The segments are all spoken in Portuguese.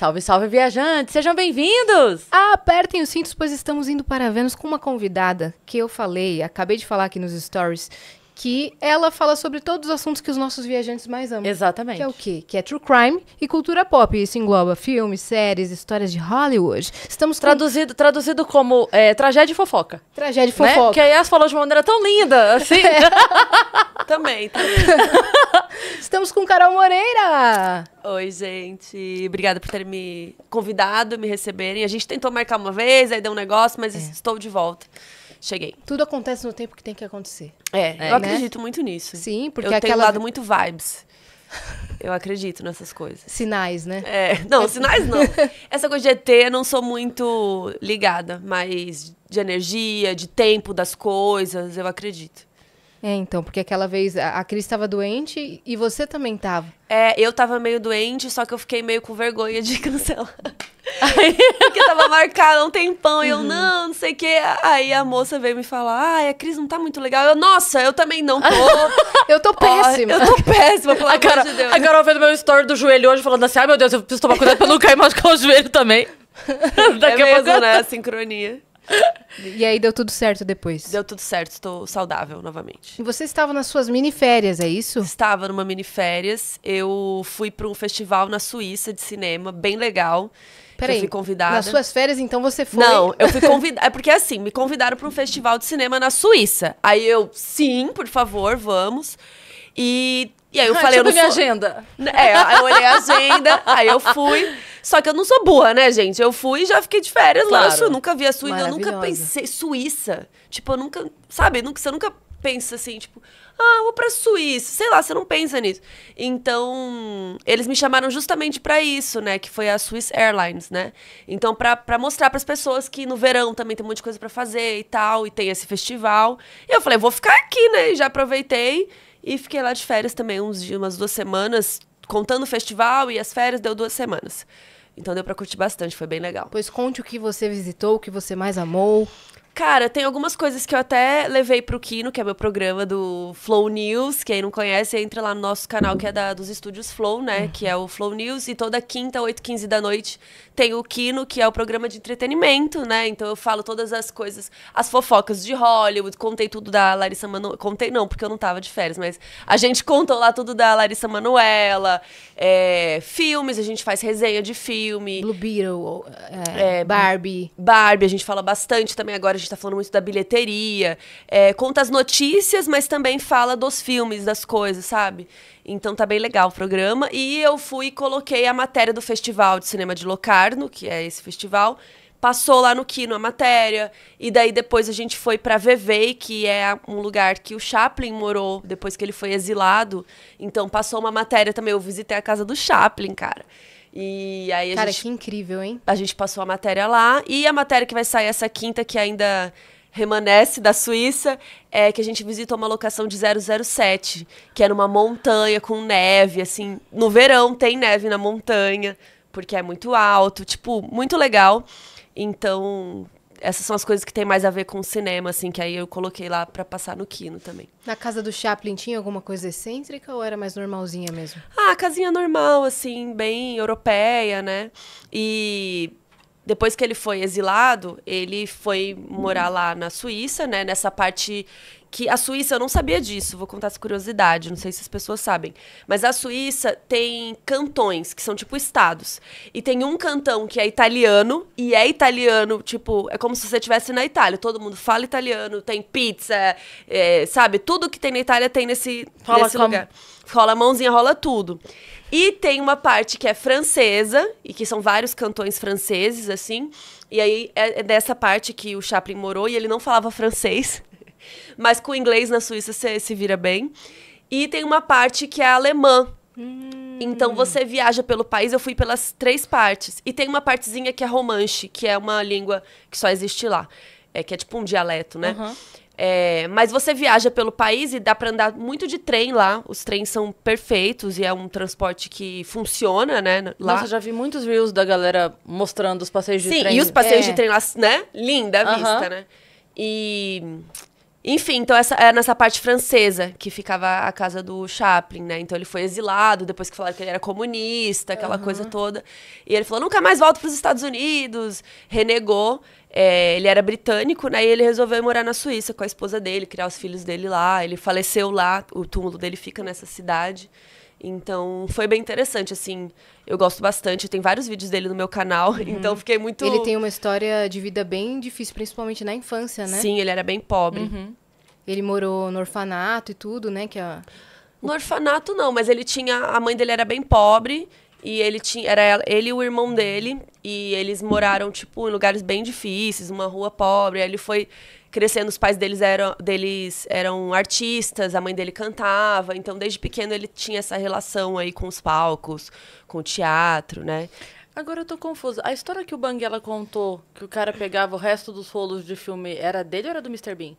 Salve, salve, viajantes! Sejam bem-vindos! Ah, apertem os cintos, pois estamos indo para Vênus com uma convidada que eu falei, acabei de falar aqui nos stories, que ela fala sobre todos os assuntos que os nossos viajantes mais amam. Exatamente. Que é o quê? Que é true crime e cultura pop. Isso engloba filmes, séries, histórias de Hollywood. Estamos com... traduzido traduzido como é, tragédia e fofoca. Tragédia e né? fofoca. Né? Que a Yas falou de uma maneira tão linda, assim. É. também, também. Estamos com Carol Moreira. Oi, gente. Obrigada por terem me convidado, me receberem. A gente tentou marcar uma vez, aí deu um negócio, mas é. estou de volta. Cheguei. Tudo acontece no tempo que tem que acontecer. É, é eu né? acredito muito nisso. Sim, porque eu aquela... tenho dado muito vibes. Eu acredito nessas coisas. Sinais, né? É, não, sinais não. Essa coisa de ET, eu não sou muito ligada, mas de energia, de tempo das coisas, eu acredito. É, então, porque aquela vez a, Cris estava doente e você também estava. É, eu estava meio doente, só que eu fiquei meio com vergonha de cancelar. porque tava marcado há um tempão uhum. e eu, uhum. não, não sei o quê. Aí a moça veio me falar, ai, a Cris não tá muito legal. Eu, nossa, eu também não tô. eu tô péssima. eu tô péssima, pelo a amor cara, de Deus. A Carol fez meu story do joelho hoje falando assim, ai meu Deus, eu preciso tomar cuidado pra não cair mais com o joelho também. É Daqui é mesmo, a pouco... né? A sincronia. E aí deu tudo certo depois? Deu tudo certo, estou saudável novamente. E você estava nas suas mini férias, é isso? Estava numa mini férias. Eu fui para um festival na Suíça de cinema, bem legal. Peraí, eu fui convidada. Nas suas férias, então você foi? Não, eu fui convidada. É porque assim, me convidaram para um festival de cinema na Suíça. Aí eu, sim, por favor, vamos. E, e aí eu ah, falei, tipo eu não minha sou... agenda. Né, é, eu olhei a agenda, aí eu fui. Só que eu não sou boa, né, gente? Eu fui e já fiquei de férias claro. lá. Eu nunca vi a Suíça. Eu nunca pensei. Suíça. Tipo, eu nunca. Sabe? Nunca, você nunca pensa assim, tipo, ah, vou pra Suíça. Sei lá, você não pensa nisso. Então, eles me chamaram justamente para isso, né? Que foi a Swiss Airlines, né? Então, pra, mostrar para as pessoas que no verão também tem um monte de coisa para fazer e tal, e tem esse festival. E eu falei, vou ficar aqui, né? E já aproveitei e fiquei lá de férias também uns dias, umas duas semanas, contando o festival e as férias, deu duas semanas. Então deu para curtir bastante, foi bem legal. Pois conte o que você visitou, o que você mais amou. Cara, tem algumas coisas que eu até levei pro Kino, que é meu programa do Flow News. Quem não conhece, entra lá no nosso canal, que é da, dos estúdios Flow, né? Uhum. Que é o Flow News. E toda quinta, 8 15 da noite, tem o Kino, que é o programa de entretenimento, né? Então eu falo todas as coisas, as fofocas de Hollywood. Contei tudo da Larissa Manoela. Contei não, porque eu não tava de férias, mas a gente contou lá tudo da Larissa Manoela. É, filmes, a gente faz resenha de filme. Blue Beetle, é, é, Barbie. Barbie, a gente fala bastante também agora gente está falando muito da bilheteria, é, conta as notícias, mas também fala dos filmes, das coisas, sabe? Então tá bem legal o programa. E eu fui e coloquei a matéria do Festival de Cinema de Locarno, que é esse festival. Passou lá no Kino a matéria. E daí depois a gente foi para Vevey, que é um lugar que o Chaplin morou depois que ele foi exilado. Então passou uma matéria também. Eu visitei a casa do Chaplin, cara. E aí a Cara, gente, que incrível, hein? A gente passou a matéria lá. E a matéria que vai sair essa quinta, que ainda remanesce da Suíça, é que a gente visitou uma locação de 007, que é numa montanha com neve, assim. No verão tem neve na montanha, porque é muito alto, tipo, muito legal. Então, essas são as coisas que tem mais a ver com o cinema, assim, que aí eu coloquei lá para passar no Kino também. Na casa do Chaplin tinha alguma coisa excêntrica ou era mais normalzinha mesmo? Ah, casinha normal, assim, bem europeia, né? E depois que ele foi exilado, ele foi morar lá na Suíça, né? Nessa parte que a Suíça, eu não sabia disso, vou contar essa curiosidade, não sei se as pessoas sabem. Mas a Suíça tem cantões, que são tipo estados. E tem um cantão que é italiano, e é italiano, tipo, é como se você estivesse na Itália. Todo mundo fala italiano, tem pizza, é, sabe? Tudo que tem na Itália tem nesse, rola nesse lugar. Rola a mãozinha, rola tudo. E tem uma parte que é francesa, e que são vários cantões franceses, assim. E aí é, é dessa parte que o Chaplin morou e ele não falava francês. Mas com inglês na Suíça você se vira bem. E tem uma parte que é alemã. Hum. Então você viaja pelo país, eu fui pelas três partes. E tem uma partezinha que é romanche, que é uma língua que só existe lá. É, que é tipo um dialeto, né? Uhum. É, mas você viaja pelo país e dá para andar muito de trem lá. Os trens são perfeitos e é um transporte que funciona, né? Lá. Nossa, já vi muitos reels da galera mostrando os passeios de Sim, trem. Sim, e os passeios é. de trem lá, né? Linda a uhum. vista, né? E enfim, então essa era nessa parte francesa que ficava a casa do Chaplin, né? Então ele foi exilado depois que falaram que ele era comunista, aquela uhum. coisa toda. E ele falou: nunca mais volto para os Estados Unidos. Renegou. É, ele era britânico, né? E ele resolveu morar na Suíça com a esposa dele, criar os filhos dele lá. Ele faleceu lá, o túmulo dele fica nessa cidade. Então, foi bem interessante, assim. Eu gosto bastante, tem vários vídeos dele no meu canal, então uhum. então fiquei muito. Ele tem uma história de vida bem difícil, principalmente na infância, né? Sim, ele era bem pobre. Uhum. Ele morou no orfanato e tudo, né? Que No orfanato não, mas ele tinha. A mãe dele era bem pobre e ele tinha. Era ele e o irmão dele. E eles moraram, tipo, em lugares bem difíceis, uma rua pobre. Aí ele foi crescendo, os pais deles eram, deles eram artistas, a mãe dele cantava, então desde pequeno ele tinha essa relação aí com os palcos, com o teatro, né? Agora eu tô confusa. A história que o Banguela contou, que o cara pegava o resto dos rolos de filme, era dele ou era do Mr. Bean?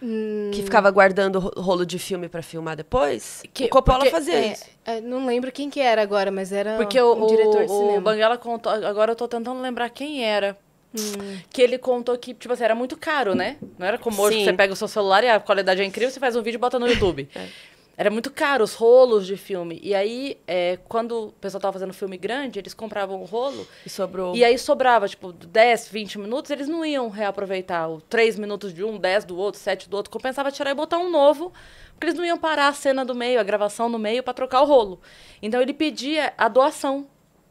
Hum. Que ficava guardando rolo de filme para filmar depois? Que, o Coppola porque, fazia é, isso. É, não lembro quem que era agora, mas era porque um o, diretor de cinema. O Banguela contou... Agora eu tô tentando lembrar quem era. Hum. Que ele contou que, tipo assim, era muito caro, né? Não era como hoje que você pega o seu celular e a qualidade é incrível, você faz um vídeo e bota no YouTube. é. Era muito caro os rolos de filme. E aí, é, quando o pessoal tava fazendo filme grande, eles compravam o um rolo. E sobrou. E aí sobrava, tipo, 10, 20 minutos, eles não iam reaproveitar. O 3 minutos de um, 10 do outro, 7 do outro. Compensava tirar e botar um novo, porque eles não iam parar a cena do meio, a gravação no meio, para trocar o rolo. Então ele pedia a doação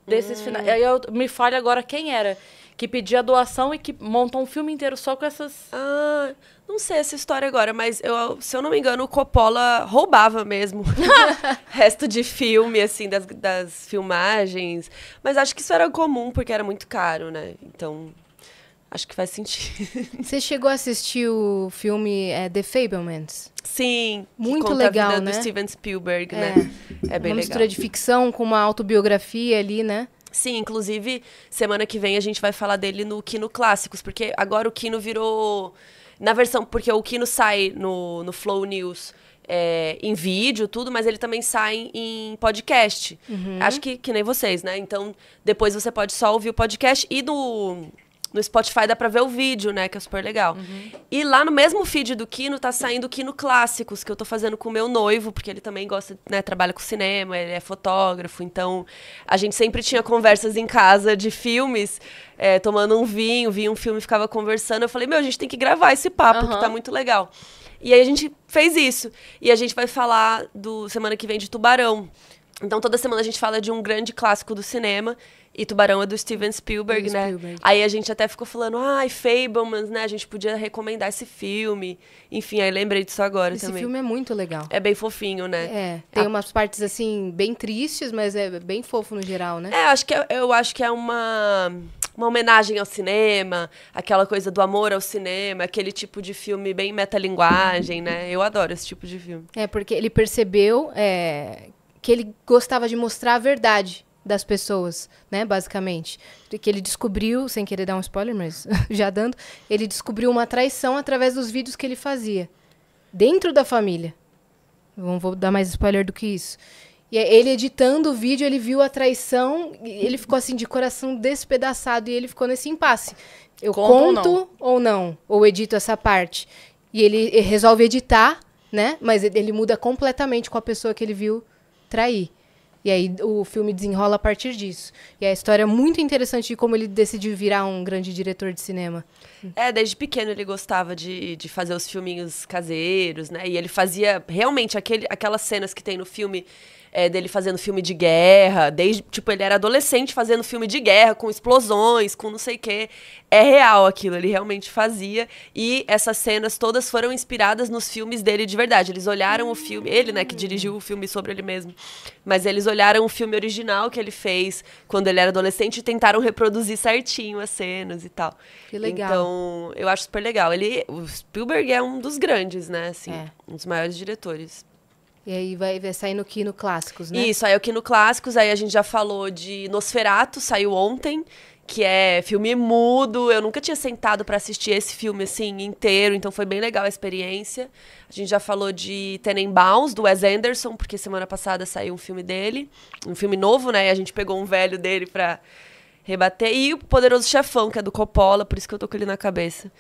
desses hum. finais. Aí eu, me falha agora quem era que pedia doação e que montou um filme inteiro só com essas. Ah, não sei essa história agora, mas eu, se eu não me engano, o Coppola roubava mesmo resto de filme, assim, das, das filmagens. Mas acho que isso era comum, porque era muito caro, né? Então, acho que faz sentido. Você chegou a assistir o filme é, The Fablemans? Sim. Muito legal, né? do Steven Spielberg, né? é. né? É bem uma legal. Uma mistura de ficção com uma autobiografia ali, né? Sim, inclusive, semana que vem a gente vai falar dele no Kino Clássicos, porque agora o Kino virou. Na versão. Porque o Kino sai no, no Flow News. É, em vídeo, tudo, mas ele também sai em podcast. Uhum. Acho que, que nem vocês, né? Então, depois você pode só ouvir o podcast e no, no Spotify dá pra ver o vídeo, né? Que é super legal. Uhum. E lá no mesmo feed do Kino tá saindo Kino Clássicos, que eu tô fazendo com o meu noivo, porque ele também gosta, né? Trabalha com cinema, ele é fotógrafo. Então, a gente sempre tinha conversas em casa de filmes, é, tomando um vinho, vinha um filme ficava conversando. Eu falei, meu, a gente tem que gravar esse papo, uhum. que tá muito legal. E aí a gente fez isso. E a gente vai falar do semana que vem de Tubarão. Então toda semana a gente fala de um grande clássico do cinema e Tubarão é do Steven Spielberg, né? Spielberg. Aí a gente até ficou falando, ai, ah, Fablemans, né? A gente podia recomendar esse filme. Enfim, aí lembrei disso agora esse também. Esse filme é muito legal. É bem fofinho, né? É, tem a... umas partes, assim, bem tristes, mas é bem fofo no geral, né? É, acho que é, eu acho que é uma, uma homenagem ao cinema, aquela coisa do amor ao cinema, aquele tipo de filme bem metalinguagem, né? Eu adoro esse tipo de filme. É, porque ele percebeu é, que ele gostava de mostrar a verdade das pessoas, né, basicamente. Que ele descobriu, sem querer dar um spoiler, mas já dando, ele descobriu uma traição através dos vídeos que ele fazia dentro da família. Não vou dar mais spoiler do que isso. E ele editando o vídeo, ele viu a traição, ele ficou assim de coração despedaçado e ele ficou nesse impasse. Eu Conto conto ou não? ou não, ou edito essa parte. E ele resolve editar, né? Mas ele muda completamente com a pessoa que ele viu trair. E aí o filme desenrola a partir disso. E a história é muito interessante de como ele decidiu virar um grande diretor de cinema. É, desde pequeno ele gostava de, de fazer os filminhos caseiros, né? E ele fazia realmente aquele, aquelas cenas que tem no filme é, dele fazendo filme de guerra, desde, tipo, ele era adolescente fazendo filme de guerra, com explosões, com não sei o quê. É real aquilo, ele realmente fazia. E essas cenas todas foram inspiradas nos filmes dele de verdade. Eles olharam o filme, ele, né, que dirigiu o filme sobre ele mesmo, mas eles olharam o filme original que ele fez quando ele era adolescente e tentaram reproduzir certinho as cenas e tal. Que legal. Então, então, eu acho super legal. Ele, o Spielberg é um dos grandes, né? Assim, é. Um dos maiores diretores. E aí vai, vai sair no Kino Clássicos, né? Isso, aí é o Kino Clássicos, aí a gente já falou de Nosferatu saiu ontem, que é filme mudo. Eu nunca tinha sentado para assistir esse filme assim inteiro, então foi bem legal a experiência. A gente já falou de Tenenbaums do Wes Anderson, porque semana passada saiu um filme dele, um filme novo, né? E a gente pegou um velho dele para rebater. E o Poderoso Chefão, que é do Coppola, por isso que eu tô com ele na cabeça.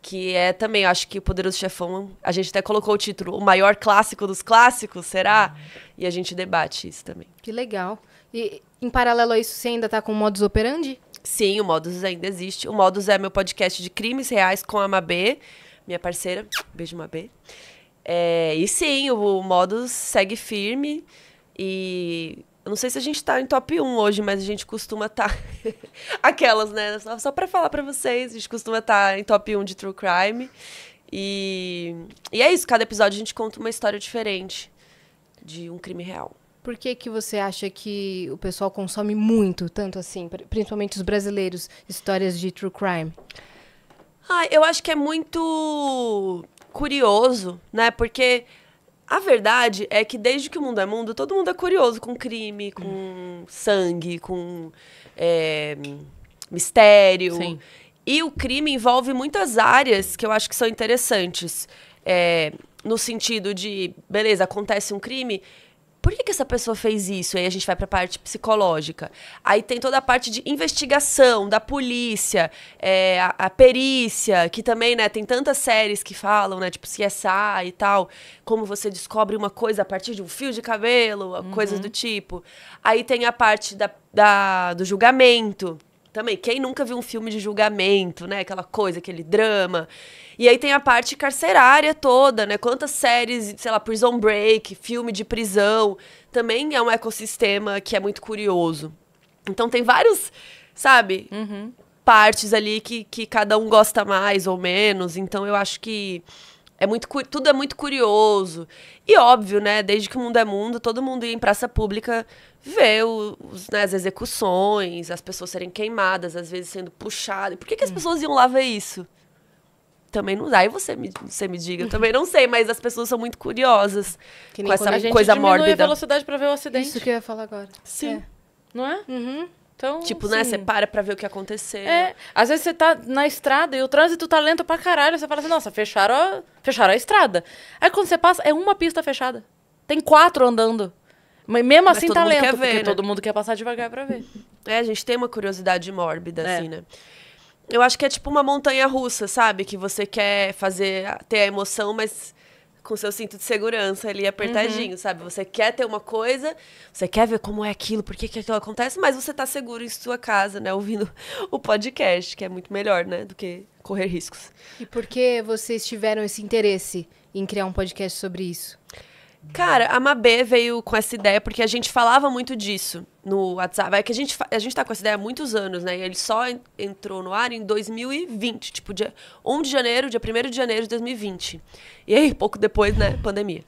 Que é também, acho que o Poderoso Chefão, a gente até colocou o título, o maior clássico dos clássicos, será? E a gente debate isso também. Que legal. E em paralelo a isso, você ainda tá com o modus operandi? Sim, o modus ainda existe. O modus é meu podcast de crimes reais com a Mabê, minha parceira. Beijo, Mabê. É, e sim, o, o modus segue firme. E eu não sei se a gente tá em top 1 hoje, mas a gente costuma estar. Tá... Aquelas, né? Só, só para falar para vocês, a gente costuma estar tá em top 1 de True Crime. E... e é isso, cada episódio a gente conta uma história diferente de um crime real. Por que, que você acha que o pessoal consome muito, tanto assim, principalmente os brasileiros, histórias de true crime? Ah, eu acho que é muito curioso, né? Porque a verdade é que desde que o mundo é mundo, todo mundo é curioso com crime, com sangue, com é, mistério. Sim. E o crime envolve muitas áreas que eu acho que são interessantes. É, no sentido de, beleza, acontece um crime, por que, que essa pessoa fez isso? E aí a gente vai para a parte psicológica. Aí tem toda a parte de investigação da polícia, é, a, a, perícia, que também, né, tem tantas séries que falam, né, tipo CSI e tal, como você descobre uma coisa a partir de um fio de cabelo, uhum. coisas do tipo. Aí tem a parte da, da do julgamento também, quem nunca viu um filme de julgamento, né? Aquela coisa, aquele drama. E aí tem a parte carcerária toda, né? Quantas séries, sei lá, Prison Break, filme de prisão, também é um ecossistema que é muito curioso. Então tem vários, sabe, uhum. partes ali que, que cada um gosta mais ou menos. Então eu acho que é muito, tudo é muito curioso. E óbvio, né? Desde que o mundo é mundo, todo mundo ia em praça pública ver os, né, as execuções, as pessoas serem queimadas, às vezes sendo puxadas. Por que, que as hum. pessoas iam lá ver isso? também não dá. Aí você me, você me diga, eu também não sei, mas as pessoas são muito curiosas com essa a gente coisa mórbida. a velocidade para ver o acidente. Isso que eu ia falar agora. Sim. É. Não é? Uhum. Então, tipo, né? Você assim, para pra ver o que aconteceu. É. Às vezes você tá na estrada e o trânsito tá lento pra caralho. Você fala assim, nossa, fecharam a, fecharam a estrada. Aí quando você passa, é uma pista fechada. Tem quatro andando. Mas mesmo Mas assim tá lento, ver, porque né? todo mundo quer passar devagar pra ver. É, a gente tem uma curiosidade mórbida, é. assim, né? Eu acho que é tipo uma montanha russa, sabe? Que você quer fazer ter a emoção, mas com seu cinto de segurança ali apertadinho, uhum. sabe? Você quer ter uma coisa, você quer ver como é aquilo, por que, que aquilo acontece, mas você tá seguro em sua casa, né? Ouvindo o podcast, que é muito melhor, né? Do que correr riscos. E por que vocês tiveram esse interesse em criar um podcast sobre isso? Cara, a Mabê veio com essa ideia porque a gente falava muito disso no WhatsApp. É que a gente, a gente tá com essa ideia há muitos anos, né? E ele só entrou no ar em 2020, tipo, dia 1 de janeiro, dia 1 de janeiro de 2020. E aí, pouco depois, né, pandemia.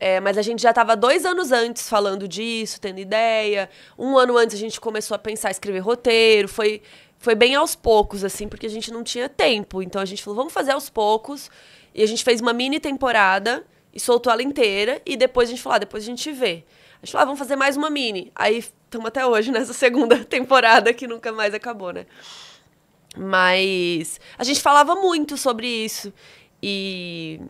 É, mas a gente já estava dois anos antes falando disso, tendo ideia. Um ano antes a gente começou a pensar, escrever roteiro. Foi, foi bem aos poucos, assim, porque a gente não tinha tempo. Então a gente falou, vamos fazer aos poucos. E a gente fez uma mini temporada e soltou ela inteira. E depois a gente falou, ah, depois a gente vê. A gente falou, ah, vamos fazer mais uma mini. Aí estamos até hoje nessa segunda temporada que nunca mais acabou, né? Mas a gente falava muito sobre isso. E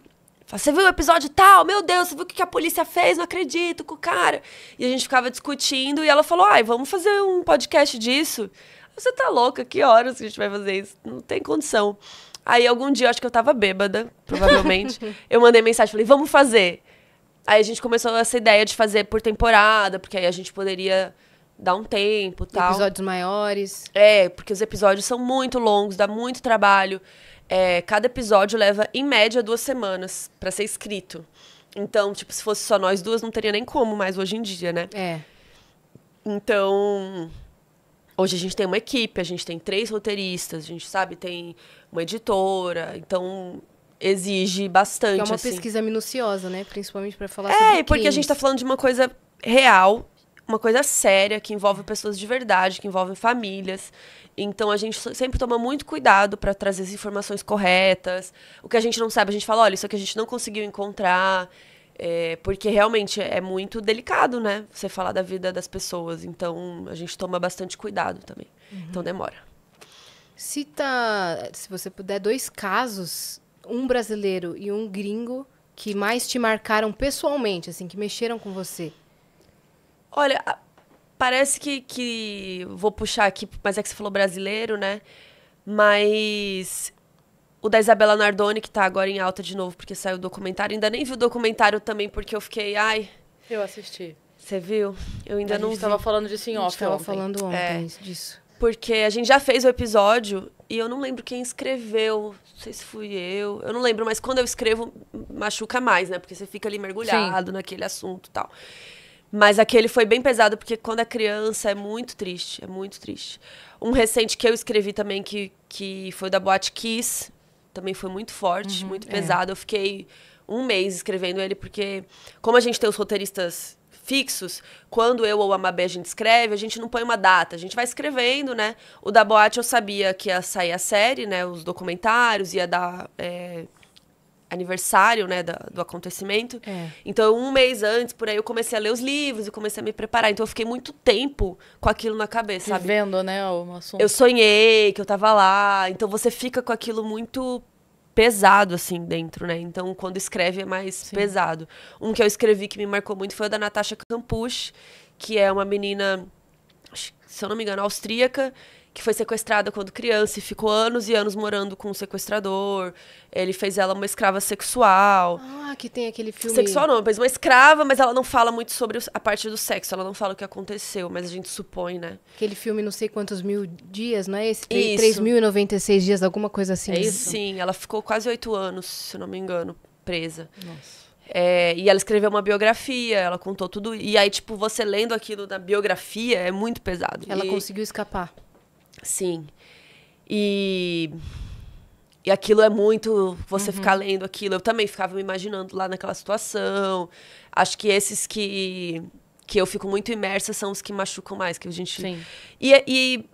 você viu o episódio tal? Meu Deus, você viu o que a polícia fez? Não acredito, com o cara. E a gente ficava discutindo e ela falou: ai, ah, vamos fazer um podcast disso? Você tá louca? Que horas que a gente vai fazer isso? Não tem condição. Aí algum dia, acho que eu tava bêbada, provavelmente, eu mandei mensagem, falei, vamos fazer. Aí a gente começou essa ideia de fazer por temporada, porque aí a gente poderia dar um tempo tal. Episódios maiores. É, porque os episódios são muito longos, dá muito trabalho. É, cada episódio leva, em média, duas semanas para ser escrito. Então, tipo, se fosse só nós duas, não teria nem como mais hoje em dia, né? É. Então, Hoje a gente tem uma equipe, a gente tem três roteiristas, a gente sabe, tem uma editora, então exige bastante. Que é uma assim. pesquisa minuciosa, né? Principalmente para falar. É, sobre É, porque a gente está falando de uma coisa real, uma coisa séria que envolve pessoas de verdade, que envolve famílias. Então a gente sempre toma muito cuidado para trazer as informações corretas. O que a gente não sabe, a gente fala, olha, isso aqui a gente não conseguiu encontrar. É, porque realmente é muito delicado, né? Você falar da vida das pessoas. Então a gente toma bastante cuidado também. Uhum. Então demora. Cita, tá, se você puder, dois casos, um brasileiro e um gringo, que mais te marcaram pessoalmente, assim, que mexeram com você. Olha, parece que, que vou puxar aqui, mas é que você falou brasileiro, né? Mas o da Isabela Nardoni, que tá agora em alta de novo, porque saiu o documentário. Ainda nem vi o documentário também, porque eu fiquei, ai... Eu assisti. Você viu? Eu ainda a não estava A gente tava falando disso em off A gente tava falando é. ontem é. disso. Porque a gente já fez o episódio e eu não lembro quem escreveu. Não sei se fui eu. Eu não lembro, mas quando eu escrevo, machuca mais, né? Porque você fica ali mergulhado Sim. naquele assunto e tal. Mas aquele foi bem pesado, porque quando é criança é muito triste, é muito triste. Um recente que eu escrevi também, que, que foi da Boate Kiss, também foi muito forte, uhum, muito é. pesado. É. Eu fiquei um mês escrevendo ele, porque como a gente tem os roteiristas fixos, quando eu ou a Mabé a gente escreve, a gente não põe uma data, a gente vai escrevendo, né? O da boate eu sabia que ia sair a série, né? Os documentários, ia dar. É aniversário, né, do, do acontecimento. É. Então, um mês antes, por aí, eu comecei a ler os livros e comecei a me preparar. Então, eu fiquei muito tempo com aquilo na cabeça, Vivendo, sabe? né, o assunto. Eu sonhei que eu tava lá. Então, você fica com aquilo muito pesado, assim, dentro, né? Então, quando escreve é mais Sim. pesado. Um que eu escrevi que me marcou muito foi o da Natasha Campuch, que é uma menina, se eu não me engano, austríaca, que foi sequestrada quando criança e ficou anos e anos morando com um sequestrador. Ele fez ela uma escrava sexual. Ah, que tem aquele filme. Sexual não, mas uma escrava, mas ela não fala muito sobre a parte do sexo. Ela não fala o que aconteceu, mas a gente supõe, né? Aquele filme, não sei quantos mil dias, não é esse? 3.096 dias, alguma coisa assim. É isso? Sim, ela ficou quase oito anos, se não me engano, presa. Nossa. É, e ela escreveu uma biografia, ela contou tudo. E aí, tipo, você lendo aquilo da biografia é muito pesado. Ela e... conseguiu escapar. Sim. E. E aquilo é muito você uhum. ficar lendo aquilo. Eu também ficava me imaginando lá naquela situação. Acho que esses que que eu fico muito imersa são os que machucam mais, que a gente. Sim. E, e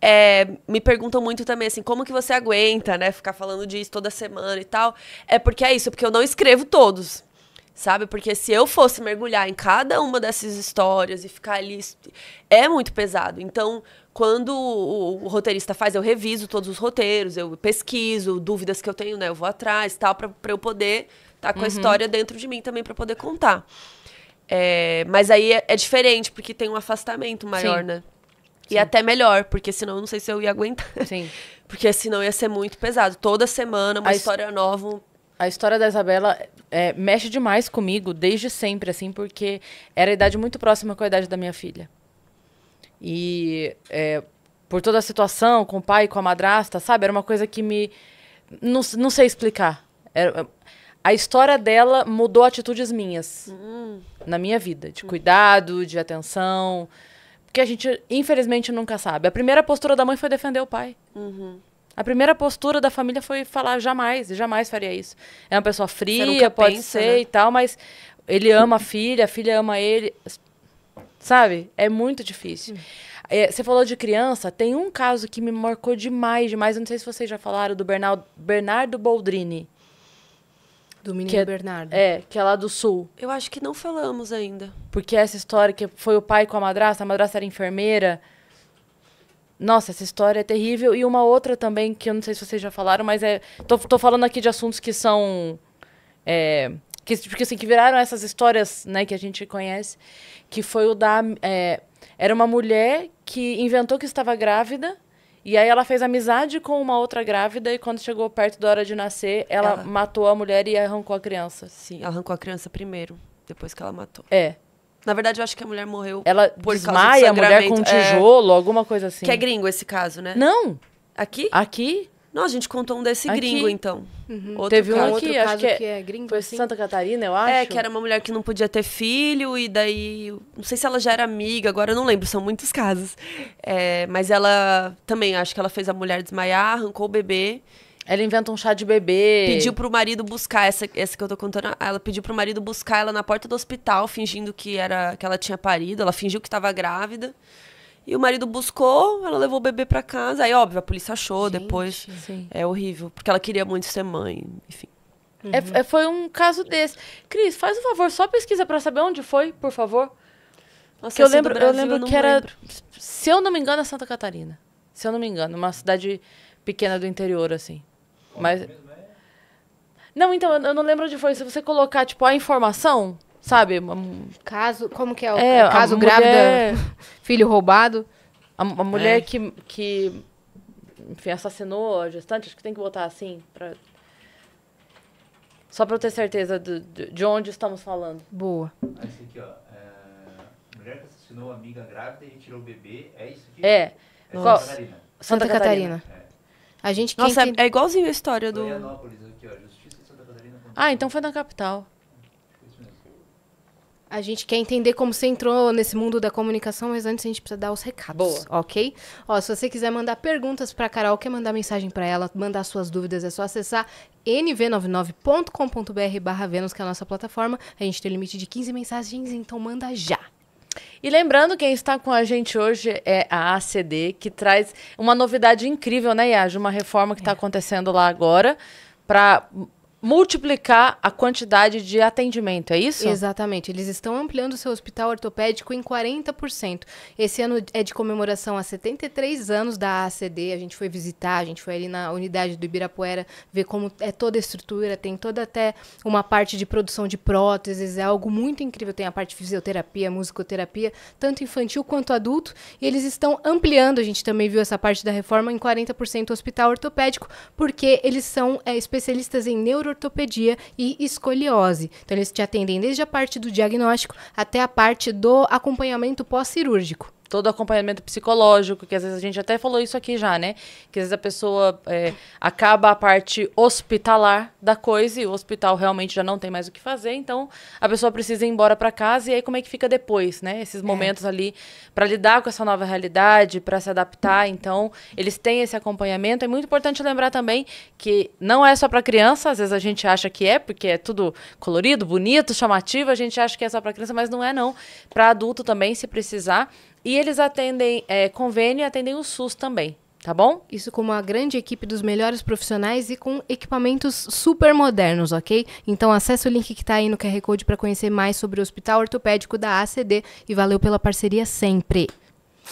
é, me perguntam muito também assim, como que você aguenta, né, ficar falando disso toda semana e tal? É porque é isso, é porque eu não escrevo todos sabe? Porque se eu fosse mergulhar em cada uma dessas histórias e ficar ali, é muito pesado. Então, quando o, o roteirista faz, eu reviso todos os roteiros, eu pesquiso, dúvidas que eu tenho, né? Eu vou atrás, tal, para eu poder estar tá com uhum. a história dentro de mim também para poder contar. É, mas aí é, é, diferente, porque tem um afastamento maior, Sim. né? E Sim. até melhor, porque senão eu não sei se eu ia aguentar. Sim. Porque senão ia ser muito pesado. Toda semana uma a história nova. A história da Isabela é, mexe demais comigo desde sempre, assim, porque era a idade muito próxima com a idade da minha filha. E é, por toda a situação, com o pai, com a madrasta, sabe? Era uma coisa que me. Não, não sei explicar. Era, é, é, a história dela mudou atitudes minhas uhum. na minha vida, de cuidado, de atenção. Porque a gente, infelizmente, nunca sabe. A primeira postura da mãe foi defender o pai. Uhum. A primeira postura da família foi falar jamais, jamais faria isso. É uma pessoa fria, pode pensa, ser né? e tal, mas ele ama a filha, a filha ama ele. Sabe? É muito difícil. Hum. É, você falou de criança, tem um caso que me marcou demais, demais. Eu não sei se vocês já falaram do Bernardo, Bernardo Boldrini. Do menino é, Bernardo. É, que é lá do sul. Eu acho que não falamos ainda. Porque essa história que foi o pai com a madrasta, a madrasta era enfermeira. Nossa, essa história é terrível. E uma outra também, que eu não sei se vocês já falaram, mas é. Tô, tô falando aqui de assuntos que são. É, que, porque assim, que viraram essas histórias, né, que a gente conhece. Que foi o da. É, era uma mulher que inventou que estava grávida. E aí ela fez amizade com uma outra grávida e quando chegou perto da hora de nascer, ela, ela... matou a mulher e arrancou a criança. Sim. arrancou a criança primeiro, depois que ela matou. É. Na verdade, eu acho que a mulher morreu. Ela por desmaia, a mulher com um é. tijolo, é... alguma coisa assim. Que é gringo esse caso, né? Não. Aqui? Aqui? Não, a gente contou um desse aqui. gringo, então. Uhum. Outro Teve caso, um aqui, acho que é, que é gringo, foi assim. Santa Catarina, eu é, acho. É, que era uma mulher que não podia ter filho, e daí. Não sei se ela já era amiga, agora eu não lembro, são muitos casos. É, mas ela também, acho que ela fez a mulher desmaiar, arrancou o bebê. Ela inventa um chá de bebê. Pediu pro marido buscar, essa, essa que eu tô contando, ah, ela pediu pro marido buscar ela na porta do hospital, fingindo que, era, que ela tinha parido, ela fingiu que estava grávida. E o marido buscou, ela levou o bebê para casa. Aí, óbvio, a polícia achou Gente, depois. Sim. É horrível, porque ela queria muito ser mãe, enfim. É, uhum. É, foi um caso desse. Cris, faz um favor, só pesquisa para saber onde foi, por favor. Nossa, que eu lembro, Brasil, eu lembro eu que era, lembro. se eu não me engano, é Santa Catarina. Se eu não me engano, uma cidade pequena do interior, assim. Mas. Não, então, eu não lembro onde foi. Se você colocar, tipo, a informação, sabe? Caso. Como que é o é, caso grávida, filho roubado? A, a mulher é. que, que. Enfim, assassinou a gestante, acho que tem que botar assim. Pra... Só pra eu ter certeza do, de onde estamos falando. Boa. Esse aqui, ó. É, mulher que assassinou amiga grávida e tirou o bebê, é isso aqui? É. Nossa. É Santa, Santa, Catarina. Catarina. A gente Nossa, é, é igualzinho a história do. Aqui, ó, ah, então foi na capital. A gente quer entender como você entrou nesse mundo da comunicação, mas antes a gente precisa dar os recados. Boa. Ok? Ó, se você quiser mandar perguntas para Carol, quer mandar mensagem para ela, mandar suas dúvidas, é só acessar nv99.com.br barra Vênus, que é a nossa plataforma. A gente tem limite de 15 mensagens, então manda já. E lembrando, quem está com a gente hoje é a ACD, que traz uma novidade incrível, né, Iage? Uma reforma que está é. acontecendo lá agora para multiplicar a quantidade de atendimento, é isso? Exatamente. Eles estão ampliando o seu hospital ortopédico em 40%. Esse ano é de comemoração a 73 anos da ACD. A gente foi visitar, a gente foi ali na unidade do Ibirapuera ver como é toda a estrutura, tem toda até uma parte de produção de próteses, é algo muito incrível. Tem a parte de fisioterapia, musicoterapia, tanto infantil quanto adulto, e eles estão ampliando, a gente também viu essa parte da reforma em 40% o hospital ortopédico, porque eles são é, especialistas em neuro ortopedia e escoliose. Então, eles te atendem desde a parte do diagnóstico até a parte do acompanhamento pós-cirúrgico todo acompanhamento psicológico, que às vezes a gente até falou isso aqui já, né? Que às vezes a pessoa é, acaba a parte hospitalar da coisa e o hospital realmente já não tem mais o que fazer, então a pessoa precisa ir embora para casa e aí como é que fica depois, né? Esses é. momentos é. ali para lidar com essa nova realidade, para se adaptar, então eles têm esse acompanhamento. É muito importante lembrar também que não é só para criança, às vezes a gente acha que é, porque é tudo colorido, bonito, chamativo, a gente acha que é só para criança, mas não é não. Para adulto também, se precisar, e eles atendem é, convênio e atendem o SUS também, tá bom? Isso com uma grande equipe dos melhores profissionais e com equipamentos super modernos, ok? Então acesse o link que está aí no QR Code para conhecer mais sobre o Hospital Ortopédico da ACD e valeu pela parceria sempre.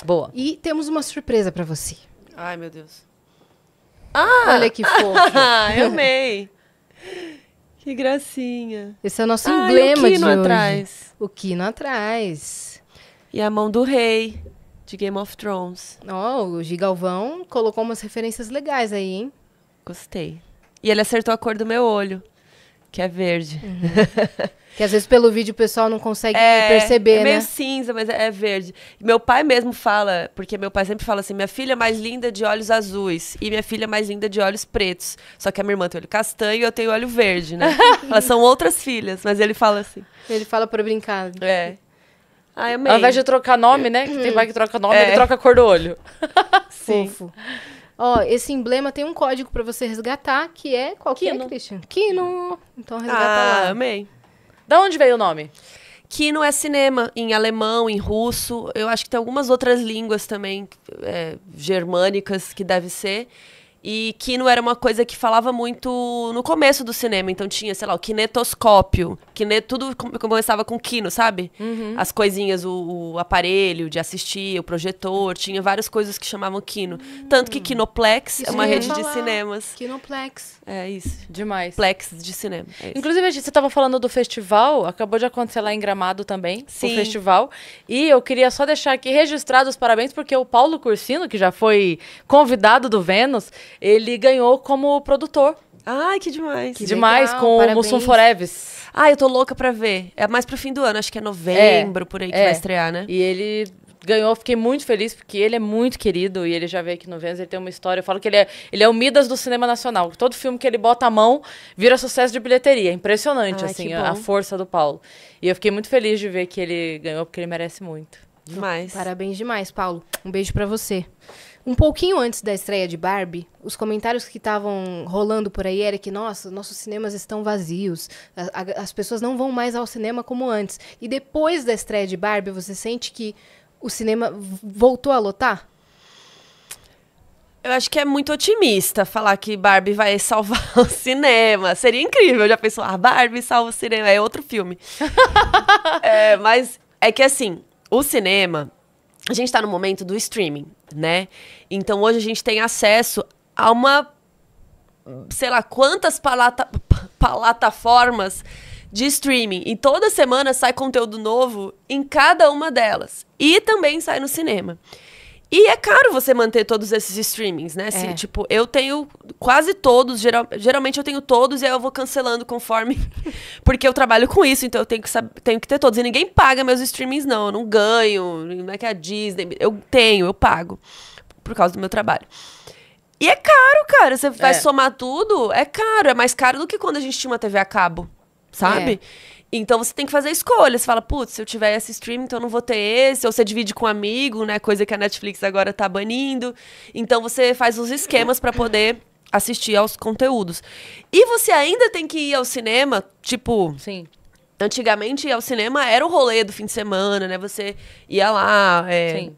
Boa. E temos uma surpresa para você. Ai, meu Deus. Ah! Olha que fofo. eu amei. Que gracinha. Esse é o nosso Ai, emblema o Kino de hoje. atrás. O Kino atrás e a mão do rei de Game of Thrones. Ó, oh, o Gigalvão colocou umas referências legais aí, hein? Gostei. E ele acertou a cor do meu olho, que é verde. Uhum. que às vezes pelo vídeo o pessoal não consegue é, perceber, né? É meio né? cinza, mas é verde. Meu pai mesmo fala, porque meu pai sempre fala assim: minha filha é mais linda de olhos azuis e minha filha é mais linda de olhos pretos. Só que a minha irmã tem olho castanho e eu tenho olho verde, né? Elas são outras filhas, mas ele fala assim. Ele fala para brincar. É. Ai, amei. Ao invés de trocar nome, né? Que tem vai uhum. que troca nome, é. ele troca a cor do olho. Sim. Fofo. Ó, esse emblema tem um código para você resgatar, que é qualquer, Kino. Christian. Kino. Então resgata ah, lá. amei. Da onde veio o nome? Kino é cinema, em alemão, em russo. Eu acho que tem algumas outras línguas também é, germânicas que deve ser. E quino era uma coisa que falava muito no começo do cinema. Então tinha, sei lá, o kinetoscópio. Kine, tudo começava com quino, sabe? Uhum. As coisinhas, o, o, aparelho de assistir, o projetor. Tinha várias coisas que chamavam quino. Uhum. Tanto que hum. Kinoplex isso é uma rede de cinemas. Kinoplex. É isso. Demais. Plex de cinema. É Inclusive, você estava falando do festival. Acabou de acontecer lá em Gramado também. Sim. O festival. E eu queria só deixar aqui registrados os parabéns, porque o Paulo Cursino, que já foi convidado do Vênus ele ganhou como produtor. Ai, que demais. Que demais, legal, com parabéns. o Mussum Foreves. Ah, eu tô louca pra ver. É mais pro fim do ano, acho que é novembro, é, por aí, que é. vai estrear, né? E ele ganhou, fiquei muito feliz, porque ele é muito querido e ele já veio aqui no Vênus, ele tem uma história. Eu falo que ele é, ele é o Midas do cinema nacional. Todo filme que ele bota a mão vira sucesso de bilheteria. Impressionante, Ai, assim, a, a, força do Paulo. E eu fiquei muito feliz de ver que ele ganhou, porque ele merece muito. Demais. Parabéns demais, Paulo. Um beijo para você. Um pouquinho antes da estreia de Barbie, os comentários que estavam rolando por aí era que, nossa, nossos cinemas estão vazios, a, a, as pessoas não vão mais ao cinema como antes. E depois da estreia de Barbie, você sente que o cinema voltou a lotar? Eu acho que é muito otimista falar que Barbie vai salvar o cinema. Seria incrível. já pensou, ah, Barbie salva o cinema. É outro filme. é, mas é que assim, o cinema, a gente está no momento do streaming, né? Então hoje a gente tem acesso a uma, sei lá, quantas palata, plataformas de streaming. E toda semana sai conteúdo novo em cada uma delas. E também sai no cinema. E é caro você manter todos esses streamings, né? Assim, é. Tipo, eu tenho quase todos, geral, geralmente eu tenho todos e aí eu vou cancelando conforme. porque eu trabalho com isso, então eu tenho que, saber, tenho que ter todos. E ninguém paga meus streamings, não. Eu não ganho, não é que a Disney. Eu tenho, eu pago. Por causa do meu trabalho. E é caro, cara. Você vai é. somar tudo, é caro. É mais caro do que quando a gente tinha uma TV a cabo, sabe? É. Então você tem que fazer escolhas. Você fala, putz, se eu tiver esse streaming, então eu não vou ter esse. Ou você divide com um amigo, né? Coisa que a Netflix agora tá banindo. Então você faz os esquemas para poder assistir aos conteúdos. E você ainda tem que ir ao cinema, tipo. Sim. Antigamente, ir ao cinema era o rolê do fim de semana, né? Você ia lá. É, Sim.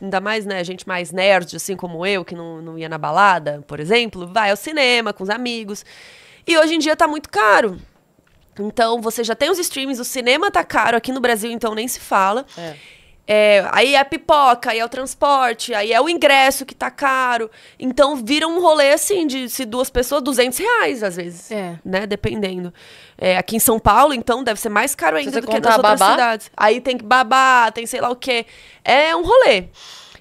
Ainda mais, né? Gente mais nerd, assim como eu, que não, não ia na balada, por exemplo, vai ao cinema com os amigos. E hoje em dia tá muito caro. Então, você já tem os streams, o cinema tá caro aqui no Brasil, então nem se fala. É. É, aí é a pipoca, aí é o transporte, aí é o ingresso que tá caro. Então vira um rolê assim de se duas pessoas, 200 reais às vezes. É. Né? Dependendo. É, aqui em São Paulo, então, deve ser mais caro ainda do que nas outras cidades. Aí tem que babar, tem sei lá o quê. É um rolê.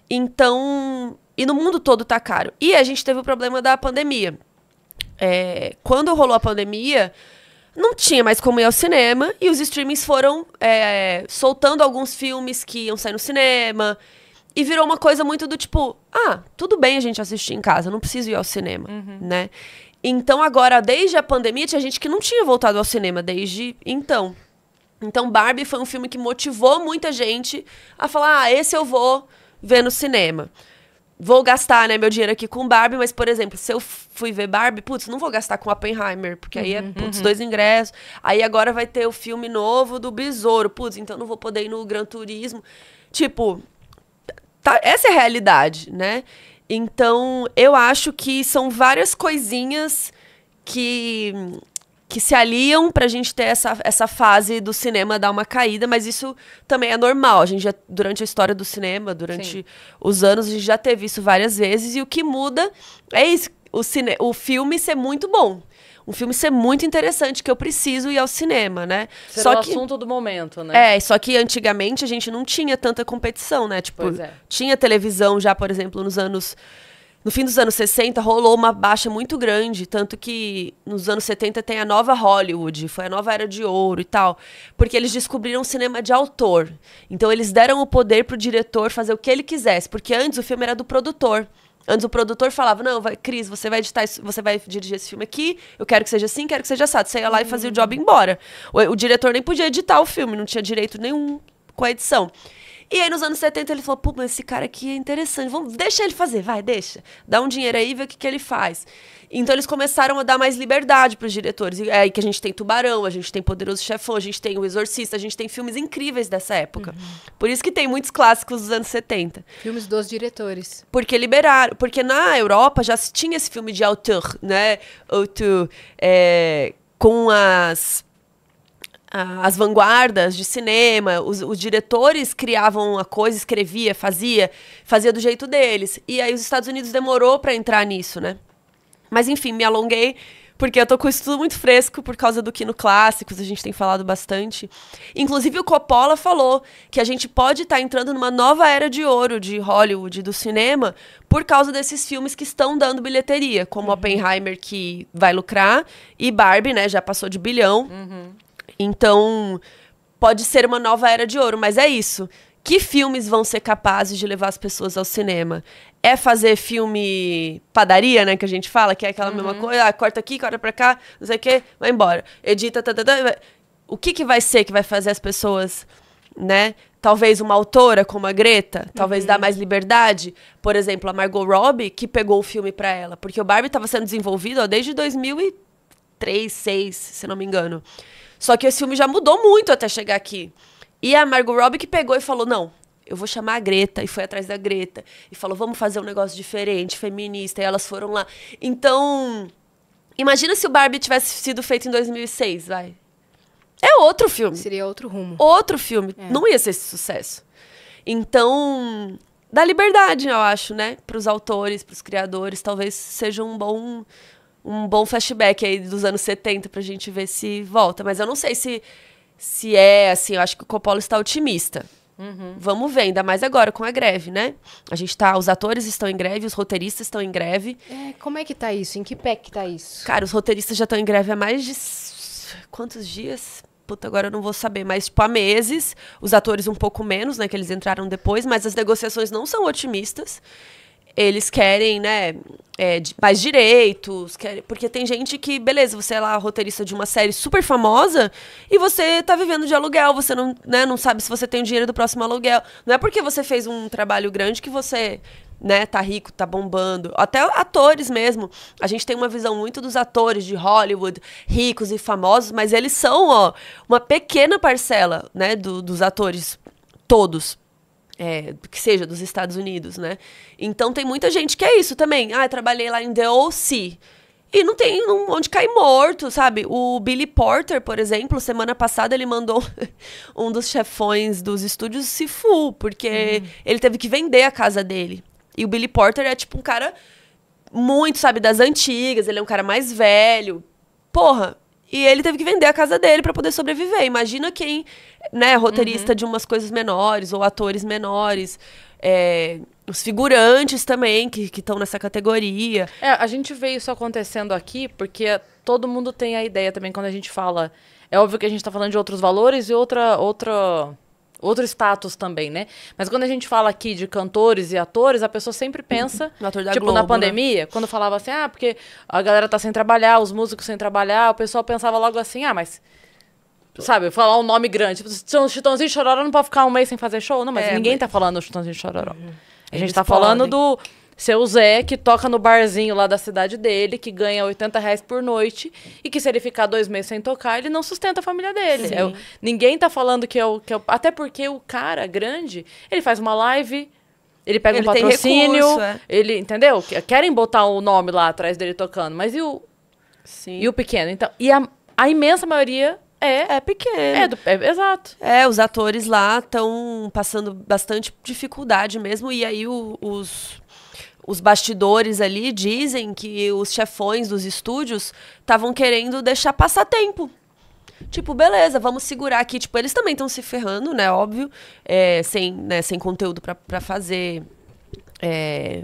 Então. E no mundo todo tá caro. E a gente teve o problema da pandemia. É, quando rolou a pandemia não tinha mais como ir ao cinema e os streamings foram é, soltando alguns filmes que iam sair no cinema. E virou uma coisa muito do tipo, ah, tudo bem a gente assistir em casa, não preciso ir ao cinema, uhum. né? Então agora, desde a pandemia, tinha gente que não tinha voltado ao cinema desde então. Então Barbie foi um filme que motivou muita gente a falar, ah, esse eu vou ver no cinema vou gastar, né, meu dinheiro aqui com Barbie, mas, por exemplo, se eu fui ver Barbie, putz, não vou gastar com Oppenheimer, porque aí é, uhum. putz, uhum. dois ingressos. Aí agora vai ter o filme novo do Besouro, putz, então não vou poder ir no Gran Turismo. Tipo, tá, essa é a realidade, né? Então, eu acho que são várias coisinhas que que se aliam para a gente ter essa, essa fase do cinema dar uma caída, mas isso também é normal. A gente já, durante a história do cinema, durante Sim. os anos, a gente já teve isso várias vezes. E o que muda é isso: o, cine, o filme ser muito bom. Um filme ser muito interessante, que eu preciso ir ao cinema, né? Ser só o que, assunto do momento, né? É, só que antigamente a gente não tinha tanta competição, né? Tipo, é. tinha televisão já, por exemplo, nos anos no fim dos anos 60 rolou uma baixa muito grande, tanto que nos anos 70 tem a nova Hollywood, foi a nova era de ouro e tal, porque eles descobriram cinema de autor. Então eles deram o poder pro diretor fazer o que ele quisesse, porque antes o filme era do produtor. Antes o produtor falava: Não, vai, Cris, você vai editar, isso, você vai dirigir esse filme aqui, eu quero que seja assim, quero que seja assado. Você ia lá e fazia o job e embora. O, o, diretor nem podia editar o filme, não tinha direito nenhum com a edição. E aí, nos anos 70, ele falou: pô, esse cara aqui é interessante, vamos, deixa ele fazer, vai, deixa. Dá um dinheiro aí e vê o que, que ele faz. Então, eles começaram a dar mais liberdade para os diretores. E é aí que a gente tem Tubarão, a gente tem Poderoso Chefão, a gente tem O Exorcista, a gente tem filmes incríveis dessa época. Uhum. Por isso que tem muitos clássicos dos anos 70. Filmes dos diretores. Porque liberaram. Porque na Europa já se tinha esse filme de autor, né? Autor. É, com as as vanguardas de cinema, os, os, diretores criavam a coisa, escrevia, fazia, fazia do jeito deles. E aí os Estados Unidos demorou para entrar nisso, né? Mas enfim, me alonguei porque eu tô com isso tudo muito fresco por causa do Kino Clássicos, a gente tem falado bastante. Inclusive o Coppola falou que a gente pode estar tá entrando numa nova era de ouro de Hollywood, do cinema, por causa desses filmes que estão dando bilheteria, como uhum. Oppenheimer, que vai lucrar, e Barbie, né, já passou de bilhão. Uhum. Então, pode ser uma nova era de ouro, mas é isso. Que filmes vão ser capazes de levar as pessoas ao cinema? É fazer filme padaria, né, que a gente fala, que é aquela uhum. mesma coisa, ah, corta aqui, corta pra cá, não sei o quê, vai embora. Edita, tá, tá, tá. O que que vai ser que vai fazer as pessoas, né, talvez uma autora como a Greta, talvez uhum. dar mais liberdade. Por exemplo, a Margot Robbie, que pegou o filme para ela, porque o Barbie estava sendo desenvolvido ó, desde 2003, 2006, se não me engano. Só que esse filme já mudou muito até chegar aqui. E a Margot Robbie que pegou e falou: não, eu vou chamar a Greta. E foi atrás da Greta. E falou: vamos fazer um negócio diferente, feminista. E elas foram lá. Então, imagina se o Barbie tivesse sido feito em 2006, vai. É outro filme. Seria outro rumo. Outro filme. É. Não ia ser esse sucesso. Então, dá liberdade, eu acho, né? Para os autores, para os criadores. Talvez seja um bom, um bom flashback aí dos anos 70 pra gente ver se volta. Mas eu não sei se, se é assim, eu acho que o Coppola está otimista. Uhum. Vamos ver, ainda mais agora com a greve, né? A gente tá, os atores estão em greve, os roteiristas estão em greve. É, como é que tá isso? Em que pé que tá isso? Cara, os roteiristas já estão em greve há mais de quantos dias? Puta, agora eu não vou saber, mas tipo, há meses, os atores um pouco menos, né, que eles entraram depois, mas as negociações não são otimistas eles querem, né, é, mais direitos, porque tem gente que, beleza, você é lá roteirista de uma série super famosa e você tá vivendo de aluguel, você não, né, não sabe se você tem o dinheiro do próximo aluguel. Não é porque você fez um trabalho grande que você né, tá rico, tá bombando. Até atores mesmo. A gente tem uma visão muito dos atores de Hollywood, ricos e famosos, mas eles são, ó, uma pequena parcela, né, do, dos atores todos. É, que seja dos Estados Unidos, né? Então tem muita gente que é isso também. Ah, trabalhei lá em The O.C. E não tem um, onde cair morto, sabe? O Billy Porter, por exemplo, semana passada ele mandou um dos chefões dos estúdios se full, porque uhum. ele teve que vender a casa dele. E o Billy Porter é tipo um cara muito, sabe, das antigas, ele é um cara mais velho. Porra, e ele teve que vender a casa dele para poder sobreviver. Imagina quem, né, roteirista uhum. de umas coisas menores ou atores menores. É, os figurantes também que estão nessa categoria. É, a gente vê isso acontecendo aqui porque todo mundo tem a ideia também quando a gente fala. É óbvio que a gente está falando de outros valores e outra outra outro status também, né? Mas quando a gente fala aqui de cantores e atores, a pessoa sempre pensa, uhum. tipo, Globo, na né? pandemia, né? quando falava assim, ah, porque a galera tá sem trabalhar, os músicos sem trabalhar, o pessoal pensava logo assim, ah, mas sabe, falar um nome grande, tipo, Chitãozinho Chororó não pode ficar um mês sem fazer show, não, mas é, ninguém mas... tá falando Chitãozinho Chororó. Uhum. A gente Eles tá podem. falando do seu é Zé, que toca no barzinho lá da cidade dele, que ganha 80 reais por noite, e que se ele ficar dois meses sem tocar, ele não sustenta a família dele. É, ninguém tá falando que é, o, que é o. Até porque o cara grande, ele faz uma live, ele pega ele um patrocínio. Recurso, é. Ele, entendeu? Querem botar o um nome lá atrás dele tocando, mas e o. Sim. E o pequeno? Então, e a, a imensa maioria é, é pequeno. É, do, é, exato. É, os atores lá estão passando bastante dificuldade mesmo. E aí o, os os bastidores ali dizem que os chefões dos estúdios estavam querendo deixar passar tempo. Tipo, beleza, vamos segurar aqui. Tipo, eles também estão se ferrando, né? Óbvio. É, sem, né, sem conteúdo para fazer. É,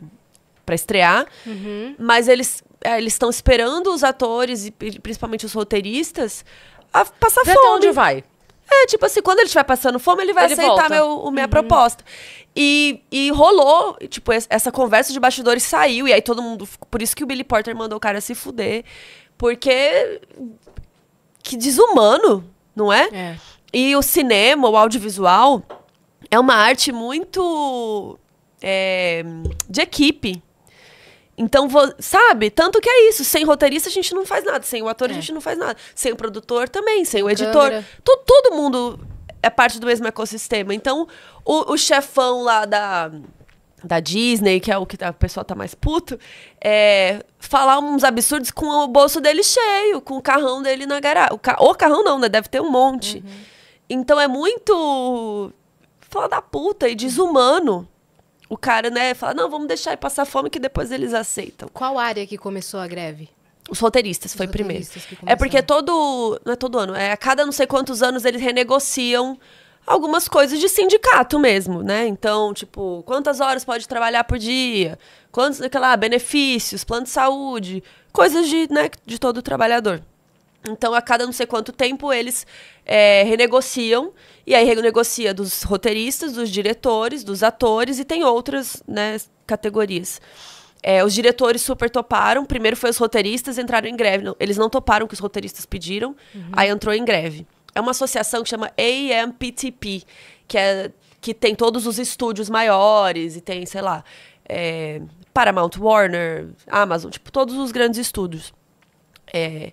para estrear. Uhum. Mas eles é, eles estão esperando os atores e principalmente os roteiristas a passar Vê fome. Até onde vai? É, tipo assim, quando ele estiver passando fome, ele vai ele aceitar meu, minha uhum. proposta. E, e rolou, tipo, essa conversa de bastidores saiu, e aí todo mundo. Por isso que o Billy Porter mandou o cara se fuder. Porque. Que desumano, não é? é. E o cinema, o audiovisual, é uma arte muito. É, de equipe. Então, sabe? Tanto que é isso. Sem roteirista a gente não faz nada. Sem o ator é. a gente não faz nada. Sem o produtor também. Sem o editor. Tu, todo mundo é parte do mesmo ecossistema. Então, o, o chefão lá da da Disney, que é o que a tá, pessoa tá mais puto, é, falar uns absurdos com o bolso dele cheio, com o carrão dele na garagem. O, ca o carrão não, né? Deve ter um monte. Uhum. Então é muito. Fala da puta e desumano o cara, né, fala, não, vamos deixar e passar fome que depois eles aceitam. Qual área que começou a greve? Os roteiristas, Os foi roteiristas primeiro. É porque todo. Não é todo ano, é a cada não sei quantos anos eles renegociam algumas coisas de sindicato mesmo, né? Então, tipo, quantas horas pode trabalhar por dia? Quantos, aquela, benefícios, plano de saúde, coisas de, né, de todo trabalhador. Então, a cada não sei quanto tempo eles é, renegociam. E aí negocia dos roteiristas, dos diretores, dos atores e tem outras né, categorias. É, os diretores super toparam. Primeiro foi os roteiristas, entraram em greve. eles não toparam o que os roteiristas pediram, uhum. aí entrou em greve. É uma associação que chama AMPTP, que, é, que tem todos os estúdios maiores e tem, sei lá, é, Paramount, Warner, Amazon, tipo, todos os grandes estúdios. É,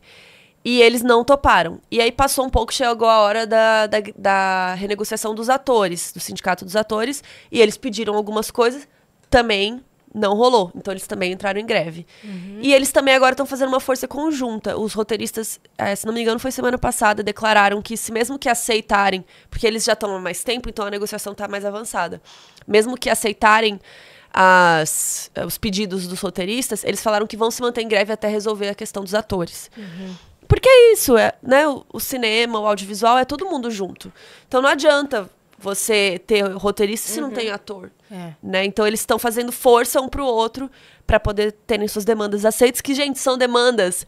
e eles não toparam. E aí passou um pouco, chegou a hora da, da, da renegociação dos atores, do sindicato dos atores, e eles pediram algumas coisas, também não rolou. Então eles também entraram em greve. Uhum. E eles também agora estão fazendo uma força conjunta. Os roteiristas, é, se não me engano, foi semana passada, declararam que se mesmo que aceitarem, porque eles já estão há mais tempo, então a negociação está mais avançada. Mesmo que aceitarem as, os pedidos dos roteiristas, eles falaram que vão se manter em greve até resolver a questão dos atores. Uhum. Porque é isso, é, né? O, cinema, o audiovisual é todo mundo junto. Então não adianta você ter roteirista uhum. se não uhum. tem ator. É. Né? Então eles estão fazendo força um pro outro para poder terem suas demandas aceitas, que, gente, são demandas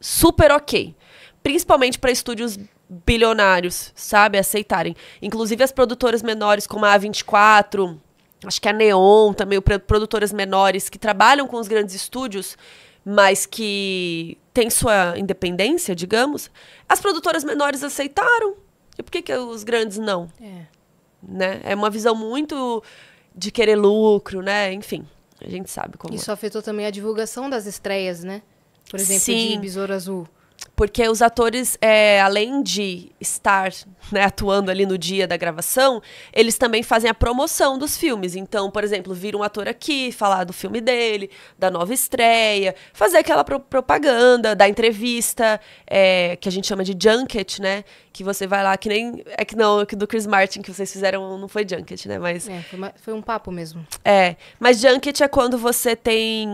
super ok. Principalmente para estúdios bilionários, sabe? Aceitarem. Inclusive as produtoras menores, como a A24, acho que a Neon também, produtoras menores que trabalham com os grandes estúdios, mas que tem sua independência, digamos, as produtoras menores aceitaram. E por que, que os grandes não? É. Né? é uma visão muito de querer lucro, né? Enfim, a gente sabe como. Isso é. afetou também a divulgação das estreias, né? Por exemplo, Sim. de Besouro Azul porque os atores, é, além de estar né, atuando ali no dia da gravação, eles também fazem a promoção dos filmes. Então, por exemplo, vir um ator aqui, falar do filme dele, da nova estreia, fazer aquela pro propaganda, da entrevista, é, que a gente chama de junket, né? que você vai lá, que nem. É que não, que do Chris Martin que vocês fizeram não foi Junket, né? Mas. É, foi, uma, foi um papo mesmo. É. Mas Junket é quando você tem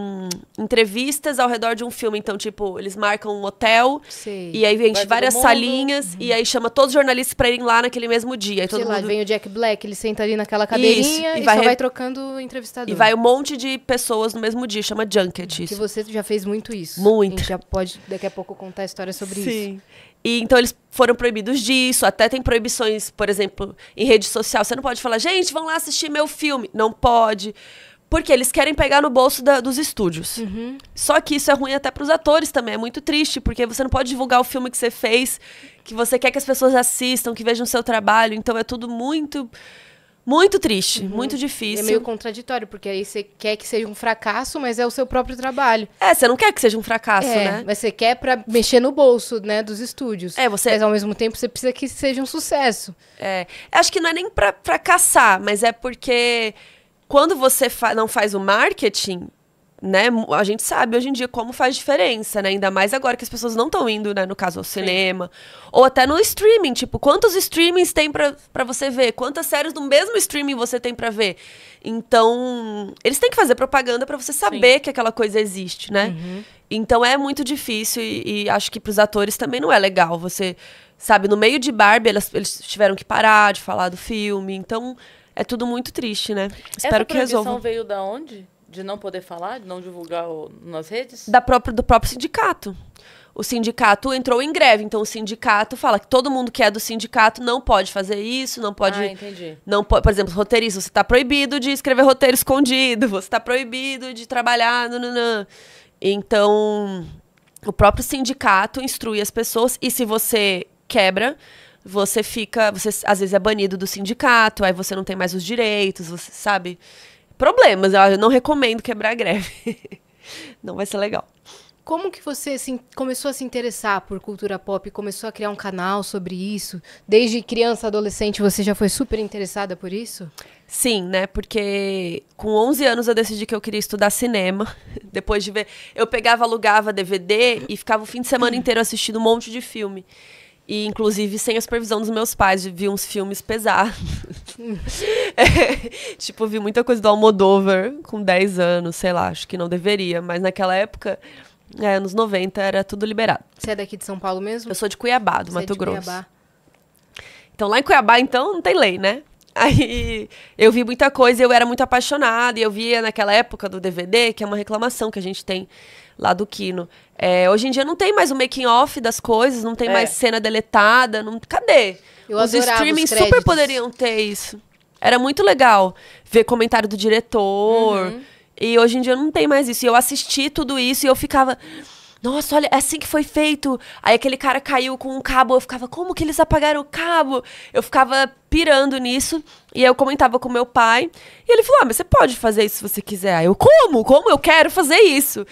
entrevistas ao redor de um filme. Então, tipo, eles marcam um hotel Sim. e aí vem várias salinhas uhum. e aí chama todos os jornalistas pra irem lá naquele mesmo dia. E Sei lá, vem o Jack Black, ele senta ali naquela cadeirinha Isso, e, e vai, re... vai trocando entrevistador. E vai um monte de pessoas no mesmo dia, chama Junket. Que isso. você já fez muito isso. Muito. A gente já pode daqui a pouco contar histórias sobre Sim. isso. Sim. E então eles foram proibidos disso, até tem proibições, por exemplo, em rede social. Você não pode falar, gente, vão lá assistir meu filme. Não pode. Porque eles querem pegar no bolso da, dos estúdios. Uhum. Só que isso é ruim até para os atores também. É muito triste, porque você não pode divulgar o filme que você fez, que você quer que as pessoas assistam, que vejam o seu trabalho. Então é tudo muito muito triste, uhum. muito é difícil. É meio contraditório, porque aí você quer que seja um fracasso, mas é o seu próprio trabalho. É, você não quer que seja um fracasso, é, né? Mas você quer para mexer no bolso, né, dos estúdios. É, você... Mas ao mesmo tempo você precisa que seja um sucesso. É. Acho que não é nem para fracassar, mas é porque quando você fa não faz o marketing, né, a gente sabe hoje em dia como faz diferença, né? Ainda mais agora que as pessoas não estão indo, né, no caso ao cinema, Sim. ou até no streaming, tipo, quantos streamings tem para você ver? Quantas séries do mesmo streaming você tem para ver? Então, eles têm que fazer propaganda para você saber Sim. que aquela coisa existe, né? Uhum. Então é muito difícil e, e acho que para os atores também não é legal você, sabe, no meio de Barbie, elas, eles tiveram que parar de falar do filme, então é tudo muito triste, né? Espero Essa que resolva. A veio da onde? De não poder falar, de não divulgar o, nas redes? Da própria, do próprio sindicato. O sindicato entrou em greve, então o sindicato fala que todo mundo que é do sindicato não pode fazer isso, não pode. Ah, entendi. Não pode, por exemplo, roteirista, você está proibido de escrever roteiro escondido, você está proibido de trabalhar. Nananã. Então, o próprio sindicato instrui as pessoas, e se você quebra, você fica. Você às vezes é banido do sindicato, aí você não tem mais os direitos, você sabe? problemas. Eu não recomendo quebrar a greve. não vai ser legal. Como que você assim começou a se interessar por cultura pop? Começou a criar um canal sobre isso? Desde criança, adolescente, você já foi super interessada por isso? Sim, né? Porque com 11 anos eu decidi que eu queria estudar cinema. Depois de ver. Eu pegava, alugava DVD e ficava o fim de semana inteiro assistindo um monte de filme. E, inclusive, sem a supervisão dos meus pais, vi uns filmes pesados. é, tipo, vi muita coisa do Almodóvar com 10 anos, sei lá, acho que não deveria. Mas naquela época, é, anos 90, era tudo liberado. Você é daqui de São Paulo mesmo? Eu sou de Cuiabá, do Você é Mato é Grosso. Cuiabá. Então, lá em Cuiabá, então, não tem lei, né? Aí eu vi muita coisa, eu era muito apaixonada, e eu via naquela época do DVD, que é uma reclamação que a gente tem lá do Kino. É, hoje em dia não tem mais o making off das coisas, não tem é. mais cena deletada, não, cadê? Eu os streamings os super poderiam ter isso. Era muito legal ver comentário do diretor. Uhum. E hoje em dia não tem mais isso. E eu assisti tudo isso e eu ficava. Nossa, olha, é assim que foi feito. Aí aquele cara caiu com um cabo. Eu ficava, como que eles apagaram o cabo? Eu ficava pirando nisso. E eu comentava com meu pai. E ele falou: ah, mas você pode fazer isso se você quiser. Aí eu, como? Como eu quero fazer isso?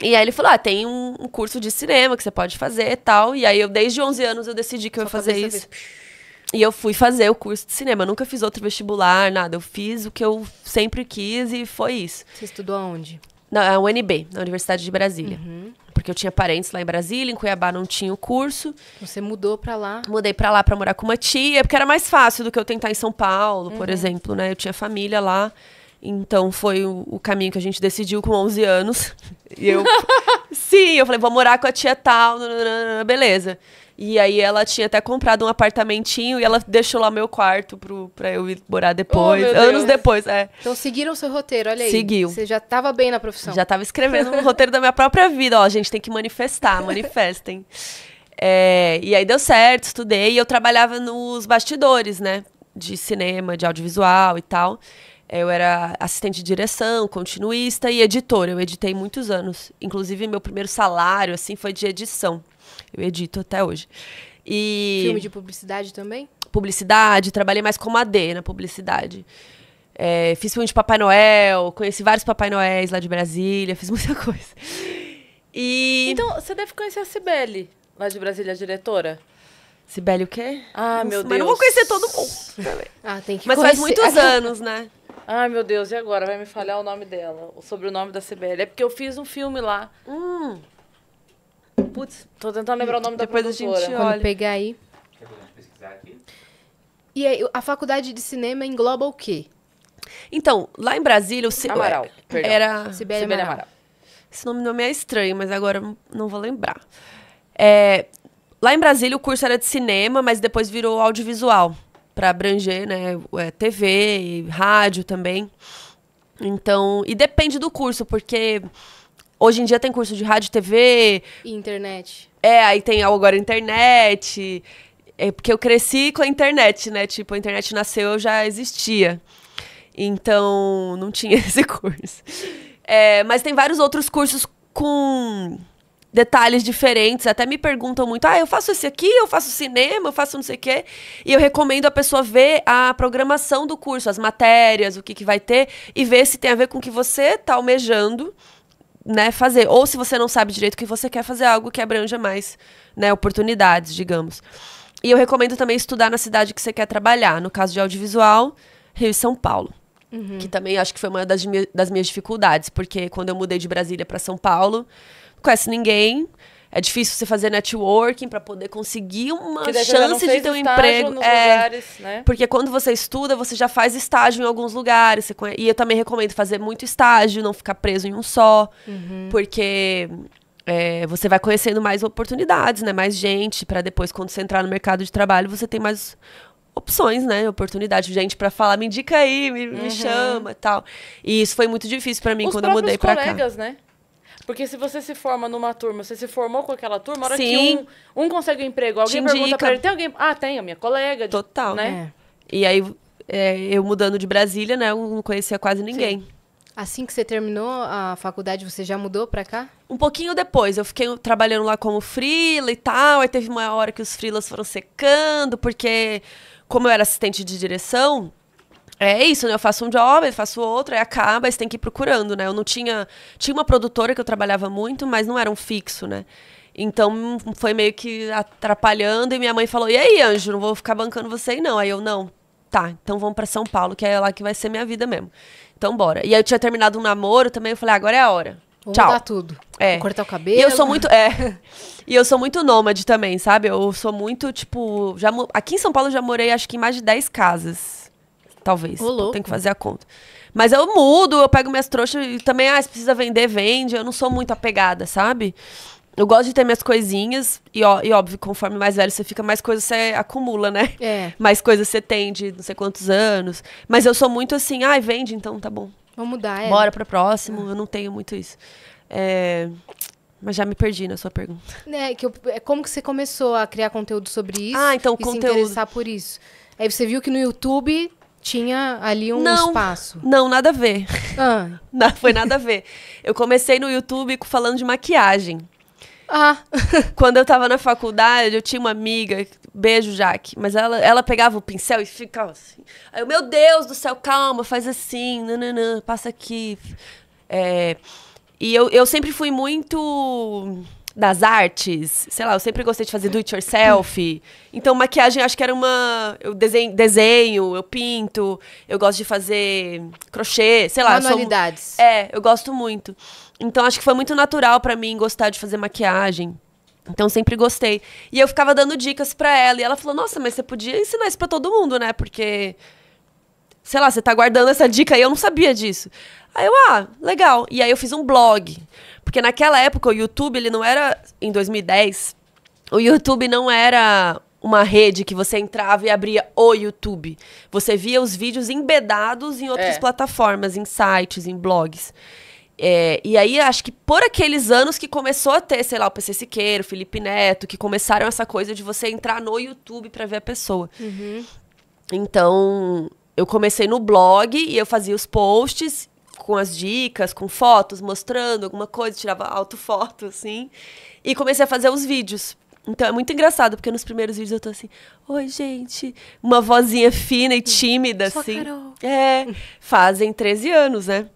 E aí ele falou: ah, tem um, curso de cinema que você pode fazer e tal. E aí eu, desde 11 anos, eu decidi que Só eu ia fazer isso. E eu fui fazer o curso de cinema. Eu nunca fiz outro vestibular, nada. Eu fiz o que eu sempre quis e foi isso. Você estudou aonde? Na UNB, na Universidade de Brasília. Uhum. Porque eu tinha parentes lá em Brasília, em Cuiabá não tinha o curso. Você mudou pra lá? Mudei pra lá pra morar com uma tia, porque era mais fácil do que eu tentar em São Paulo, uhum. por exemplo, né? Eu tinha família lá. Então foi o, o, caminho que a gente decidiu com 11 anos. E eu, sim, eu falei, vou morar com a tia tal, beleza. E aí ela tinha até comprado um apartamentinho e ela deixou lá meu quarto pro, pra eu ir morar oh, depois. Oh, anos depois, é. Então seguiram o seu roteiro, olha aí. Seguiu. Você já tava bem na profissão. Já tava escrevendo um roteiro da minha própria vida. Ó, a gente tem que manifestar, manifestem. É, e aí deu certo, estudei. E eu trabalhava nos bastidores, né? De cinema, de audiovisual e tal. Eu era assistente de direção, continuista e editora. Eu editei muitos anos. Inclusive, meu primeiro salário, assim, foi de edição. Eu edito até hoje. E... Filme de publicidade também? Publicidade. Trabalhei mais como AD na publicidade. É, fiz filme de Papai Noel, conheci vários Papai Noéis lá de Brasília, fiz muita coisa. E... Então, você deve conhecer a Cibele, lá de Brasília, a diretora. Cibele o quê? Ah, meu Deus. Mas não vou conhecer todo mundo. ah, tem que Mas conhecer. faz muitos anos, né? Ai, meu Deus, e agora? Vai me falhar o nome dela, o sobrenome da CBL. É porque eu fiz um filme lá. Hum. Putz, tô tentando lembrar o nome Depois da produtora. Depois a gente olha. Quando pegar aí. pesquisar aqui? E aí, a faculdade de cinema engloba o quê? Então, lá em Brasília... O CBL Amaral, perdão. Era... Sibeli, Sibeli Amaral. Amaral. Esse nome não me é estranho, mas agora não vou lembrar. É... Lá em Brasília, o curso era de cinema, mas depois virou audiovisual para abranger, né, é, TV, rádio também. Então, e depende do curso, porque hoje em dia tem curso de rádio, TV, e internet. É, aí tem agora internet. É porque eu cresci com a internet, né? Tipo, a internet nasceu, eu já existia. Então, não tinha esse curso. É, mas tem vários outros cursos com detalhes diferentes. Até me perguntam muito: ah, eu faço esse aqui, eu faço cinema, eu faço não sei o quê. E eu recomendo a pessoa ver a programação do curso, as matérias, o que, que vai ter, e ver se tem a ver com o que você está almejando né, fazer. Ou se você não sabe direito que você quer fazer, algo que abranja mais né, oportunidades, digamos. E eu recomendo também estudar na cidade que você quer trabalhar. No caso de audiovisual, Rio e São Paulo. Uhum. Que também acho que foi uma das, das minhas dificuldades, porque quando eu mudei de Brasília para São Paulo, conhece ninguém. É difícil você fazer networking para poder conseguir uma chance de ter um emprego. Nos é, lugares, né? Porque quando você estuda, você já faz estágio em alguns lugares. Conhe... E eu também recomendo fazer muito estágio, não ficar preso em um só. Uhum. Porque é, você vai conhecendo mais oportunidades, né? Mais gente, para depois, quando você entrar no mercado de trabalho, você tem mais opções, né? Oportunidade, gente para falar, me indica aí, me, uhum. me chama e tal. E isso foi muito difícil para mim Os quando eu mudei para cá. colegas, né? Porque se você se forma numa turma, você se formou com aquela turma, a hora Sim. que um, um consegue um emprego, alguém Te pergunta pra ele, tem alguém? Ah, tem, a minha colega. De... Total. Né? É. E aí, é, eu mudando de Brasília, né, eu não conhecia quase ninguém. Sim. Assim que você terminou a faculdade, você já mudou pra cá? Um pouquinho depois. Eu fiquei trabalhando lá como frila e tal. Aí teve uma hora que os frilas foram secando, porque como eu era assistente de direção, é isso, né? Eu faço um job, eu faço outro, aí acaba, aí você tem que ir procurando, né? Eu não tinha. Tinha uma produtora que eu trabalhava muito, mas não era um fixo, né? Então foi meio que atrapalhando, e minha mãe falou: E aí, anjo, não vou ficar bancando você aí, não. Aí eu, não, tá, então vamos para São Paulo, que é lá que vai ser minha vida mesmo. Então bora. E aí eu tinha terminado um namoro também, eu falei, ah, agora é a hora. Vou Tchau. mudar tudo. É. Vou cortar o cabelo. E eu sou muito, é. e eu sou muito nômade também, sabe? Eu sou muito, tipo, já aqui em São Paulo eu já morei acho que em mais de 10 casas talvez. Pô, então, tem que fazer a conta. Mas eu mudo, eu pego minhas trouxas e também, ah, se precisa vender, vende. Eu não sou muito apegada, sabe? Eu gosto de ter minhas coisinhas, e, ó, e óbvio, conforme mais velho você fica, mais coisas você acumula, né? É. Mais coisas você tem de não sei quantos anos. Mas eu sou muito assim, ai, ah, vende então, tá bom. Vamos mudar, é. Bora pra próximo, ah. eu não tenho muito isso. É... Mas já me perdi na sua pergunta. Né, é, que eu, é, como que você começou a criar conteúdo sobre isso? Ah, então, e conteúdo. se interessar por isso? Aí você viu que no YouTube tinha ali um não, espaço. Não, nada a ver. Ah. Não, foi nada a ver. Eu comecei no YouTube falando de maquiagem. Ah. Quando eu tava na faculdade, eu tinha uma amiga, beijo, Jaque, mas ela, ela pegava o pincel e ficava assim. Aí eu, meu Deus do céu, calma, faz assim, nananã, passa aqui. É, e eu, eu sempre fui muito das artes. Sei lá, eu sempre gostei de fazer do it yourself. Então, maquiagem acho que era uma. Eu desenho, desenho eu pinto, eu gosto de fazer crochê, sei lá. Manualidades. Sou, é, eu gosto muito. Então, acho que foi muito natural para mim gostar de fazer maquiagem. Então sempre gostei. E eu ficava dando dicas para ela e ela falou: "Nossa, mas você podia ensinar isso para todo mundo, né? Porque sei lá, você tá guardando essa dica aí, eu não sabia disso. Aí eu, ah, legal. E aí eu fiz um blog. Porque naquela época o YouTube, ele não era. Em 2010, o YouTube não era uma rede que você entrava e abria o YouTube. Você via os vídeos embedados em outras é. plataformas, em sites, em blogs. É, e aí, acho que por aqueles anos que começou a ter, sei lá, o PC Siqueiro, o Felipe Neto, que começaram essa coisa de você entrar no YouTube para ver a pessoa. Uhum. Então, eu comecei no blog e eu fazia os posts com as dicas, com fotos, mostrando alguma coisa, tirava autofoto, assim. E comecei a fazer os vídeos. Então é muito engraçado, porque nos primeiros vídeos eu tô assim, oi, gente, uma vozinha fina e tímida, Só assim. Carol. É. Fazem 13 anos, né?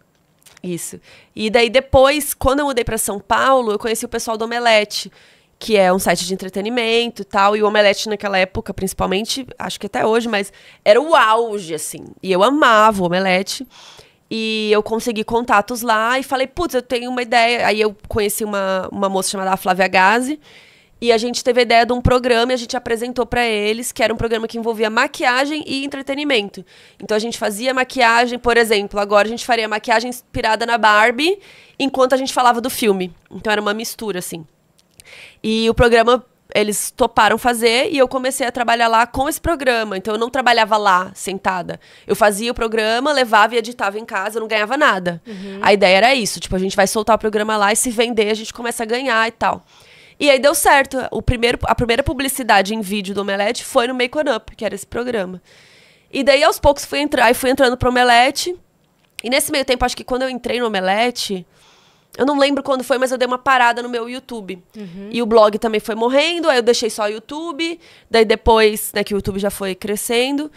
Isso. E daí depois, quando eu mudei para São Paulo, eu conheci o pessoal do Omelete que é um site de entretenimento e tal. E o Omelete naquela época, principalmente, acho que até hoje, mas era o auge, assim. E eu amava o Omelete. E eu consegui contatos lá e falei, putz, eu tenho uma ideia. Aí eu conheci uma, uma moça chamada Flávia Gazi. E a gente teve a ideia de um programa e a gente apresentou para eles, que era um programa que envolvia maquiagem e entretenimento. Então a gente fazia maquiagem, por exemplo, agora a gente faria maquiagem inspirada na Barbie, enquanto a gente falava do filme. Então era uma mistura, assim. E o programa eles toparam fazer e eu comecei a trabalhar lá com esse programa. Então eu não trabalhava lá sentada. Eu fazia o programa, levava e editava em casa, eu não ganhava nada. Uhum. A ideia era isso, tipo, a gente vai soltar o programa lá e se vender, a gente começa a ganhar e tal. E aí deu certo. O primeiro, a primeira publicidade em vídeo do Omelete foi no Make One Up, que era esse programa. E daí aos poucos fui entrar, e fui entrando pro Omelete. E nesse meio tempo, acho que quando eu entrei no Omelete, eu não lembro quando foi, mas eu dei uma parada no meu YouTube. Uhum. E o blog também foi morrendo, aí eu deixei só o YouTube. Daí depois, né, que o YouTube já foi crescendo.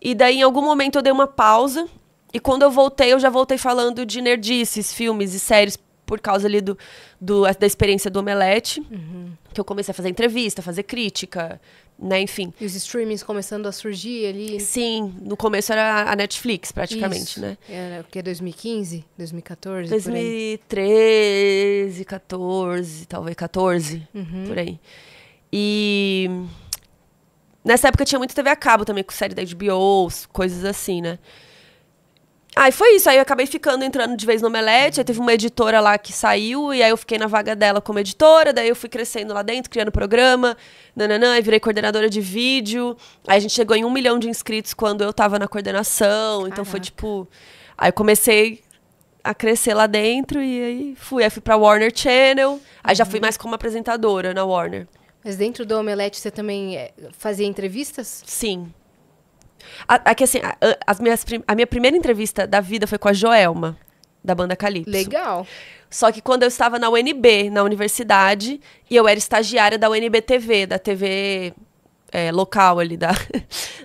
E daí, em algum momento, eu dei uma pausa. E quando eu voltei, eu já voltei falando de nerdices, filmes e séries por causa ali do, do da experiência do Omelete, uhum. que eu comecei a fazer entrevista, fazer crítica, né, enfim. E os streamings começando a surgir ali? Sim, no começo era a Netflix, praticamente, Isso. né? Era o que, 2015, 2014, 2013, 14, talvez 14, uhum. por aí. E... Nessa época tinha muito TV a cabo também, com série da HBO, coisas assim, né? Aí foi isso, aí eu acabei ficando entrando de vez no Omelete, aí teve uma editora lá que saiu, e aí eu fiquei na vaga dela como editora, daí eu fui crescendo lá dentro, criando programa, nananã, aí virei coordenadora de vídeo, aí a gente chegou em um milhão de inscritos quando eu tava na coordenação, Caraca. então foi tipo... Aí eu comecei a crescer lá dentro, e aí fui, aí fui pra Warner Channel, aí já fui uhum. mais como apresentadora na Warner. Mas dentro do Omelete você também eh, fazia entrevistas? Sim. Aqui, assim, a, as minhas, a minha primeira entrevista da vida foi com a Joelma, da banda Calypso. Legal. Só que quando eu estava na UNB, na universidade, e eu era estagiária da UNB TV, da TV é, local ali da,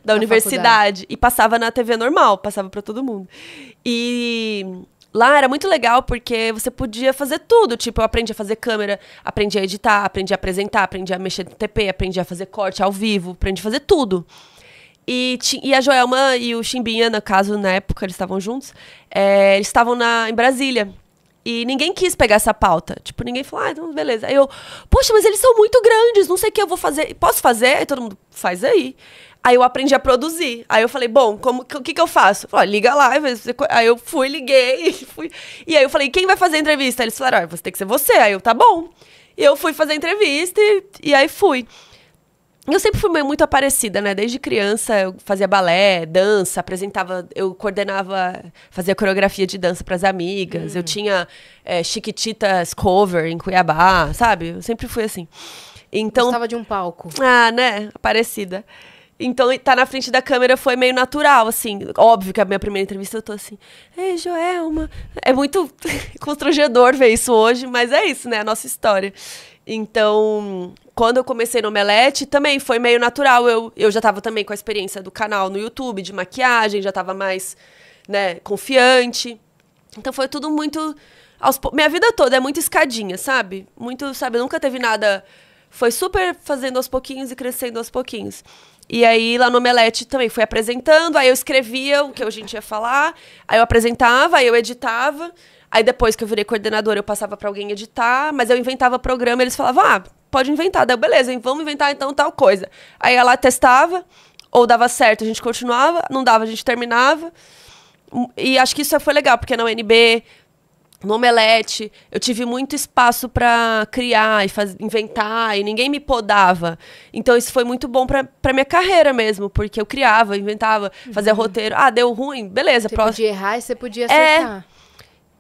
da, universidade. E passava na TV normal, passava para todo mundo. E lá era muito legal porque você podia fazer tudo. Tipo, eu aprendi a fazer câmera, aprendi a editar, aprendi a apresentar, aprendi a mexer no TP, aprendi a fazer corte ao vivo, aprendi a fazer tudo. E, e, a Joelma e o Chimbinha, no caso, na época, eles estavam juntos, é, eles estavam na, em Brasília. E ninguém quis pegar essa pauta. Tipo, ninguém falou, ah, então beleza. Aí eu, poxa, mas eles são muito grandes, não sei o que eu vou fazer. Posso fazer? Aí todo mundo, faz aí. Aí eu aprendi a produzir. Aí eu falei, bom, como, o que, que eu faço? Falei, liga lá. Aí eu fui, liguei. Fui. E aí eu falei, quem vai fazer a entrevista? Aí eles falaram, ah, você tem que ser você. Aí eu, tá bom. E eu fui fazer a entrevista e, e aí fui. Eu sempre fui muito aparecida, né? Desde criança eu fazia balé, dança, apresentava, eu coordenava, fazia coreografia de dança para as amigas. Hum. Eu tinha é, Chiquititas cover em Cuiabá, sabe? Eu sempre fui assim. Então gostava de um palco. Ah, né? Aparecida. Então, estar tá na frente da câmera foi meio natural, assim. Óbvio que a minha primeira entrevista eu tô assim, ei, Joelma. É muito constrangedor ver isso hoje, mas é isso, né? A nossa história. Então, quando eu comecei no Omelete, também foi meio natural. Eu, eu já estava também com a experiência do canal no YouTube, de maquiagem, já estava mais né, confiante. Então foi tudo muito. Aos, minha vida toda é muito escadinha, sabe? Muito, sabe? Nunca teve nada. Foi super fazendo aos pouquinhos e crescendo aos pouquinhos. E aí, lá no Omelete também fui apresentando, aí eu escrevia o que a gente ia falar, aí eu apresentava, aí eu editava. Aí depois que eu virei coordenadora, eu passava para alguém editar, mas eu inventava programa, eles falavam: "Ah, pode inventar". Daí, beleza, vamos inventar então tal coisa. Aí ela testava, ou dava certo, a gente continuava, não dava, a gente terminava. E acho que isso foi legal, porque na UNB, no Omelete, eu tive muito espaço para criar e faz, inventar, e ninguém me podava. Então isso foi muito bom para minha carreira mesmo, porque eu criava, inventava, fazia uhum. roteiro. Ah, deu ruim, beleza. Você próximo. podia errar e você podia é. acertar. É,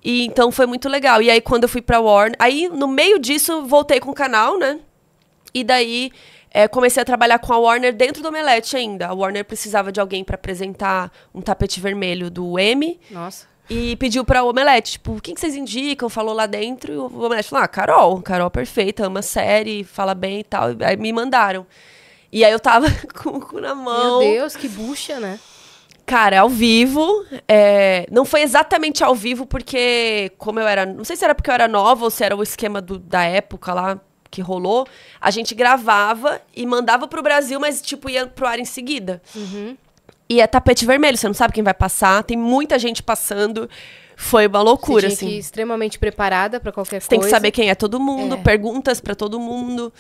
e então foi muito legal. E aí quando eu fui pra Warner, aí no meio disso voltei com o canal, né? E daí é, comecei a trabalhar com a Warner dentro do Omelete ainda. A Warner precisava de alguém para apresentar um tapete vermelho do M. Nossa. E pediu pra Omelete, tipo, quem que vocês indicam? Falou lá dentro. E o Omelete falou, ah, Carol. Carol perfeita, ama série, fala bem e tal. Aí me mandaram. E aí eu tava com o cu na mão. Meu Deus, que bucha, né? Cara, ao vivo. É... Não foi exatamente ao vivo, porque, como eu era. Não sei se era porque eu era nova ou se era o esquema do, da época lá que rolou. A gente gravava e mandava pro Brasil, mas, tipo, ia pro ar em seguida. Uhum. E é tapete vermelho, você não sabe quem vai passar, tem muita gente passando. Foi uma loucura, você tinha assim. Que ir extremamente preparada para qualquer você coisa. Tem que saber quem é todo mundo, é. perguntas para todo mundo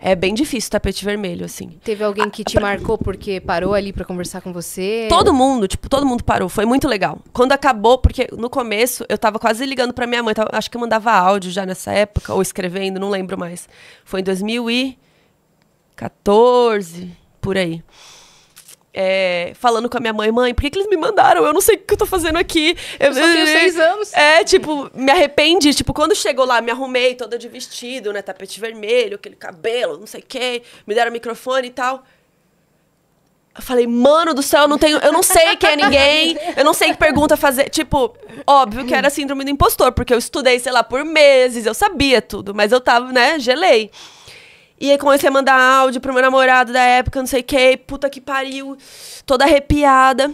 é bem difícil tapete vermelho, assim. Teve alguém que te ah, marcou porque parou ali para conversar com você? Todo mundo, tipo, todo mundo parou. Foi muito legal. Quando acabou, porque no começo eu tava quase ligando para minha mãe. Tava, acho que eu mandava áudio já nessa época, ou escrevendo, não lembro mais. Foi em 2014, por aí é, falando com a minha mãe, mãe, por que, que, eles me mandaram? Eu não sei o que eu tô fazendo aqui. Eu, eu só tenho seis anos. É, tipo, me arrepende. Tipo, quando chegou lá, me arrumei toda de vestido, né? Tapete vermelho, aquele cabelo, não sei o quê. Me deram microfone e tal. Eu falei, mano do céu, eu não tenho, eu não sei quem é ninguém, eu não sei que pergunta fazer. Tipo, óbvio que era síndrome do impostor, porque eu estudei, sei lá, por meses, eu sabia tudo, mas eu tava, né, gelei. E aí comecei a mandar áudio pro meu namorado da época, não sei o que, puta que pariu, toda arrepiada.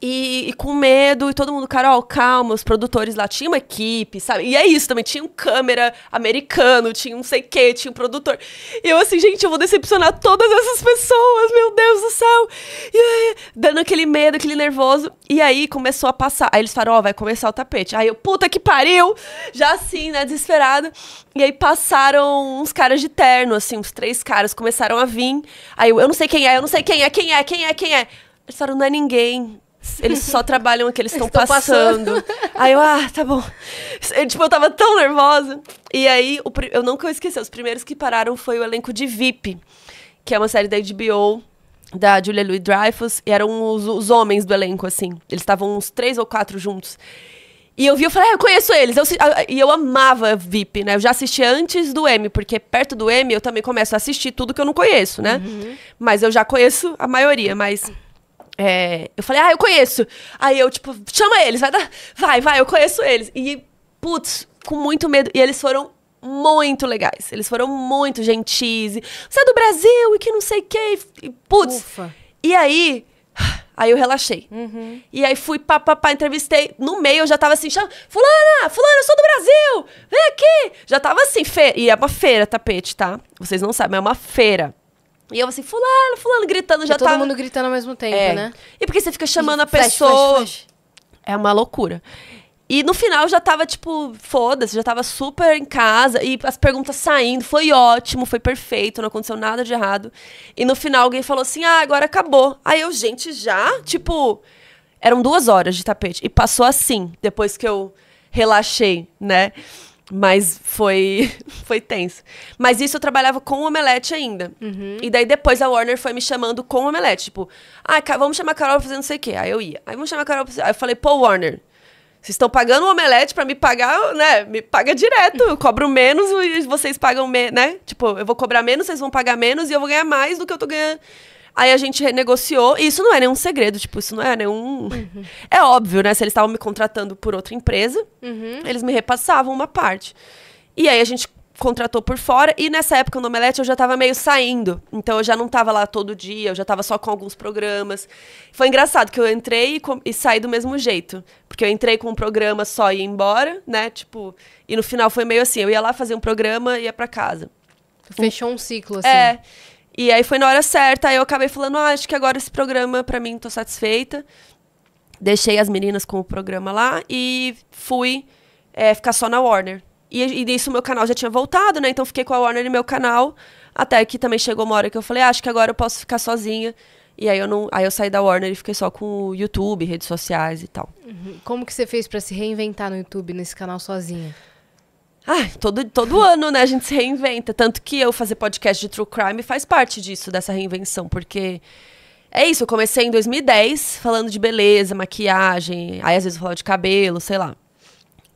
E, e, com medo, e todo mundo, Carol, calma, os produtores lá, tinha uma equipe, sabe? E é isso também, tinha um câmera americano, tinha um sei quê, tinha um produtor. E eu assim, gente, eu vou decepcionar todas essas pessoas, meu Deus do céu! E, dando aquele medo, aquele nervoso. E aí começou a passar. Aí eles falaram, ó, oh, vai começar o tapete. Aí eu, puta que pariu! Já assim, né, desesperada. E aí passaram uns caras de terno, assim, uns três caras começaram a vir. Aí eu, eu não sei quem é, eu não sei quem é, quem é, quem é, quem é. Eles falaram, não é ninguém. Eles só trabalham o que eles estão passando. passando. Aí eu, ah, tá bom. Eu, tipo, eu tava tão nervosa. E aí, o, eu nunca esqueci, os primeiros que pararam foi o elenco de VIP, que é uma série da HBO, da Julia Louis-Dreyfus, e eram os, os homens do elenco, assim. Eles estavam uns três ou quatro juntos. E eu vi, eu falei, ah, eu conheço eles. Eu, e eu amava VIP, né? Eu já assisti antes do M, porque perto do M eu também começo a assistir tudo que eu não conheço, né? Uhum. Mas eu já conheço a maioria, mas é, eu falei, ah, eu conheço. Aí eu, tipo, chama eles, vai dar. Vai, vai, eu conheço eles. E, putz, com muito medo. E eles foram muito legais. Eles foram muito gentis. Você é do Brasil e que não sei o quê. E, putz. Ufa. E aí. Aí eu relaxei. Uhum. E aí fui, pá, pá, pá, entrevistei. No meio eu já tava assim, chama, fulana, fulana, eu sou do Brasil, vem aqui. Já tava assim, feira. E é uma feira, tapete, tá? Vocês não sabem, é uma feira. E eu assim, fulano, fulano, gritando, já e todo tá... todo mundo gritando ao mesmo tempo, é. né? E porque você fica chamando a pessoa... Flash, flash. É uma loucura. E no final já tava, tipo, foda-se, já tava super em casa, e as perguntas saindo, foi ótimo, foi perfeito, não aconteceu nada de errado. E no final alguém falou assim, ah, agora acabou. Aí eu, gente, já? Tipo, eram duas horas de tapete. E passou assim, depois que eu relaxei, né? Mas foi foi tenso. Mas isso eu trabalhava com o Omelete ainda. Uhum. E daí depois a Warner foi me chamando com o Omelete. Tipo, ah, vamos chamar a Carol pra fazer não sei o quê. Aí eu ia. Aí vamos chamar a Carol pra fazer... Aí eu falei, pô, Warner, vocês estão pagando o Omelete pra me pagar, né? Me paga direto. Eu cobro menos e vocês pagam, me... né? Tipo, eu vou cobrar menos, vocês vão pagar menos e eu vou ganhar mais do que eu tô ganhando. Aí a gente renegociou, e isso não é nenhum segredo, tipo, isso não é nenhum. Uhum. É óbvio, né? Se eles estavam me contratando por outra empresa, uhum. eles me repassavam uma parte. E aí a gente contratou por fora, e nessa época no Omelete eu já tava meio saindo. Então eu já não tava lá todo dia, eu já tava só com alguns programas. Foi engraçado que eu entrei e, e saí do mesmo jeito. Porque eu entrei com um programa só e ia embora, né? Tipo, e no final foi meio assim, eu ia lá fazer um programa e ia para casa. Fechou um ciclo, assim. É. E aí foi na hora certa, aí eu acabei falando, ah, acho que agora esse programa, para mim, tô satisfeita. Deixei as meninas com o programa lá e fui é, ficar só na Warner. E, e nisso meu canal já tinha voltado, né? Então fiquei com a Warner e meu canal. Até que também chegou uma hora que eu falei, ah, acho que agora eu posso ficar sozinha. E aí eu não, aí eu saí da Warner e fiquei só com o YouTube, redes sociais e tal. Uhum. Como que você fez para se reinventar no YouTube nesse canal sozinha? Ai, todo, todo ano, né? A gente se reinventa. Tanto que eu fazer podcast de true crime faz parte disso, dessa reinvenção, porque. É isso, eu comecei em 2010 falando de beleza, maquiagem, aí às vezes eu falava de cabelo, sei lá.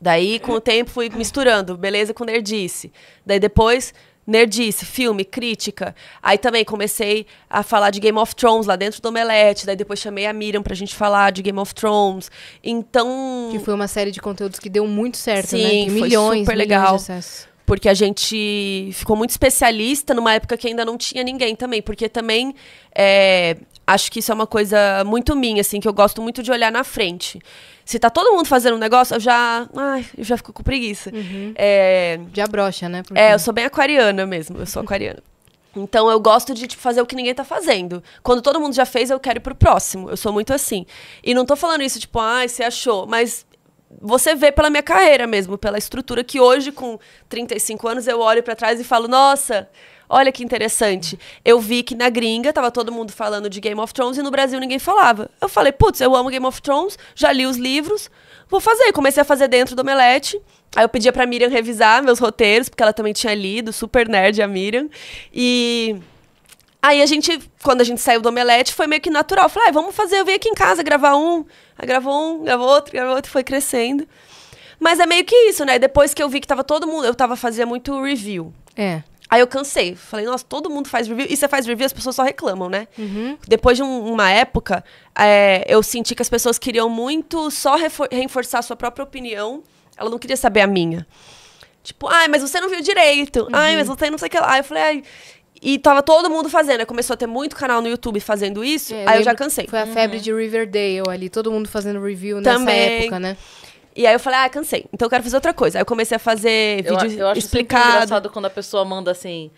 Daí, com o tempo, fui misturando beleza com nerdice. Daí depois, nerdice, filme, crítica. Aí também comecei a falar de Game of Thrones lá dentro do Omelete. Daí depois chamei a Miriam pra gente falar de Game of Thrones. Então. Que foi uma série de conteúdos que deu muito certo, né? Sim, né? Tem milhões, foi super milhões legal. de acessos. Porque a gente ficou muito especialista numa época que ainda não tinha ninguém também. Porque também é, acho que isso é uma coisa muito minha, assim, que eu gosto muito de olhar na frente. Se tá todo mundo fazendo um negócio, eu já. Ai, eu já fico com preguiça. Uhum. É, já brocha, né? Porque... É, eu sou bem aquariana mesmo. Eu sou aquariana. Então eu gosto de tipo, fazer o que ninguém tá fazendo. Quando todo mundo já fez, eu quero ir pro próximo. Eu sou muito assim. E não tô falando isso, tipo, ai, ah, você achou, mas você vê pela minha carreira mesmo, pela estrutura que hoje, com 35 anos, eu olho para trás e falo, nossa, olha que interessante. Eu vi que na gringa tava todo mundo falando de Game of Thrones e no Brasil ninguém falava. Eu falei, putz, eu amo Game of Thrones, já li os livros, vou fazer. Comecei a fazer dentro do Omelete. Aí eu pedia pra Miriam revisar meus roteiros, porque ela também tinha lido, super nerd a Miriam. E Aí a gente, quando a gente saiu do Omelete, foi meio que natural. Falei, ah, vamos fazer, eu vim aqui em casa gravar um. Aí gravou um, gravou outro, gravou outro, foi crescendo. Mas é meio que isso, né? Depois que eu vi que tava todo mundo, eu tava fazendo muito review. É. Aí eu cansei. Falei, nossa, todo mundo faz review. E você faz review, as pessoas só reclamam, né? Uhum. Depois de um, uma época, é, eu senti que as pessoas queriam muito só reforçar a sua própria opinião. Ela não queria saber a minha. Tipo, ai, mas você não viu direito. Uhum. Ai, mas você não sei o que lá. Eu falei, ai, e tava todo mundo fazendo. Começou a ter muito canal no YouTube fazendo isso. É, aí eu já cansei. Foi a febre uhum. de Riverdale ali, todo mundo fazendo review Também. nessa época, né? E aí eu falei, ah, cansei. Então eu quero fazer outra coisa. Aí eu comecei a fazer vídeo eu, eu acho explicado. engraçado quando a pessoa manda assim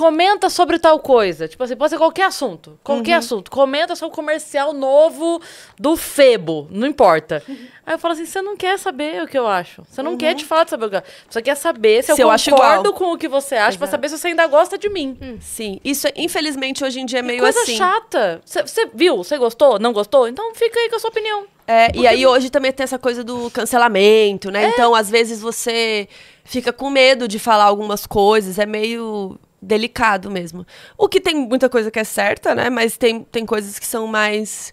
comenta sobre tal coisa. Tipo assim, pode ser qualquer assunto. Qualquer uhum. assunto. Comenta sobre o comercial novo do Febo. Não importa. Uhum. Aí eu falo assim, você não quer saber o que eu acho. Você não uhum. quer de fato saber o que eu acho. Você quer saber se, se eu, eu concordo com o que você acha Exato. pra saber se você ainda gosta de mim. Hum. Sim. Isso, infelizmente, hoje em dia é meio coisa assim. coisa chata. Você viu? Você gostou? Não gostou? Então fica aí com a sua opinião. É, e aí hoje também tem essa coisa do cancelamento, né? É. Então, às vezes você fica com medo de falar algumas coisas. É meio delicado mesmo. O que tem muita coisa que é certa, né? Mas tem, tem coisas que são mais.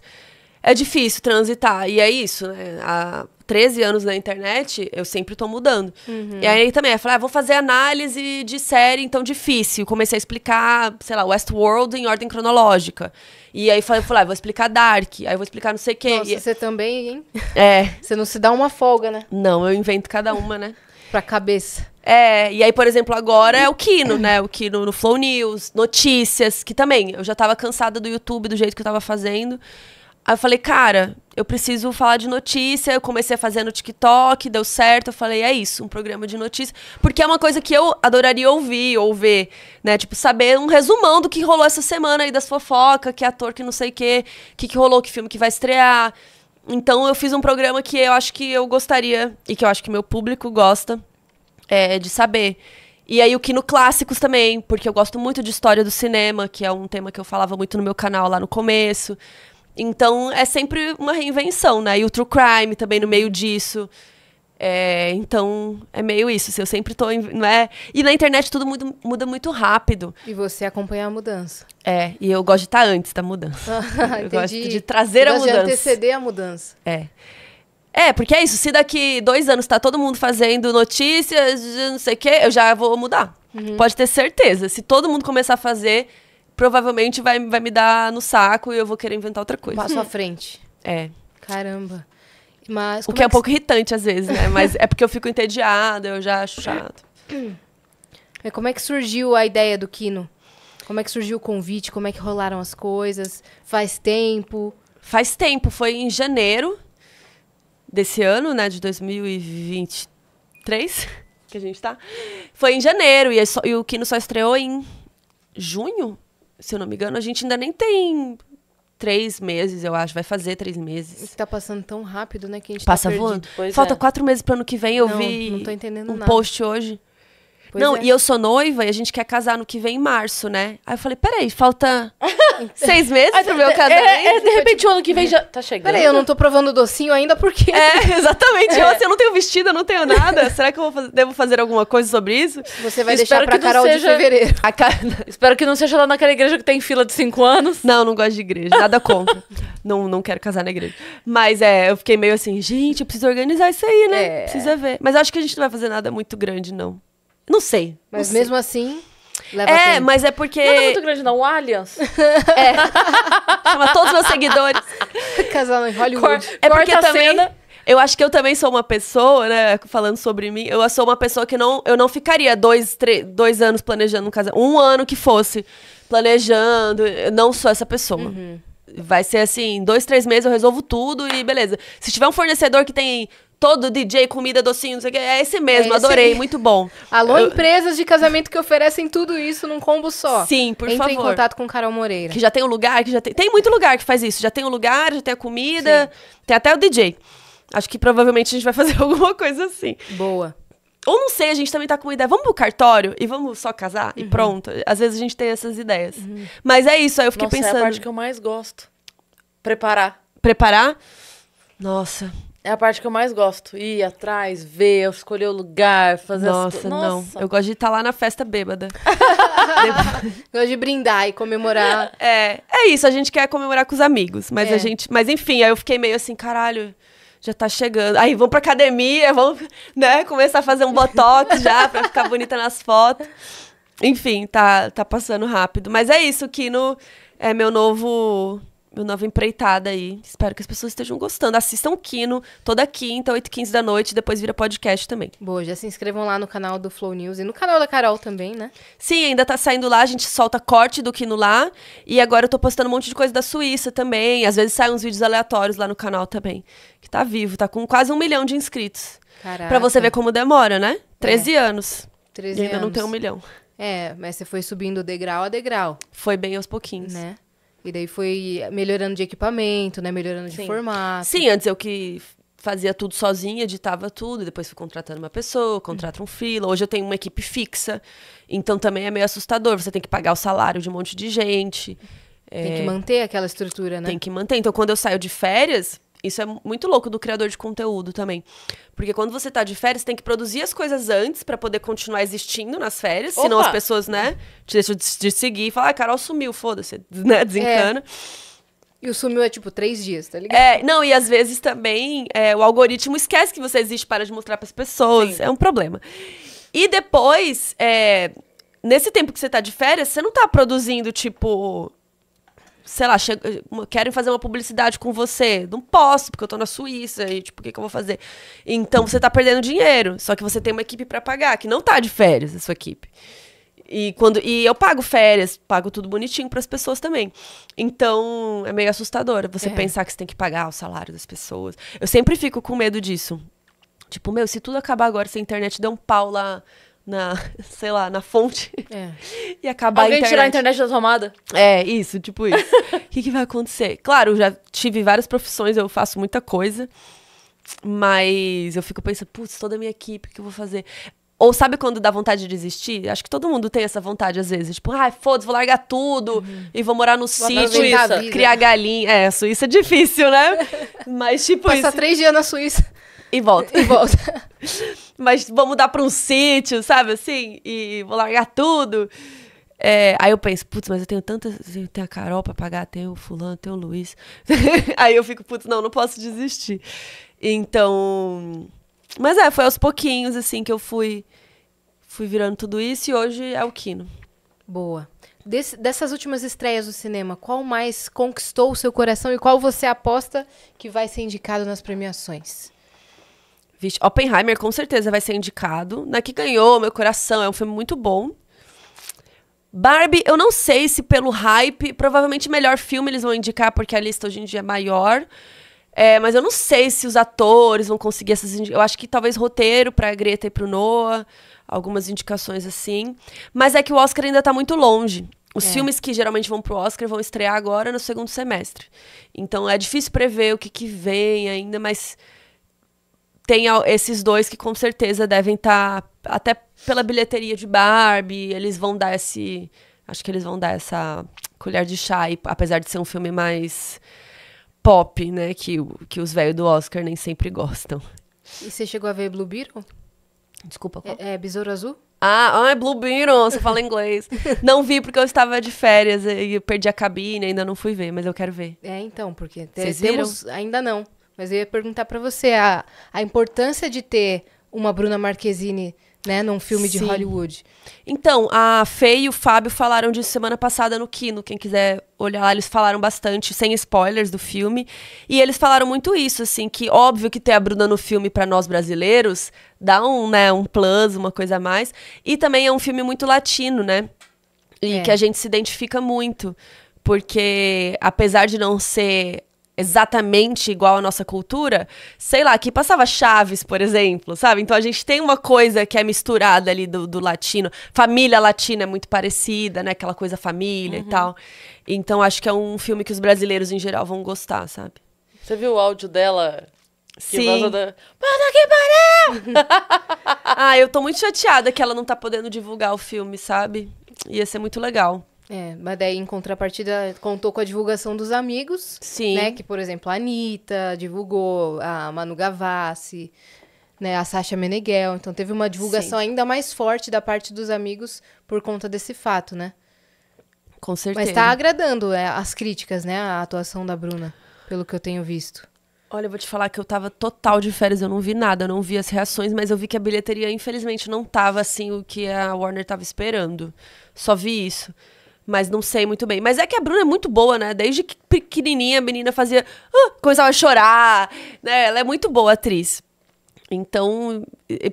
É difícil transitar. E é isso, né? Há 13 anos na internet, eu sempre tô mudando. Uhum. E aí também, eu falei, ah, vou fazer análise de série, então difícil. Comecei a explicar, sei lá, Westworld em ordem cronológica. E aí falei, falei ah, vou explicar Dark, aí vou explicar não sei o quê. Nossa, e... você também, hein? É. Você não se dá uma folga, né? Não, eu invento cada uma, né? pra cabeça. É, e aí, por exemplo, agora é o Kino, né? O Kino no Flow News, notícias, que também eu já tava cansada do YouTube do jeito que eu tava fazendo. Aí eu falei, cara, eu preciso falar de notícia. Eu comecei a fazer no TikTok, deu certo. Eu falei, é isso, um programa de notícia. Porque é uma coisa que eu adoraria ouvir ou ver, né? Tipo, saber um resumão do que rolou essa semana aí das fofocas, que é ator que não sei o quê, que, que rolou, que filme que vai estrear. Então eu fiz um programa que eu acho que eu gostaria e que eu acho que meu público gosta é, de saber. E aí o Kino Clássicos também, porque eu gosto muito de história do cinema, que é um tema que eu falava muito no meu canal lá no começo. Então é sempre uma reinvenção, né? E o True Crime também no meio disso. É, então, é meio isso. Assim, eu sempre tô. Não é? E na internet tudo muda, muda, muito rápido. E você acompanha a mudança. É, e eu gosto de estar tá antes da mudança. eu gosto de trazer a mudança. De anteceder a mudança. É. É, porque é isso. Se daqui dois anos tá todo mundo fazendo notícias, não sei o quê, eu já vou mudar. Uhum. Pode ter certeza. Se todo mundo começar a fazer, provavelmente vai, vai me dar no saco e eu vou querer inventar outra coisa. Passo hum. à frente. É. Caramba. Mas, o que é, que é um pouco irritante às vezes, né? Mas é porque eu fico entediada, eu já acho chato. É, como é que surgiu a ideia do Kino? Como é que surgiu o convite? Como é que rolaram as coisas? Faz tempo? Faz tempo, foi em janeiro desse ano, né, de 2023, que a gente tá, foi em janeiro. E, é só, e o Kino só estreou em junho, se eu não me engano. A gente ainda nem tem três meses, eu acho. Vai fazer três meses. Está passando tão rápido, né? Que a gente tá Passa tá voando. Falta é. quatro meses o ano que vem. Eu não, vi não um nada. post hoje Pois não, é. e eu sou noiva e a gente quer casar no que vem em março, né? Aí eu falei, peraí, falta seis meses para ah, pro meu é, casamento. É, é, de repente o ano que vem já tá chegando. Peraí, eu não tô provando docinho ainda porque... É, exatamente. É. Eu, assim, eu não tenho vestido, eu não tenho nada. Será que eu fazer, devo fazer alguma coisa sobre isso? Você vai Espero deixar pra Carol seja... de fevereiro. Ca... Espero que não seja lá naquela igreja que tem fila de cinco anos. Não, não gosto de igreja, nada contra. não, não quero casar na igreja. Mas é, eu fiquei meio assim, gente, eu preciso organizar isso aí, né? É. Precisa ver. Mas acho que a gente não vai fazer nada muito grande, não. Não sei. Mas não mesmo sei. assim. Leva é, tempo. mas é porque. Não é muito grande, não. Allianz. é. Chama todos os meus seguidores. Casal em Hollywood. Cor é porque também. Cena. Eu acho que eu também sou uma pessoa, né? Falando sobre mim, eu sou uma pessoa que não. Eu não ficaria dois, três, dois anos planejando um casal. Um ano que fosse planejando. Eu não sou essa pessoa. Uhum. Vai ser assim, dois, três meses eu resolvo tudo e beleza. Se tiver um fornecedor que tem todo DJ, comida, docinho, não sei o que. É esse mesmo, é esse adorei, aí. muito bom. Alô, eu... empresas de casamento que oferecem tudo isso num combo só. Sim, por Entre favor. Entre em contato com Carol Moreira. Que já tem um lugar, que já tem... Tem muito lugar que faz isso. Já tem o um lugar, já tem a comida, Sim. tem até o DJ. Acho que provavelmente a gente vai fazer alguma coisa assim. Boa. Ou não sei, a gente também tá com uma ideia. Vamos pro cartório e vamos só casar uhum. e pronto. Às vezes a gente tem essas ideias. Uhum. Mas é isso, aí eu fiquei Nossa, pensando. Essa é a parte que eu mais gosto. Preparar. Preparar? Nossa, é a parte que eu mais gosto. Ir atrás, ver, escolher o lugar, fazer Nossa, as coisas. Nossa, não. Eu gosto de estar tá lá na festa bêbada. Depois... gosto de brindar e comemorar. É, é isso, a gente quer comemorar com os amigos. Mas é. a gente. Mas enfim, aí eu fiquei meio assim, caralho já tá chegando. Aí vamos pra academia, vamos, né, começar a fazer um botox já pra ficar bonita nas fotos. Enfim, tá, tá passando rápido. Mas é isso, Kino é meu novo meu nova empreitada aí. Espero que as pessoas estejam gostando. Assistam o Kino toda quinta, 8h15 da noite, depois vira podcast também. Boa, já se inscrevam lá no canal do Flow News e no canal da Carol também, né? Sim, ainda tá saindo lá, a gente solta corte do Kino lá. E agora eu tô postando um monte de coisa da Suíça também. Às vezes saem uns vídeos aleatórios lá no canal também. Que tá vivo, tá com quase um milhão de inscritos. Caraca. Pra você ver como demora, né? 13 é. anos. 13 e ainda anos. não tem um milhão. É, mas você foi subindo degrau a degrau. Foi bem aos pouquinhos. Né? E daí foi melhorando de equipamento, né? Melhorando Sim. de formato. Sim, antes eu que fazia tudo sozinha, editava tudo, depois fui contratando uma pessoa, contrato um fila Hoje eu tenho uma equipe fixa, então também é meio assustador. Você tem que pagar o salário de um monte de gente. Tem é... que manter aquela estrutura, né? Tem que manter. Então, quando eu saio de férias, isso é muito louco do criador de conteúdo também. Porque quando você tá de férias, tem que produzir as coisas antes para poder continuar existindo nas férias. Opa! Senão as pessoas, né, te deixam de, de seguir e falam, ah, Carol sumiu, foda-se, né? É. Desencana. É. E o sumiu é tipo três dias, tá ligado? É, não, e às vezes também é, o algoritmo esquece que você existe para de mostrar para as pessoas. Sim. É um problema. E depois, é, nesse tempo que você tá de férias, você não tá produzindo, tipo, sei lá, querem fazer uma publicidade com você. Não posso, porque eu tô na Suíça e, tipo, o que, que eu vou fazer? Então você tá perdendo dinheiro. Só que você tem uma equipe para pagar, que não tá de férias, a sua equipe. E, quando, e eu pago férias, pago tudo bonitinho para as pessoas também. Então, é meio assustador você é. pensar que você tem que pagar o salário das pessoas. Eu sempre fico com medo disso. Tipo, meu, se tudo acabar agora, se a internet der um pau lá na, sei lá, na fonte é. e acabar Alguém a internet. tirar a internet da tomada. É, isso, tipo isso. O que, que vai acontecer? Claro, já tive várias profissões, eu faço muita coisa, mas eu fico pensando, putz, toda a minha equipe, o que eu vou fazer? Ou sabe quando dá vontade de desistir? Acho que todo mundo tem essa vontade às vezes. Tipo, ai, ah, foda-se, vou largar tudo uhum. e vou morar no vou sítio, criar galinha. É, Suíça é difícil, né? Mas tipo Passar três dias na Suíça e volta, E volta. Mas vou mudar pra um sítio, sabe assim? E vou largar tudo. É, aí eu penso, putz, mas eu tenho tantas. tenho a Carol pra pagar, tenho o Fulano, tenho o Luiz. aí eu fico, putz, não, não posso desistir. Então. Mas é, foi aos pouquinhos, assim, que eu fui. Fui virando tudo isso e hoje é o Kino. Boa. Des, dessas últimas estreias do cinema, qual mais conquistou o seu coração e qual você aposta que vai ser indicado nas premiações? Vixe, Oppenheimer com certeza vai ser indicado. Na né, que ganhou, meu coração, é um filme muito bom. Barbie, eu não sei se pelo hype, provavelmente melhor filme eles vão indicar, porque a lista hoje em dia é maior. É, mas eu não sei se os atores vão conseguir essas. indicações. Eu acho que talvez roteiro para a Greta e para o Noah, algumas indicações assim. Mas é que o Oscar ainda está muito longe. Os é. filmes que geralmente vão pro Oscar vão estrear agora no segundo semestre. Então é difícil prever o que, que vem ainda, mas tem esses dois que com certeza devem estar. Tá, até pela bilheteria de Barbie, eles vão dar esse. Acho que eles vão dar essa colher de chá, e, apesar de ser um filme mais pop, né? Que, que os velhos do Oscar nem sempre gostam. E você chegou a ver Blue Beetle? Desculpa, qual? É, é Besouro Azul? Ah, ah, é Blue Beetle, você fala inglês. não vi porque eu estava de férias e perdi a cabine, ainda não fui ver, mas eu quero ver. É, então, porque te, temos... Ainda não. Mas eu ia perguntar para você a, a importância de ter uma Bruna Marquezine né, num filme Sim. de Hollywood. Então, a Fê e o Fábio falaram disso semana passada no Kino, quem quiser olhar lá, eles falaram bastante, sem spoilers do filme, e eles falaram muito isso, assim, que óbvio que ter a Bruna no filme para nós brasileiros dá um, né, um plus, uma coisa a mais, e também é um filme muito latino, né, e é. que a gente se identifica muito, porque apesar de não ser exatamente igual à nossa cultura, sei lá, que passava Chaves, por exemplo, sabe? Então a gente tem uma coisa que é misturada ali do, do latino. Família latina é muito parecida, né? Aquela coisa família uhum. e tal. Então acho que é um filme que os brasileiros em geral vão gostar, sabe? Você viu o áudio dela que Sim. Da... Puta que pariu! ah, eu tô muito chateada que ela não tá podendo divulgar o filme, sabe? Ia ser muito legal. É, mas daí em contrapartida contou com a divulgação dos amigos. Sim. Né? Que, por exemplo, a Anitta divulgou, a Manu Gavassi, né, a Sasha Meneghel. Então teve uma divulgação Sim. ainda mais forte da parte dos amigos por conta desse fato, né? Com certeza. Mas tá agradando é, as críticas, né? A atuação da Bruna, pelo que eu tenho visto. Olha, eu vou te falar que eu tava total de férias, eu não vi nada, eu não vi as reações, mas eu vi que a bilheteria, infelizmente, não tava assim o que a Warner tava esperando. Só vi isso. Mas não sei muito bem. Mas é que a Bruna é muito boa, né? Desde que pequenininha a menina fazia. Ah, começava a chorar, né? Ela é muito boa atriz. Então,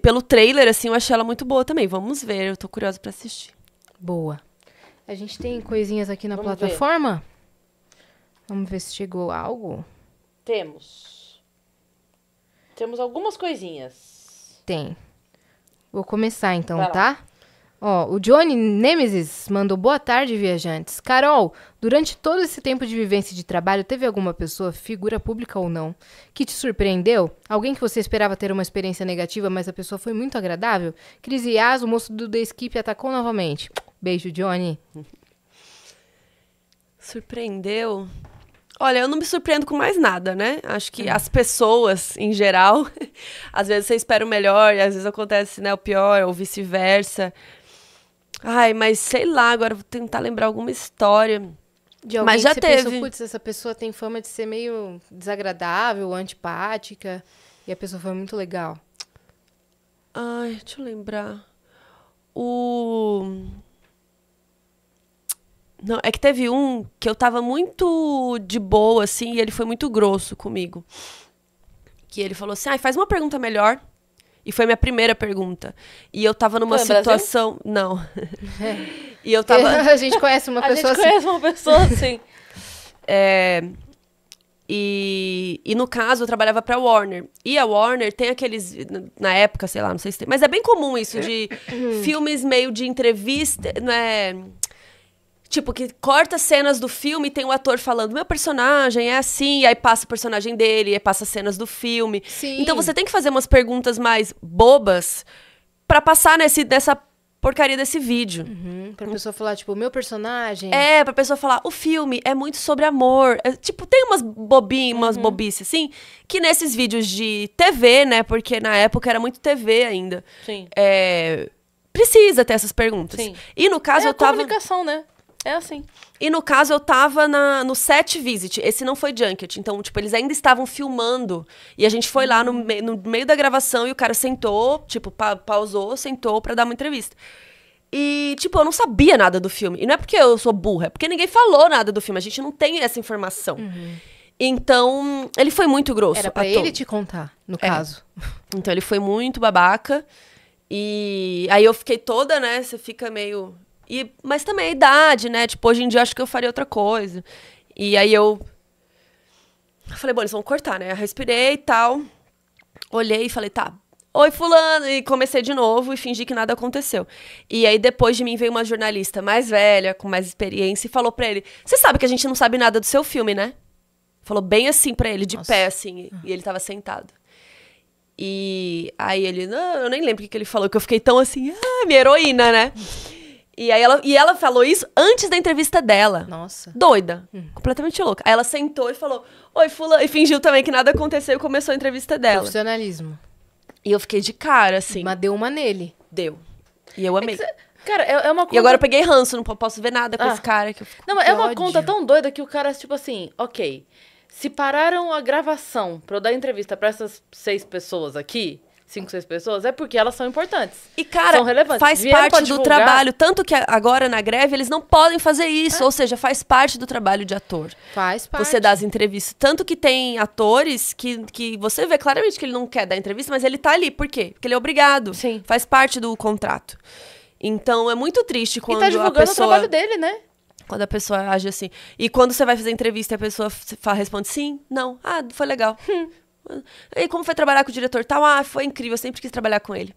pelo trailer, assim, eu achei ela muito boa também. Vamos ver, eu tô curiosa para assistir. Boa. A gente tem coisinhas aqui na Vamos plataforma? Ver. Vamos ver se chegou algo. Temos. Temos algumas coisinhas. Tem. Vou começar então, tá? Ó, o Johnny Nemesis mandou boa tarde, viajantes. Carol, durante todo esse tempo de vivência de trabalho, teve alguma pessoa, figura pública ou não, que te surpreendeu? Alguém que você esperava ter uma experiência negativa, mas a pessoa foi muito agradável? Cris Yas, o moço do The Skip, atacou novamente. Beijo, Johnny. Surpreendeu? Olha, eu não me surpreendo com mais nada, né? Acho que é. as pessoas, em geral, às vezes você espera o melhor e às vezes acontece né, o pior, ou vice-versa. Ai, mas sei lá, agora vou tentar lembrar alguma história. De alguém mas já que você teve. Pensou, Putz, essa pessoa tem fama de ser meio desagradável, antipática, e a pessoa foi muito legal. Ai, deixa eu lembrar. O. Não, é que teve um que eu tava muito de boa, assim, e ele foi muito grosso comigo. Que ele falou assim: ai, faz uma pergunta melhor. E foi minha primeira pergunta. E eu tava numa Foi situação. Não. É. e eu tava. a gente conhece uma pessoa assim. conhece uma pessoa assim. É, E, e no caso, eu trabalhava pra Warner. E a Warner tem aqueles. Na época, sei lá, não sei se tem. Mas é bem comum isso é. de uhum. filmes meio de entrevista. Não é Tipo, que corta cenas do filme e tem o um ator falando, meu personagem é assim, e aí passa o personagem dele, e aí passa cenas do filme. Sim. Então você tem que fazer umas perguntas mais bobas para passar nesse, nessa porcaria desse vídeo. Uhum, pra pessoa falar, tipo, meu personagem. É, pra pessoa falar, o filme é muito sobre amor. É, tipo, tem umas bobinhas, umas uhum. bobices, assim, que nesses vídeos de TV, né? Porque na época era muito TV ainda. Sim. É, precisa ter essas perguntas. Sim. E no caso é eu tava. comunicação, né? É assim. E no caso, eu tava na, no set visit. Esse não foi junket. Então, tipo, eles ainda estavam filmando. E a gente foi lá no, me, no meio da gravação e o cara sentou, tipo, pa, pausou, sentou para dar uma entrevista. E, tipo, eu não sabia nada do filme. E não é porque eu sou burra, é porque ninguém falou nada do filme. A gente não tem essa informação. Uhum. Então, ele foi muito grosso. Era pra ele te contar, no é. caso. Então, ele foi muito babaca. E aí eu fiquei toda, né? Você fica meio e, mas também a idade, né? Tipo, hoje em dia acho que eu faria outra coisa. E aí eu. eu falei, bom, eles vão cortar, né? Eu respirei e tal. Olhei e falei, tá. Oi, Fulano! E comecei de novo e fingi que nada aconteceu. E aí, depois de mim, veio uma jornalista mais velha, com mais experiência, e falou pra ele: Você sabe que a gente não sabe nada do seu filme, né? Falou bem assim pra ele, de Nossa. pé, assim. E ele tava sentado. E aí ele, não, eu nem lembro o que, que ele falou, que eu fiquei tão assim, ah, minha heroína, né? E aí ela, e ela falou isso antes da entrevista dela. Nossa. Doida. Hum. Completamente louca. Aí ela sentou e falou: Oi, Fula. E fingiu também que nada aconteceu e começou a entrevista dela. Profissionalismo. E eu fiquei de cara, assim. Mas deu uma nele. Deu. E eu é amei. É cê... Cara, é, é, uma conta... E agora eu peguei ranço, não posso ver nada com ah. esse cara que eu fico... Não, que é uma ódio. conta tão doida que o cara, tipo assim, ok. Se pararam a gravação pra eu dar entrevista pra essas seis pessoas aqui, cinco, seis pessoas, é porque elas são importantes. E, cara, faz Vieram parte do trabalho. Tanto que agora na greve eles não podem fazer isso. É. Ou seja, faz parte do trabalho de ator. Faz parte. Você dá as entrevistas. Tanto que tem atores que, que você vê claramente que ele não quer dar entrevista, mas ele tá ali. Por quê? Porque ele é obrigado. Sim. Faz parte do contrato. Então é muito triste quando. E tá divulgando a pessoa... o trabalho dele, né? Quando a pessoa age assim. E quando você vai fazer entrevista, a pessoa responde sim, não. Ah, foi legal. Hum. Ah, e como foi trabalhar com o diretor tal? Ah, foi incrível, eu sempre quis trabalhar com ele.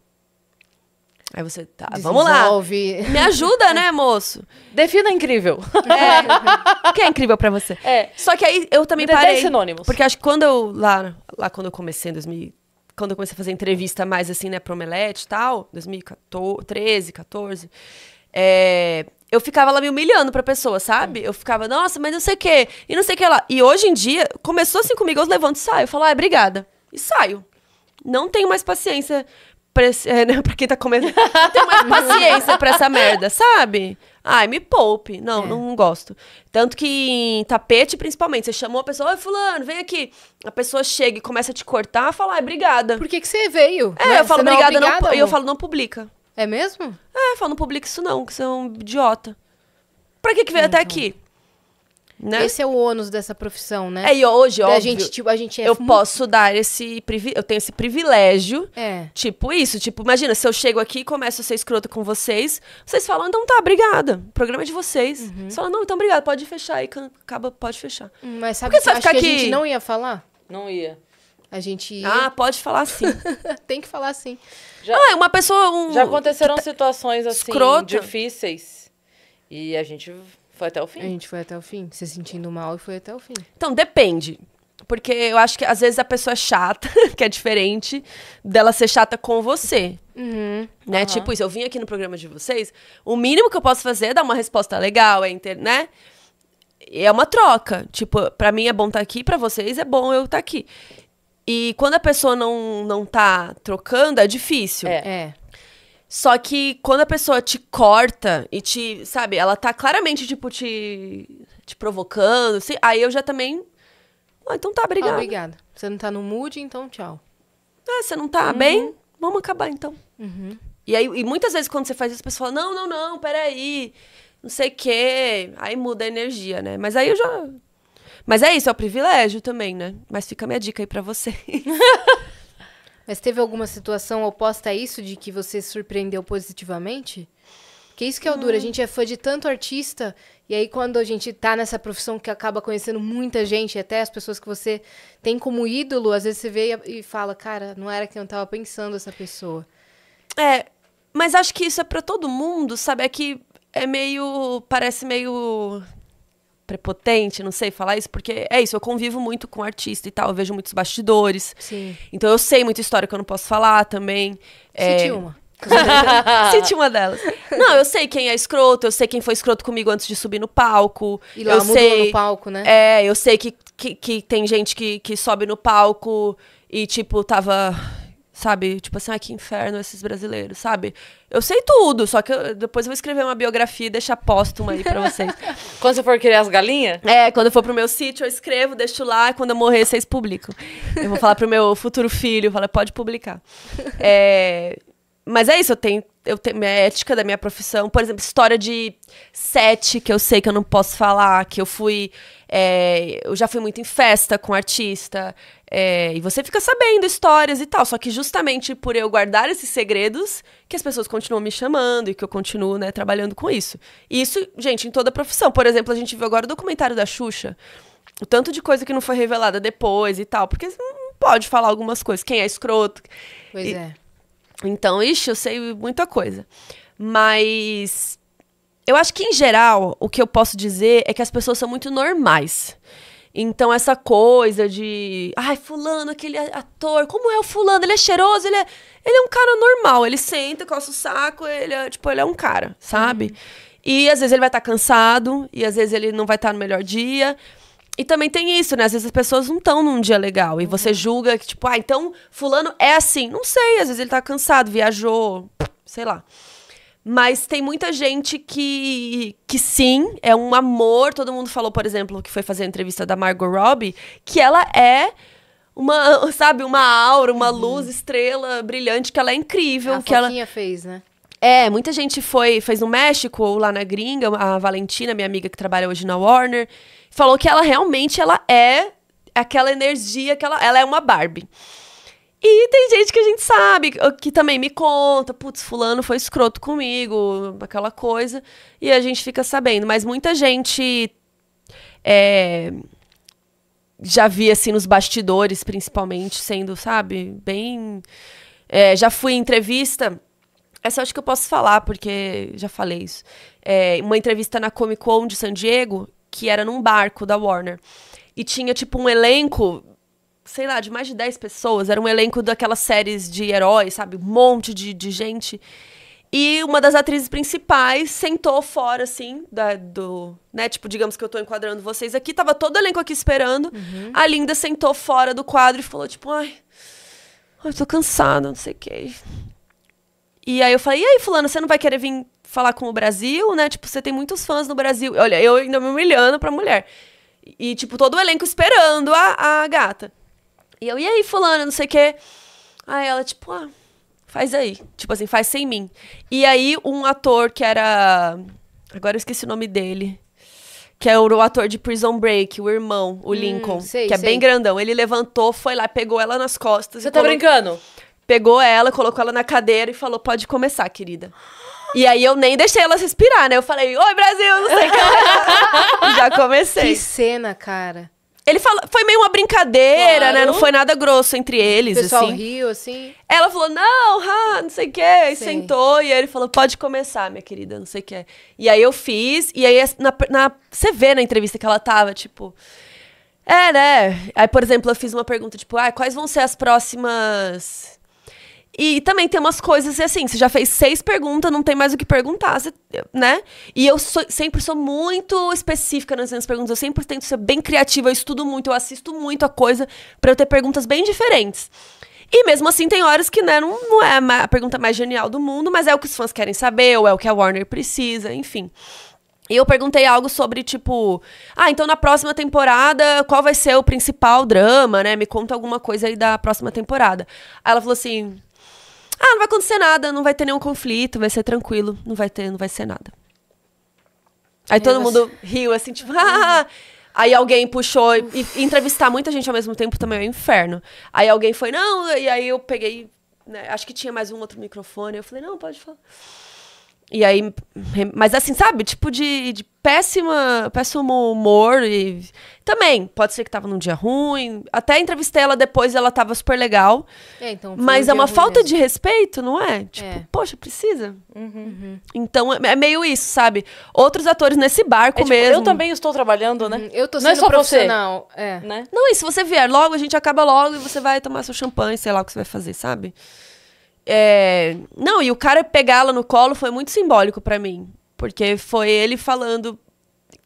Aí você, tá, vamos lá. Me ajuda, né, moço? Defina incrível. É. O que é incrível para você? É. Só que aí eu também Me é parei. sinônimos. Porque acho que quando eu, lá, lá quando eu comecei em 2000, quando eu comecei a fazer entrevista mais assim, né, pro Omelete e tal, 2013, 14, é, eu ficava lá me humilhando pra pessoa, sabe? Eu ficava, nossa, mas não sei o quê, e não sei o que lá. E hoje em dia, começou assim comigo, eu levanto e saio. Eu falo, ah, obrigada. E saio. Não tenho mais paciência pra, esse, é, né, pra quem tá comendo. Não tenho mais paciência pra essa merda, sabe? Ai, me poupe. Não, é. não gosto. Tanto que em tapete, principalmente, você chamou a pessoa, oi, fulano, vem aqui. A pessoa chega e começa a te cortar, fala, ai, ah, obrigada. Por que, que você veio? É, né? eu falo, é obrigada, não, não, eu falo, não publica. É mesmo? É, fala, não publica isso não, que você é um idiota. Pra que que veio ah, até então. aqui? Né? Esse é o ônus dessa profissão, né? É, e hoje, óbvio, a gente, tipo, a gente é eu muito... posso dar esse privilégio, eu tenho esse privilégio, é. tipo isso, tipo, imagina, se eu chego aqui e começo a ser escrota com vocês, vocês falam, então tá, obrigada, o programa é de vocês. Uhum. Vocês falam, não, então obrigada, pode fechar, aí acaba, pode fechar. Hum, mas sabe Porque que, sabe que aqui... a gente não ia falar? Não ia. A gente. Ah, pode falar sim. Tem que falar sim. Já, ah, é uma pessoa. Um, já aconteceram tá situações assim escrota. difíceis. E a gente foi até o fim. A gente foi até o fim. Se sentindo mal e foi até o fim. Então, depende. Porque eu acho que às vezes a pessoa é chata, que é diferente dela ser chata com você. Uhum. Né? Uhum. Tipo isso, eu vim aqui no programa de vocês, o mínimo que eu posso fazer é dar uma resposta legal, é inter... né? É uma troca. Tipo, pra mim é bom estar tá aqui, pra vocês é bom eu estar tá aqui. E quando a pessoa não, não tá trocando, é difícil. É. é. Só que quando a pessoa te corta e te, sabe, ela tá claramente, tipo, te, te provocando, assim, aí eu já também. Ah, então tá, obrigada. obrigada. Você não tá no mood, então tchau. Ah, você não tá uhum. bem? Vamos acabar então. Uhum. E aí, e muitas vezes quando você faz isso, a pessoa fala: não, não, não, peraí. Não sei o quê. Aí muda a energia, né? Mas aí eu já mas é isso, é o um privilégio também, né? Mas fica a minha dica aí pra você. Mas teve alguma situação oposta a isso de que você surpreendeu positivamente? Que isso que é o duro, a hum. gente é fã de tanto artista, e aí quando a gente tá nessa profissão que acaba conhecendo muita gente, até as pessoas que você tem como ídolo, às vezes você vê e fala, cara, não era quem eu tava pensando essa pessoa. É, mas acho que isso é para todo mundo, sabe? É que é meio. Parece meio prepotente, não sei falar isso, porque é isso, eu convivo muito com artista e tal, eu vejo muitos bastidores. Sim. Então eu sei muita história que eu não posso falar também. Senti é... uma. Senti uma delas. Não, eu sei quem é escroto, eu sei quem foi escroto comigo antes de subir no palco. E lá eu mudou sei, no palco, né? É, eu sei que, que, que tem gente que, que sobe no palco e, tipo, tava sabe? Tipo assim, ah, que inferno esses brasileiros, sabe? Eu sei tudo, só que eu, depois eu vou escrever uma biografia e deixar póstuma aí pra vocês. quando você for criar as galinhas? É, quando eu for pro meu sítio, eu escrevo, deixo lá, e quando eu morrer, vocês publicam. Eu vou falar pro meu futuro filho, fala, pode publicar. É, mas é isso, eu tenho eu tenho minha ética da minha profissão. Por exemplo, história de sete que eu sei que eu não posso falar, que eu fui. É, eu já fui muito em festa com artista. É, e você fica sabendo histórias e tal. Só que justamente por eu guardar esses segredos, que as pessoas continuam me chamando e que eu continuo, né, trabalhando com isso. E isso, gente, em toda a profissão. Por exemplo, a gente viu agora o documentário da Xuxa. O tanto de coisa que não foi revelada depois e tal. Porque não pode falar algumas coisas. Quem é escroto. Pois e, é. Então, ixi, eu sei muita coisa. Mas eu acho que, em geral, o que eu posso dizer é que as pessoas são muito normais. Então, essa coisa de. Ai, Fulano, aquele ator, como é o Fulano? Ele é cheiroso, ele é. Ele é um cara normal, ele senta, coça o saco, ele é, tipo, ele é um cara, sabe? Uhum. E às vezes ele vai estar tá cansado, e às vezes ele não vai estar tá no melhor dia. E também tem isso, né? Às vezes as pessoas não estão num dia legal e uhum. você julga que, tipo, ah, então fulano é assim. Não sei, às vezes ele tá cansado, viajou, sei lá. Mas tem muita gente que, que sim, é um amor. Todo mundo falou, por exemplo, que foi fazer a entrevista da Margot Robbie, que ela é uma, sabe, uma aura, uma uhum. luz, estrela brilhante, que ela é incrível. A que ela fez, né? É, muita gente foi, fez no México ou lá na gringa, a Valentina, minha amiga que trabalha hoje na Warner falou que ela realmente ela é aquela energia que ela, ela é uma Barbie. E tem gente que a gente sabe, que também me conta, putz, fulano foi escroto comigo, aquela coisa, e a gente fica sabendo. Mas muita gente é, já vi, assim, nos bastidores, principalmente, sendo, sabe, bem... É, já fui em entrevista, essa eu acho que eu posso falar, porque já falei isso. É, uma entrevista na Comic Con de San Diego, que era num barco da Warner. E tinha, tipo, um elenco, sei lá, de mais de 10 pessoas. Era um elenco daquelas séries de heróis, sabe? Um monte de, de gente. E uma das atrizes principais sentou fora, assim, da, do. Né? Tipo, digamos que eu tô enquadrando vocês aqui. Tava todo o elenco aqui esperando. Uhum. A Linda sentou fora do quadro e falou, tipo, ai. ai eu tô cansada, não sei o quê. E aí eu falei, e aí, fulano, você não vai querer vir falar com o Brasil, né? Tipo, você tem muitos fãs no Brasil. Olha, eu ainda me humilhando pra mulher. E, tipo, todo o elenco esperando a, a gata. E eu, e aí, fulano, não sei o quê. Aí ela, tipo, ah, faz aí. Tipo assim, faz sem mim. E aí, um ator que era. Agora eu esqueci o nome dele. Que é o ator de Prison Break, o irmão, o hum, Lincoln. Hum, sei, que é sei. bem grandão. Ele levantou, foi lá, pegou ela nas costas. Você tá colo... brincando? Pegou ela, colocou ela na cadeira e falou: pode começar, querida. E aí eu nem deixei elas respirar, né? Eu falei, oi, Brasil, não sei o que. Já comecei. Que cena, cara. Ele falou, foi meio uma brincadeira, né? claro. né? Não foi nada grosso entre eles, o pessoal assim. riu, assim. Ela falou, não, ha, não sei o quê. Aí sentou e aí ele falou, pode começar, minha querida, não sei o quê. E aí eu fiz, e aí na, na, você vê na entrevista que ela tava, tipo... É, né? Aí, por exemplo, eu fiz uma pergunta, tipo, ah, quais vão ser as próximas e também tem umas coisas assim, você já fez seis perguntas, não tem mais o que perguntar, você, né? E eu sou, sempre sou muito específica nas minhas perguntas, eu sempre tento ser bem criativa, eu estudo muito, eu assisto muito a coisa para eu ter perguntas bem diferentes. E mesmo assim, tem horas que né, não, não é a pergunta mais genial do mundo, mas é o que os fãs querem saber, ou é o que a Warner precisa, enfim. E eu perguntei algo sobre, tipo, ah, então na próxima temporada, qual vai ser o principal drama, né? Me conta alguma coisa aí da próxima temporada. Aí ela falou assim: ah, não vai acontecer nada, não vai ter nenhum conflito, vai ser tranquilo, não vai ter, não vai ser nada. Aí todo mundo riu assim, tipo, ah, ah, ah! Aí alguém puxou. E, e entrevistar muita gente ao mesmo tempo também é um inferno. Aí alguém foi, não, e aí eu peguei. Né, acho que tinha mais um outro microfone. Eu falei, não, pode falar. E aí, mas assim, sabe? Tipo de, de péssima, péssimo humor e também, pode ser que tava num dia ruim. Até entrevistei ela depois, ela tava super legal. É, então mas um é uma falta mesmo. de respeito, não é? é. Tipo, é. poxa, precisa. Uhum, uhum. Então é, é meio isso, sabe? Outros atores nesse barco é, tipo, mesmo. Eu também estou trabalhando, né? Uhum. Eu tô sendo não é só profissional, você. é. Né? Não, e se você vier logo, a gente acaba logo e você vai tomar seu champanhe, sei lá o que você vai fazer, sabe? É... Não, e o cara pegá-la no colo foi muito simbólico para mim. Porque foi ele falando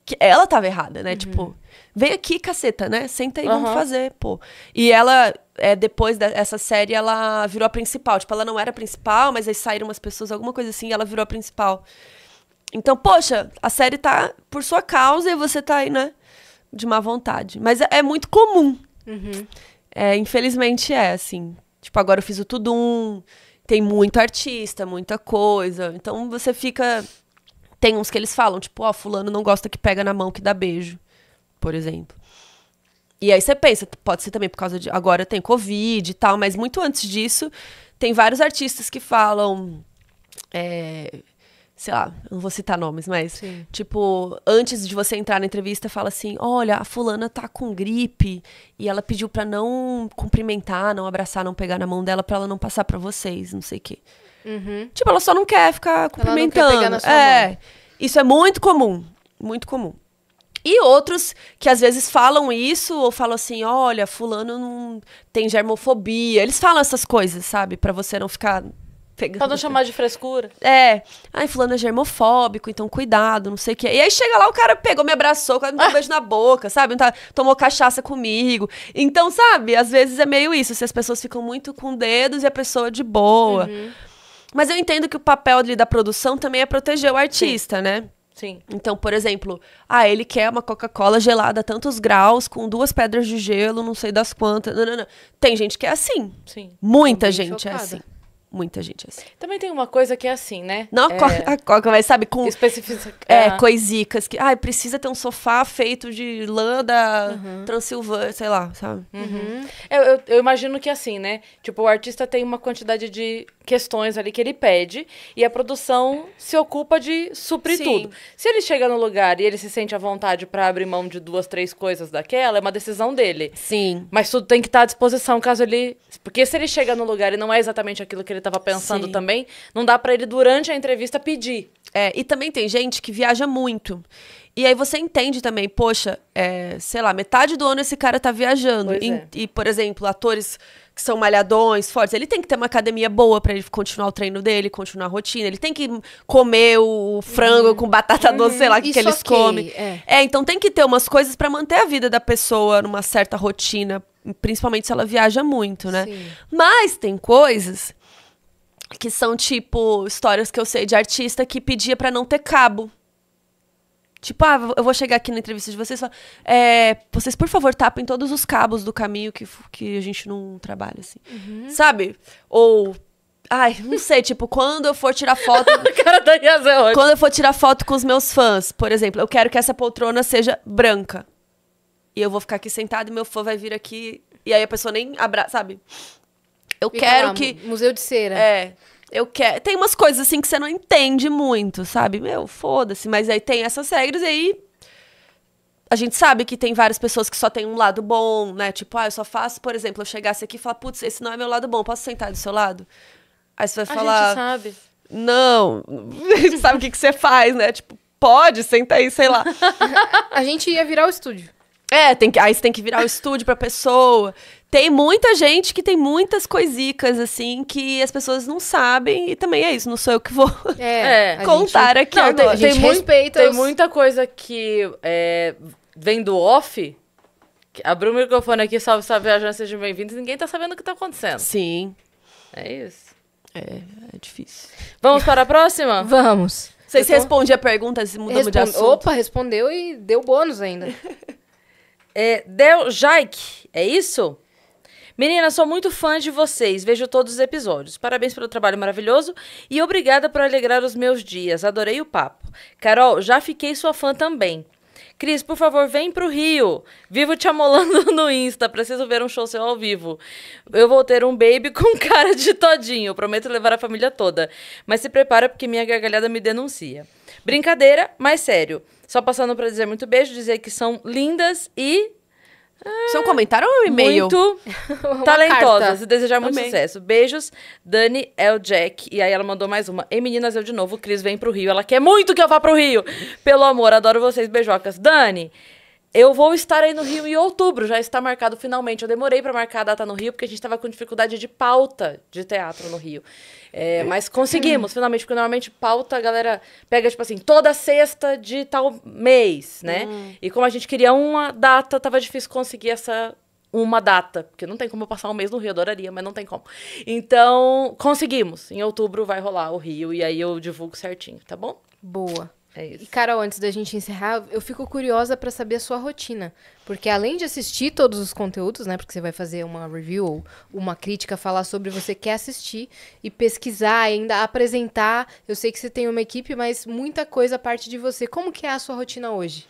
que ela tava errada, né? Uhum. Tipo, vem aqui, caceta, né? Senta aí, uhum. vamos fazer, pô. E ela, é, depois dessa série, ela virou a principal. Tipo, ela não era a principal, mas aí saíram umas pessoas, alguma coisa assim, e ela virou a principal. Então, poxa, a série tá por sua causa e você tá aí, né? De má vontade. Mas é, é muito comum. Uhum. É, infelizmente é, assim. Tipo, agora eu fiz o Tudum, tem muito artista, muita coisa. Então você fica. Tem uns que eles falam, tipo, ó, oh, fulano não gosta que pega na mão que dá beijo, por exemplo. E aí você pensa, pode ser também por causa de. Agora tem Covid e tal, mas muito antes disso, tem vários artistas que falam. É, sei lá, não vou citar nomes, mas Sim. tipo, antes de você entrar na entrevista, fala assim: "Olha, a fulana tá com gripe e ela pediu para não cumprimentar, não abraçar, não pegar na mão dela para ela não passar para vocês, não sei o quê". Uhum. Tipo, ela só não quer ficar cumprimentando. Ela não quer é. Mão. Isso é muito comum, muito comum. E outros que às vezes falam isso ou falam assim: olha, fulano não tem germofobia. Eles falam essas coisas, sabe? para você não ficar pegando. Pra não chamar de frescura. É. Ai, fulano é germofóbico, então cuidado, não sei o quê. E aí chega lá, o cara pegou, me abraçou, quase me deu um beijo na boca, sabe? Tá, tomou cachaça comigo. Então, sabe, às vezes é meio isso. Se as pessoas ficam muito com dedos e a pessoa de boa. Uhum. Mas eu entendo que o papel ali da produção também é proteger o artista, Sim. né? Sim. Então, por exemplo, ah, ele quer uma Coca-Cola gelada a tantos graus, com duas pedras de gelo, não sei das quantas. Não, não, não. Tem gente que é assim. Sim. Muita gente é chocada. é assim muita gente assim. Também tem uma coisa que é assim, né? Não é... a coca, mas sabe, com. Especific... É, ah. coisicas que. Ai, ah, precisa ter um sofá feito de lã da uhum. Transilvânia, sei lá, sabe? Uhum. uhum. Eu, eu, eu, imagino que assim, né? Tipo, o artista tem uma quantidade de questões ali que ele pede e a produção se ocupa de suprir Sim. tudo. Se ele chega no lugar e ele se sente à vontade para abrir mão de duas, três coisas daquela, é uma decisão dele. Sim. Mas tudo tem que estar tá à disposição caso ele. Porque se ele chega no lugar e não é exatamente aquilo que ele tava pensando Sim. também, não dá para ele, durante a entrevista, pedir. É, e também tem gente que viaja muito. E aí você entende também, poxa, é, sei lá, metade do ano esse cara tá viajando. E, é. e, por exemplo, atores que são malhadões, fortes, ele tem que ter uma academia boa para ele continuar o treino dele, continuar a rotina. Ele tem que comer o frango uhum. com batata uhum. doce, sei lá, que eles okay. comem. É. é, então tem que ter umas coisas para manter a vida da pessoa numa certa rotina, principalmente se ela viaja muito, né? Sim. Mas tem coisas que são tipo histórias que eu sei de artista que pedia para não ter cabo. Tipo, ah, eu vou chegar aqui na entrevista de vocês e falar, é, vocês, por favor, tapem todos os cabos do caminho que, que a gente não trabalha, assim. Uhum. Sabe? Ou, ai, não sei, tipo, quando eu for tirar foto... cara da tá hoje? Quando eu for tirar foto com os meus fãs, por exemplo, eu quero que essa poltrona seja branca. E eu vou ficar aqui sentado e meu fã vai vir aqui... E aí a pessoa nem abraça, sabe? Eu quero lá, que. Museu de cera. É. Eu quero. Tem umas coisas assim que você não entende muito, sabe? Meu, foda-se. Mas aí tem essas regras e aí a gente sabe que tem várias pessoas que só tem um lado bom, né? Tipo, ah, eu só faço, por exemplo, eu chegasse aqui e falar, putz, esse não é meu lado bom, posso sentar do seu lado? Aí você vai a falar. Gente sabe. Não, a gente sabe o que, que você faz, né? Tipo, pode, sentar aí, sei lá. a gente ia virar o estúdio. É, tem que, aí você tem que virar o estúdio pra pessoa. Tem muita gente que tem muitas coisicas, assim, que as pessoas não sabem. E também é isso, não sou eu que vou é, contar gente... aqui não, agora. Tem, tem, respeita tem os... muita coisa que é, vem do off. Abriu o microfone aqui, salve, salve, viajante, sejam bem-vindos. Ninguém tá sabendo o que tá acontecendo. Sim. É isso. É, é difícil. Vamos para a próxima? Vamos. Vocês tô... respondem a pergunta, se mudamos Respond... de assunto. Opa, respondeu e deu bônus ainda. É, Del Jaik, é isso? Menina, sou muito fã de vocês, vejo todos os episódios. Parabéns pelo trabalho maravilhoso e obrigada por alegrar os meus dias. Adorei o papo. Carol, já fiquei sua fã também. Cris, por favor, vem pro Rio. Vivo te amolando no Insta. Preciso ver um show seu ao vivo. Eu vou ter um baby com cara de todinho. Prometo levar a família toda. Mas se prepara porque minha gargalhada me denuncia. Brincadeira, mas sério. Só passando para dizer muito beijo, dizer que são lindas e ah, São comentário ou e-mail? Muito talentosas. Desejar muito Também. sucesso. Beijos, Dani El Jack. E aí ela mandou mais uma. E meninas, eu de novo, Cris vem pro Rio. Ela quer muito que eu vá pro Rio. Pelo amor, adoro vocês, beijocas. Dani, eu vou estar aí no Rio em outubro, já está marcado finalmente. Eu demorei para marcar a data no Rio, porque a gente estava com dificuldade de pauta de teatro no Rio. É, mas conseguimos, finalmente, porque normalmente pauta a galera pega, tipo assim, toda sexta de tal mês, né? Hum. E como a gente queria uma data, tava difícil conseguir essa uma data, porque não tem como eu passar um mês no Rio, adoraria, mas não tem como. Então, conseguimos. Em outubro vai rolar o Rio, e aí eu divulgo certinho, tá bom? Boa. É isso. E, Carol, antes da gente encerrar, eu fico curiosa para saber a sua rotina. Porque além de assistir todos os conteúdos, né? Porque você vai fazer uma review ou uma crítica, falar sobre você quer assistir e pesquisar, ainda apresentar. Eu sei que você tem uma equipe, mas muita coisa parte de você. Como que é a sua rotina hoje?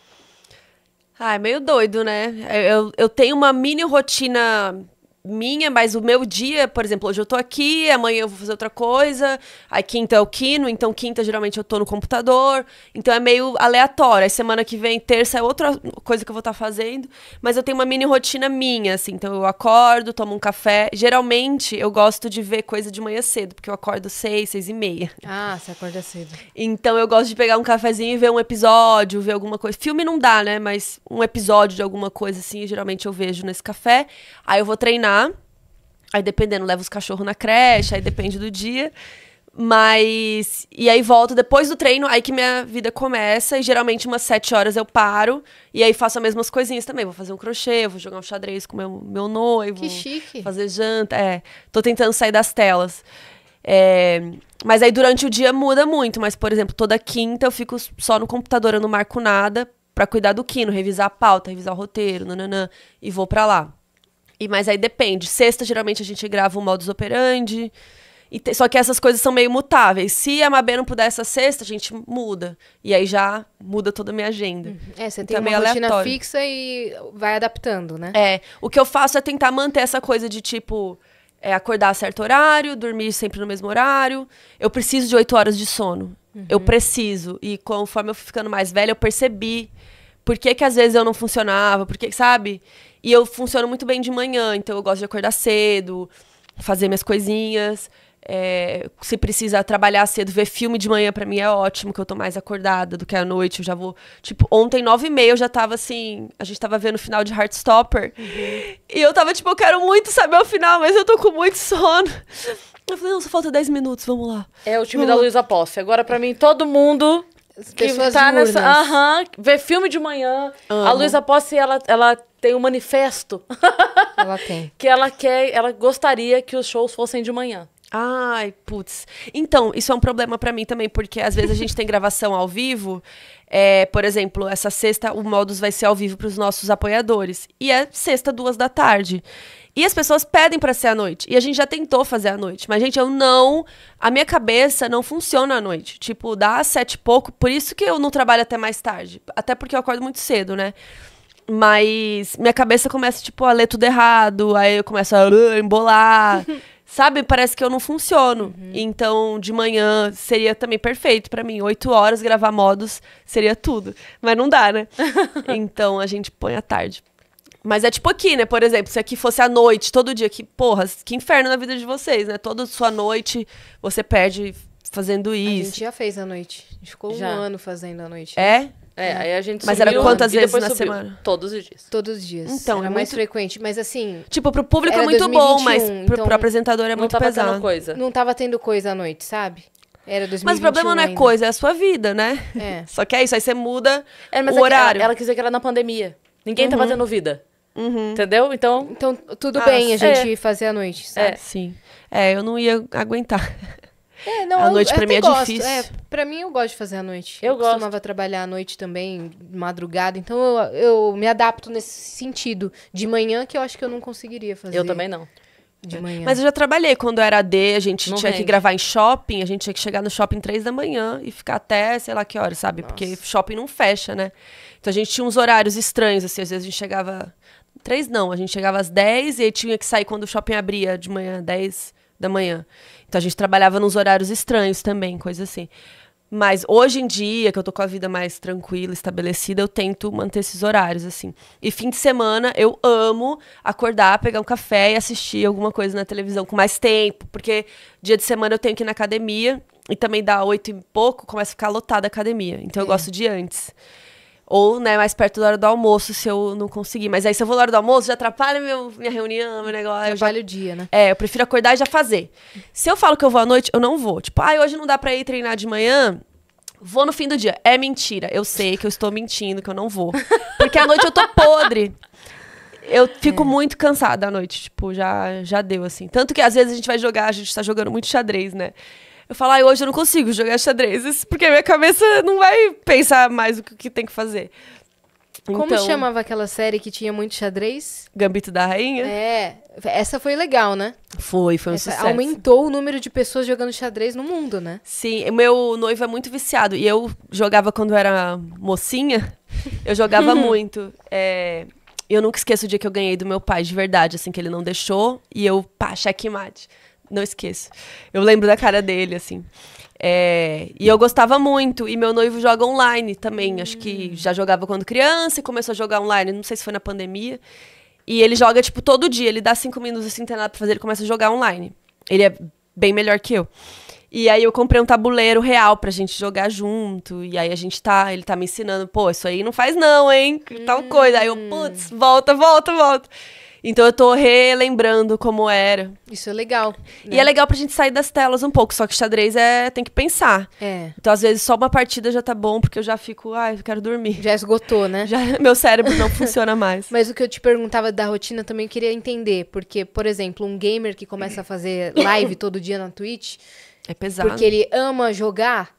Ah, é meio doido, né? Eu, eu tenho uma mini rotina minha, mas o meu dia, por exemplo, hoje eu tô aqui, amanhã eu vou fazer outra coisa, aí quinta é o quino, então quinta geralmente eu tô no computador, então é meio aleatório. Aí semana que vem, terça é outra coisa que eu vou estar tá fazendo, mas eu tenho uma mini rotina minha, assim, então eu acordo, tomo um café. Geralmente eu gosto de ver coisa de manhã cedo, porque eu acordo seis, seis e meia. Ah, você acorda cedo. Então eu gosto de pegar um cafezinho e ver um episódio, ver alguma coisa. Filme não dá, né? Mas um episódio de alguma coisa, assim, geralmente eu vejo nesse café. Aí eu vou treinar Aí dependendo, leva os cachorros na creche, aí depende do dia. Mas. E aí volto depois do treino, aí que minha vida começa. E geralmente umas sete horas eu paro. E aí faço as mesmas coisinhas também. Vou fazer um crochê, vou jogar um xadrez com meu, meu noivo. Que chique. Fazer janta. É. Tô tentando sair das telas. É, mas aí durante o dia muda muito. Mas, por exemplo, toda quinta eu fico só no computador, eu não marco nada para cuidar do quino, revisar a pauta, revisar o roteiro, nananã. E vou para lá. E mas aí depende. Sexta geralmente a gente grava o um modus operandi. Te, só que essas coisas são meio mutáveis. Se a Mabê não puder essa sexta, a gente muda. E aí já muda toda a minha agenda. Uhum. É, você então tem é uma rotina aleatório. fixa e vai adaptando, né? É. O que eu faço é tentar manter essa coisa de tipo. É acordar a certo horário, dormir sempre no mesmo horário. Eu preciso de oito horas de sono. Uhum. Eu preciso. E conforme eu fui ficando mais velha, eu percebi por que, que às vezes eu não funcionava, porque sabe? E eu funciono muito bem de manhã, então eu gosto de acordar cedo, fazer minhas coisinhas. É, se precisa trabalhar cedo, ver filme de manhã para mim é ótimo, que eu tô mais acordada do que à noite. Eu já vou. Tipo, ontem, nove e meia, eu já tava assim. A gente tava vendo o final de Heartstopper. Uhum. E eu tava, tipo, eu quero muito saber o final, mas eu tô com muito sono. Eu falei, não, só falta dez minutos, vamos lá. É o time vamos da Luísa Posse. Agora, para mim, todo mundo que pessoas tá nessa, aham, uh -huh, vê filme de manhã. Amo. A Luísa Posse, ela, ela tem um manifesto. Ela tem. que ela quer, ela gostaria que os shows fossem de manhã. Ai, putz. Então, isso é um problema para mim também, porque às vezes a gente tem gravação ao vivo. É, por exemplo, essa sexta o Modus vai ser ao vivo para os nossos apoiadores. E é sexta, duas da tarde. E as pessoas pedem para ser à noite. E a gente já tentou fazer à noite. Mas, gente, eu não. A minha cabeça não funciona à noite. Tipo, dá às sete e pouco. Por isso que eu não trabalho até mais tarde. Até porque eu acordo muito cedo, né? Mas minha cabeça começa, tipo, a ler tudo errado. Aí eu começo a uh, embolar. sabe? Parece que eu não funciono. Uhum. Então, de manhã seria também perfeito para mim. Oito horas gravar modos seria tudo. Mas não dá, né? então a gente põe à tarde. Mas é tipo aqui, né? Por exemplo, se aqui fosse a noite, todo dia, que porra, que inferno na vida de vocês, né? Toda sua noite você perde fazendo isso. A gente já fez a noite. A gente ficou já. um ano fazendo a noite. É? É, aí a gente Mas era quantas vezes na subiu? semana? Todos os dias. Todos os dias. Então, era é mais frequente, mas assim... Tipo, pro público é muito 2021, bom, mas pro, então, pro apresentador é muito pesado. Não coisa. Não tava tendo coisa à noite, sabe? Era 2021 Mas o problema não é ainda. coisa, é a sua vida, né? É. Só que é isso, aí você muda é, mas o é horário. Ela, ela quis dizer que era na pandemia. Ninguém tá uhum. tá fazendo vida. Uhum. Entendeu? Então. Então, tudo ah, bem a é. gente é. fazer à noite, sabe? É. Sim. É, eu não ia aguentar. É, não, a noite para pra mim é gosto. difícil. É, pra mim eu gosto de fazer à noite. Eu, eu gosto. costumava trabalhar à noite também, madrugada. Então eu, eu me adapto nesse sentido. De manhã que eu acho que eu não conseguiria fazer. Eu também não. De manhã. Mas eu já trabalhei quando era D, a gente não tinha rende. que gravar em shopping, a gente tinha que chegar no shopping três da manhã e ficar até sei lá que horas, sabe? Nossa. Porque shopping não fecha, né? Então a gente tinha uns horários estranhos, assim, às vezes a gente chegava Três não, a gente chegava às 10 e aí tinha que sair quando o shopping abria de manhã, 10 da manhã. Então a gente trabalhava nos horários estranhos também, coisa assim. Mas hoje em dia, que eu tô com a vida mais tranquila, estabelecida, eu tento manter esses horários, assim. E fim de semana eu amo acordar, pegar um café e assistir alguma coisa na televisão com mais tempo. Porque dia de semana eu tenho que ir na academia e também dá oito e pouco, começa a ficar lotada a academia. Então eu é. gosto de antes. Ou, né, mais perto da hora do almoço, se eu não conseguir. Mas aí, se eu vou na hora do almoço, já atrapalha meu, minha reunião, meu negócio. Trabalho já... o dia, né? É, eu prefiro acordar e já fazer. Se eu falo que eu vou à noite, eu não vou. Tipo, ah, hoje não dá pra ir treinar de manhã, vou no fim do dia. É mentira. Eu sei que eu estou mentindo, que eu não vou. Porque à noite eu tô podre. Eu fico é. muito cansada à noite, tipo, já, já deu, assim. Tanto que às vezes a gente vai jogar, a gente tá jogando muito xadrez, né? eu falar, ah, hoje eu não consigo jogar xadrez, porque minha cabeça não vai pensar mais o que tem que fazer. Como então, chamava aquela série que tinha muito xadrez? Gambito da Rainha? É. Essa foi legal, né? Foi, foi um essa sucesso. Aumentou o número de pessoas jogando xadrez no mundo, né? Sim, meu noivo é muito viciado. E eu jogava quando eu era mocinha, eu jogava muito. É, eu nunca esqueço o dia que eu ganhei do meu pai, de verdade, assim, que ele não deixou. E eu, pá, checkmate. mate não esqueço. Eu lembro da cara dele, assim. É, e eu gostava muito. E meu noivo joga online também. Acho que já jogava quando criança e começou a jogar online. Não sei se foi na pandemia. E ele joga, tipo, todo dia. Ele dá cinco minutos assim, tem nada pra fazer, ele começa a jogar online. Ele é bem melhor que eu. E aí eu comprei um tabuleiro real pra gente jogar junto. E aí a gente tá, ele tá me ensinando, pô, isso aí não faz não, hein? Tal coisa. Aí eu, hum. putz, volta, volta, volta. Então eu tô relembrando como era. Isso é legal. Né? E é legal pra gente sair das telas um pouco, só que xadrez é tem que pensar. É. Então às vezes só uma partida já tá bom, porque eu já fico, ai, ah, eu quero dormir. Já esgotou, né? Já, meu cérebro não funciona mais. Mas o que eu te perguntava da rotina também eu queria entender, porque, por exemplo, um gamer que começa a fazer live todo dia na Twitch, é pesado. Porque ele ama jogar,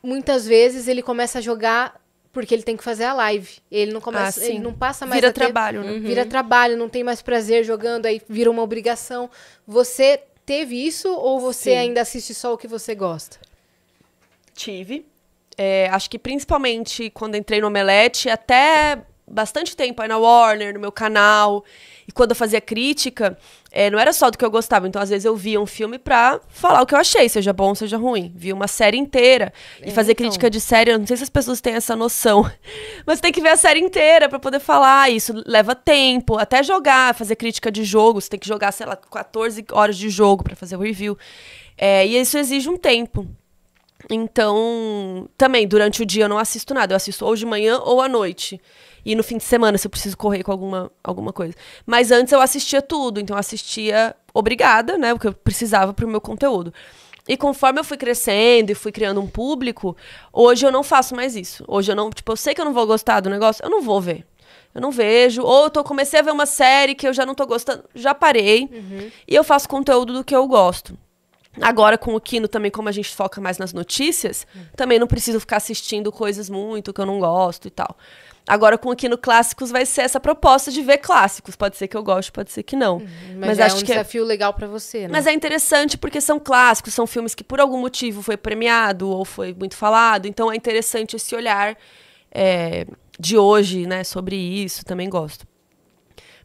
muitas vezes ele começa a jogar porque ele tem que fazer a live. Ele não começa, ah, ele não passa mais. Né? Vira trabalho, ter, né? Uhum. Vira trabalho, não tem mais prazer jogando, aí vira uma obrigação. Você teve isso ou você sim. ainda assiste só o que você gosta? Tive. É, acho que principalmente quando entrei no Omelete, até bastante tempo aí na Warner, no meu canal. E quando eu fazia crítica, é, não era só do que eu gostava. Então, às vezes, eu via um filme pra falar o que eu achei, seja bom, seja ruim. Vi uma série inteira. É, e fazer então. crítica de série, eu não sei se as pessoas têm essa noção. Mas tem que ver a série inteira para poder falar. Isso leva tempo. Até jogar, fazer crítica de jogo. Você tem que jogar, sei lá, 14 horas de jogo para fazer o review. É, e isso exige um tempo. Então, também, durante o dia eu não assisto nada. Eu assisto ou de manhã ou à noite. E no fim de semana, se eu preciso correr com alguma, alguma coisa. Mas antes eu assistia tudo, então eu assistia obrigada, né? O que eu precisava pro meu conteúdo. E conforme eu fui crescendo e fui criando um público, hoje eu não faço mais isso. Hoje eu não, tipo, eu sei que eu não vou gostar do negócio, eu não vou ver. Eu não vejo. Ou eu tô, comecei a ver uma série que eu já não tô gostando, já parei. Uhum. E eu faço conteúdo do que eu gosto. Agora, com o Kino também, como a gente foca mais nas notícias, uhum. também não preciso ficar assistindo coisas muito que eu não gosto e tal. Agora, com o quino Clássicos, vai ser essa proposta de ver clássicos. Pode ser que eu goste, pode ser que não. Uhum, mas, mas é um que é desafio é... legal para você, né? Mas é interessante porque são clássicos, são filmes que por algum motivo foi premiado ou foi muito falado. Então, é interessante esse olhar é, de hoje, né, sobre isso. Também gosto.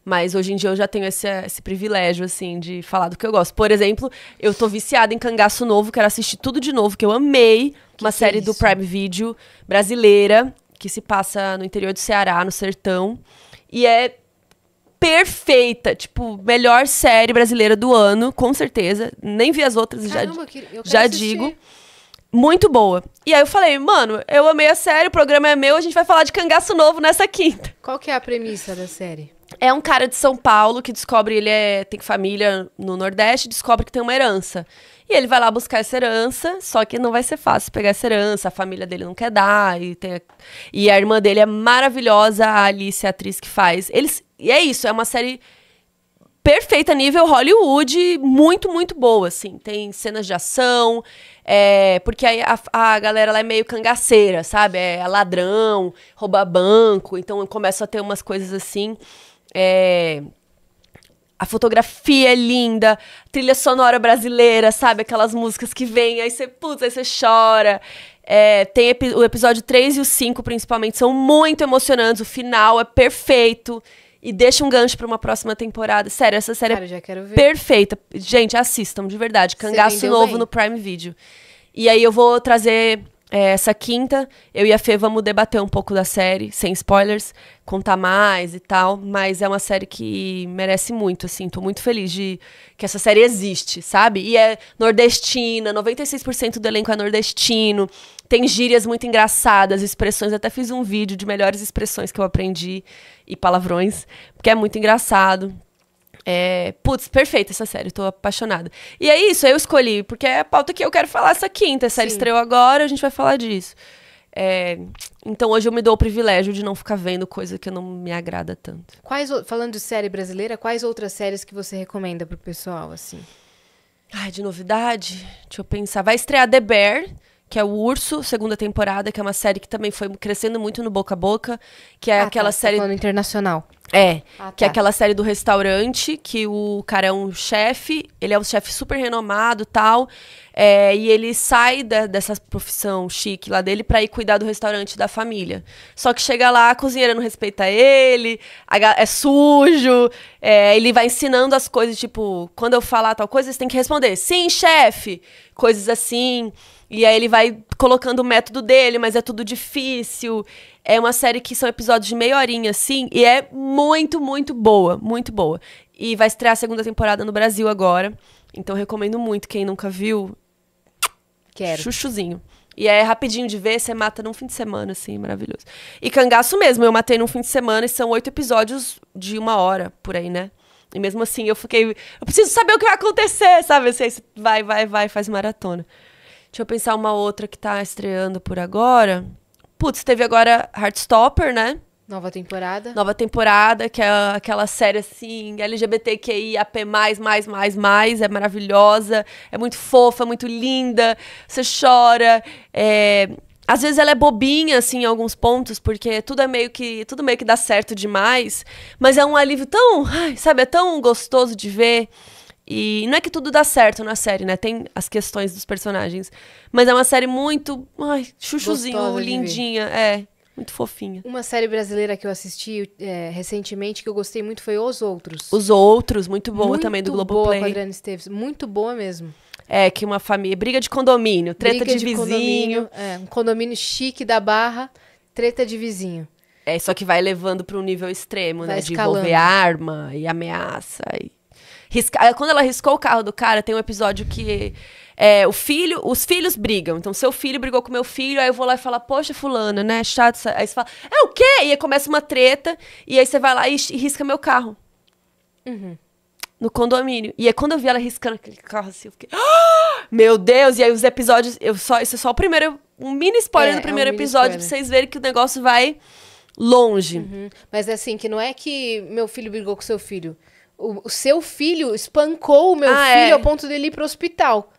Mas hoje em dia eu já tenho esse, esse privilégio, assim, de falar do que eu gosto. Por exemplo, eu tô viciada em Cangaço Novo, quero assistir tudo de novo, que eu amei. Que uma que série é do Prime Video brasileira que se passa no interior do Ceará, no sertão. E é perfeita. Tipo, melhor série brasileira do ano, com certeza. Nem vi as outras, Caramba, já, já digo. Muito boa. E aí eu falei, mano, eu amei a série, o programa é meu, a gente vai falar de cangaço novo nessa quinta. Qual que é a premissa da série? É um cara de São Paulo que descobre, ele é, tem família no Nordeste, descobre que tem uma herança. E ele vai lá buscar essa herança, só que não vai ser fácil pegar essa herança, a família dele não quer dar. E, tem a... e a irmã dele é maravilhosa, a Alice, a atriz que faz. Eles... E é isso, é uma série perfeita nível Hollywood, muito, muito boa, assim. Tem cenas de ação, é, porque aí a, a, galera lá é meio cangaceira, sabe? É ladrão, rouba banco, então começa a ter umas coisas assim. É, a fotografia é linda, trilha sonora brasileira, sabe? Aquelas músicas que vêm, aí você, putz, aí você chora. É, tem epi o episódio 3 e o 5, principalmente, são muito emocionantes. O final é perfeito. E deixa um gancho para uma próxima temporada. Sério, essa série é Cara, é perfeita. Gente, assistam, de verdade. Cangaço novo bem. no Prime Video. E aí eu vou trazer é, essa quinta, eu e a Fê vamos debater um pouco da série, sem spoilers, contar mais e tal, mas é uma série que merece muito, assim. Tô muito feliz de que essa série existe, sabe? E é nordestina, 96% do elenco é nordestino. Tem gírias muito engraçadas, expressões. até fiz um vídeo de melhores expressões que eu aprendi e palavrões, porque é muito engraçado. É, putz, perfeita essa série, tô apaixonada. E é isso, eu escolhi, porque é a pauta que eu quero falar essa quinta. A série Sim. estreou agora, a gente vai falar disso. É, então hoje eu me dou o privilégio de não ficar vendo coisa que não me agrada tanto. Quais, falando de série brasileira, quais outras séries que você recomenda pro pessoal, assim? Ai, de novidade? Deixa eu pensar. Vai estrear The Bear, que é o Urso, segunda temporada, que é uma série que também foi crescendo muito no boca a boca, que é ah, tá, aquela tá, série tá internacional. É, ah, tá. que é tá. aquela série do restaurante, que o cara é um chefe, ele é um chefe super renomado tal, é, e ele sai dessa profissão chique lá dele pra ir cuidar do restaurante da família. Só que chega lá, a cozinheira não respeita ele, a, é sujo, é, ele vai ensinando as coisas, tipo, quando eu falar tal coisa, você tem que responder, sim, chefe, coisas assim... E aí ele vai colocando o método dele, mas é tudo difícil. É uma série que são episódios de meia horinha, assim, e é muito, muito boa, muito boa. E vai estrear a segunda temporada no Brasil agora. Então recomendo muito. Quem nunca viu, Quero. chuchuzinho. E é rapidinho de ver, você mata num fim de semana, assim, maravilhoso. E cangaço mesmo, eu matei num fim de semana e são oito episódios de uma hora, por aí, né? E mesmo assim eu fiquei. Eu preciso saber o que vai acontecer, sabe? você? vai, vai, vai, faz maratona. Deixa eu pensar uma outra que tá estreando por agora. Putz, teve agora Heartstopper, né? Nova temporada. Nova temporada, que é aquela série assim, LGBTQIAP, mais, mais, mais, mais. É maravilhosa, é muito fofa, é muito linda. Você chora. É... Às vezes ela é bobinha, assim, em alguns pontos, porque tudo é meio que. Tudo meio que dá certo demais. Mas é um alívio tão. Ai, sabe, é tão gostoso de ver. E não é que tudo dá certo na série, né? Tem as questões dos personagens. Mas é uma série muito. Ai, chuchuzinho, lindinha. É. Muito fofinha. Uma série brasileira que eu assisti é, recentemente que eu gostei muito foi Os Outros. Os Outros, muito boa muito também do Globoplay. Muito boa, Grande Esteves. Muito boa mesmo. É, que uma família. Briga de condomínio, treta Briga de, de vizinho. É, um condomínio chique da barra, treta de vizinho. É, só que vai levando para um nível extremo, vai né? Escalando. De envolver arma e ameaça. E... Risca... Ah, quando ela riscou o carro do cara, tem um episódio que é, o filho, os filhos brigam. Então, seu filho brigou com meu filho, aí eu vou lá e falo, poxa, fulana, né? Chato. Aí você fala, é o quê? E aí começa uma treta, e aí você vai lá e, e risca meu carro. Uhum. No condomínio. E aí quando eu vi ela riscando aquele carro assim, eu fiquei. Ah! Meu Deus! E aí os episódios. Eu só, isso é só o primeiro. Um mini spoiler é, do primeiro é um episódio, pra vocês verem que o negócio vai longe. Uhum. Mas é assim, que não é que meu filho brigou com seu filho o, o seu filho espancou o meu ah, filho é. ao ponto dele ir pro hospital.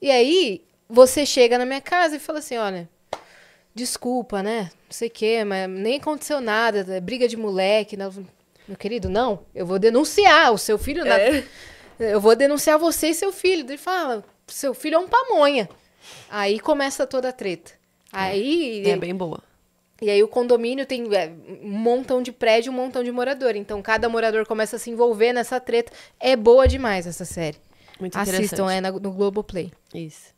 E aí, você chega na minha casa e fala assim, olha, desculpa, né? Não sei o quê, mas nem aconteceu nada, é briga de moleque. Meu querido, não, eu vou denunciar o seu filho. Na... É. Eu vou denunciar você e seu filho. Ele fala, seu filho é um pamonha. Aí começa toda a treta. É. Aí. É, é bem boa. E aí o condomínio tem é, um montão de prédio, um montão de morador. Então cada morador começa a se envolver nessa treta. É boa demais essa série. Muito Assistam, é na, no Globoplay. Isso.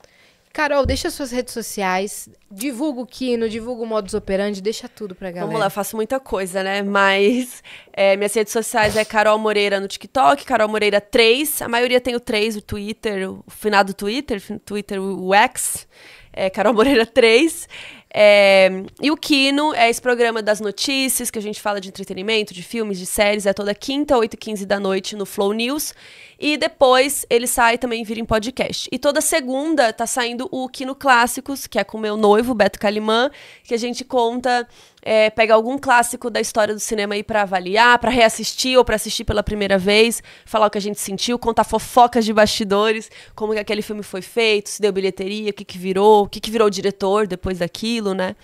Carol, deixa suas redes sociais, divulga o Kino, divulga o Modus Operandi, deixa tudo pra galera. Vamos lá, faço muita coisa, né? Mas é, minhas redes sociais é Carol Moreira no TikTok, Carol Moreira 3, a maioria tem o 3, o Twitter, o finado Twitter, Twitter, o X, é Carol Moreira 3. É, e o Kino é esse programa das notícias que a gente fala de entretenimento, de filmes, de séries. É toda quinta, 8 h 15 da noite no Flow News. E depois ele sai também vira em podcast. E toda segunda tá saindo o Kino Clássicos, que é com meu noivo, Beto Calimã, que a gente conta é, pegar algum clássico da história do cinema aí para avaliar, para reassistir ou para assistir pela primeira vez, falar o que a gente sentiu, contar fofocas de bastidores, como que aquele filme foi feito, se deu bilheteria, o que, que virou, o que, que virou o diretor depois daquilo, né?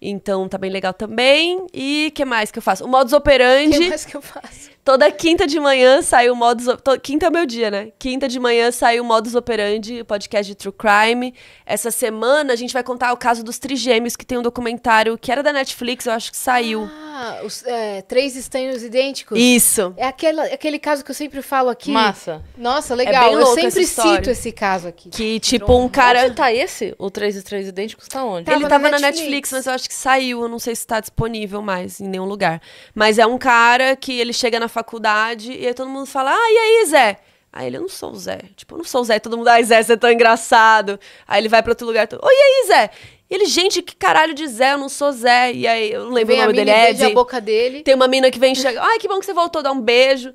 Então tá bem legal também. E que mais que eu faço? O modus operandi. O que mais que eu faço? Toda quinta de manhã sai o modus. quinta é meu dia, né? Quinta de manhã sai o modus operandi, o podcast de True Crime. Essa semana a gente vai contar o caso dos trigêmeos, que tem um documentário que era da Netflix, eu acho que saiu. Ah, os é, três estranhos idênticos? Isso. É aquele caso que eu sempre falo aqui. Massa. Nossa, é legal. É eu sempre cito esse caso aqui. Que, tipo, um cara. Onde tá esse? O Três Estranhos Idênticos tá onde? Ele tava, tava na Netflix. Netflix, mas eu acho que saiu. Eu não sei se tá disponível mais em nenhum lugar. Mas é um cara que ele chega na faculdade, e aí todo mundo fala, ah, e aí, Zé? Aí ele, eu não sou o Zé. Tipo, eu não sou o Zé. Todo mundo, ah, Zé, você é tão engraçado. Aí ele vai pra outro lugar, todo... oi, e aí, Zé? E ele, gente, que caralho de Zé, eu não sou Zé. E aí, eu não lembro vem o nome a dele, é Ed. a boca dele. Tem uma mina que vem chega ai, que bom que você voltou, dá um beijo.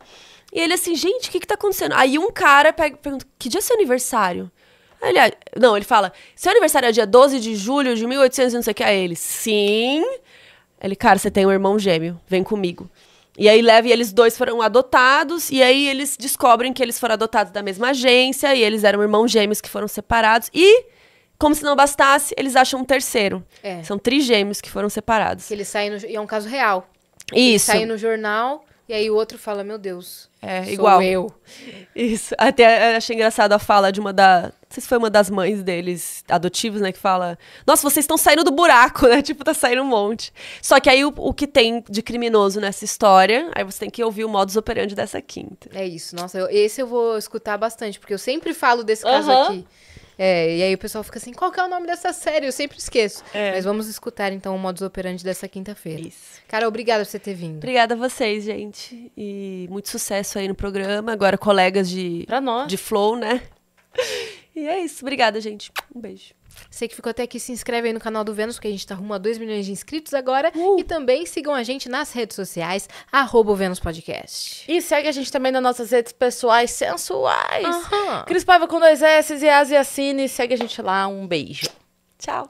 E ele assim, gente, o que que tá acontecendo? Aí um cara pega, pergunta, que dia é seu aniversário? Aí ele, ah, não, ele fala, seu aniversário é dia 12 de julho de 1800 e não sei o que. Aí ele, sim. Ele, cara, você tem um irmão gêmeo, vem comigo. E aí Lev e eles dois foram adotados, e aí eles descobrem que eles foram adotados da mesma agência, e eles eram irmãos gêmeos que foram separados, e, como se não bastasse, eles acham um terceiro. É. São trigêmeos que foram separados. Que eles saem no, E é um caso real. Isso. Eles saem no jornal, e aí o outro fala, meu Deus, é, sou igual. eu. Isso. Até achei engraçado a fala de uma da, não sei se foi uma das mães deles, adotivos, né, que fala: Nossa, vocês estão saindo do buraco, né? Tipo, tá saindo um monte. Só que aí o, o que tem de criminoso nessa história, aí você tem que ouvir o modus operandi dessa quinta. É isso, nossa, eu, esse eu vou escutar bastante, porque eu sempre falo desse caso uhum. aqui. É, e aí o pessoal fica assim, qual que é o nome dessa série? Eu sempre esqueço. É. Mas vamos escutar, então, o modus operandi dessa quinta-feira. Isso. Cara, obrigada por você ter vindo. Obrigada a vocês, gente. E muito sucesso aí no programa. Agora, colegas de... Pra nós. De Flow, né? E é isso. Obrigada, gente. Um beijo. Você que ficou até aqui, se inscreve aí no canal do Vênus, porque a gente tá rumo a 2 milhões de inscritos agora. Uh! E também sigam a gente nas redes sociais, arroba Vênus Podcast. E segue a gente também nas nossas redes pessoais sensuais. Uhum. Cris Paiva com dois S e Asiacine. Cine. Segue a gente lá. Um beijo. Tchau.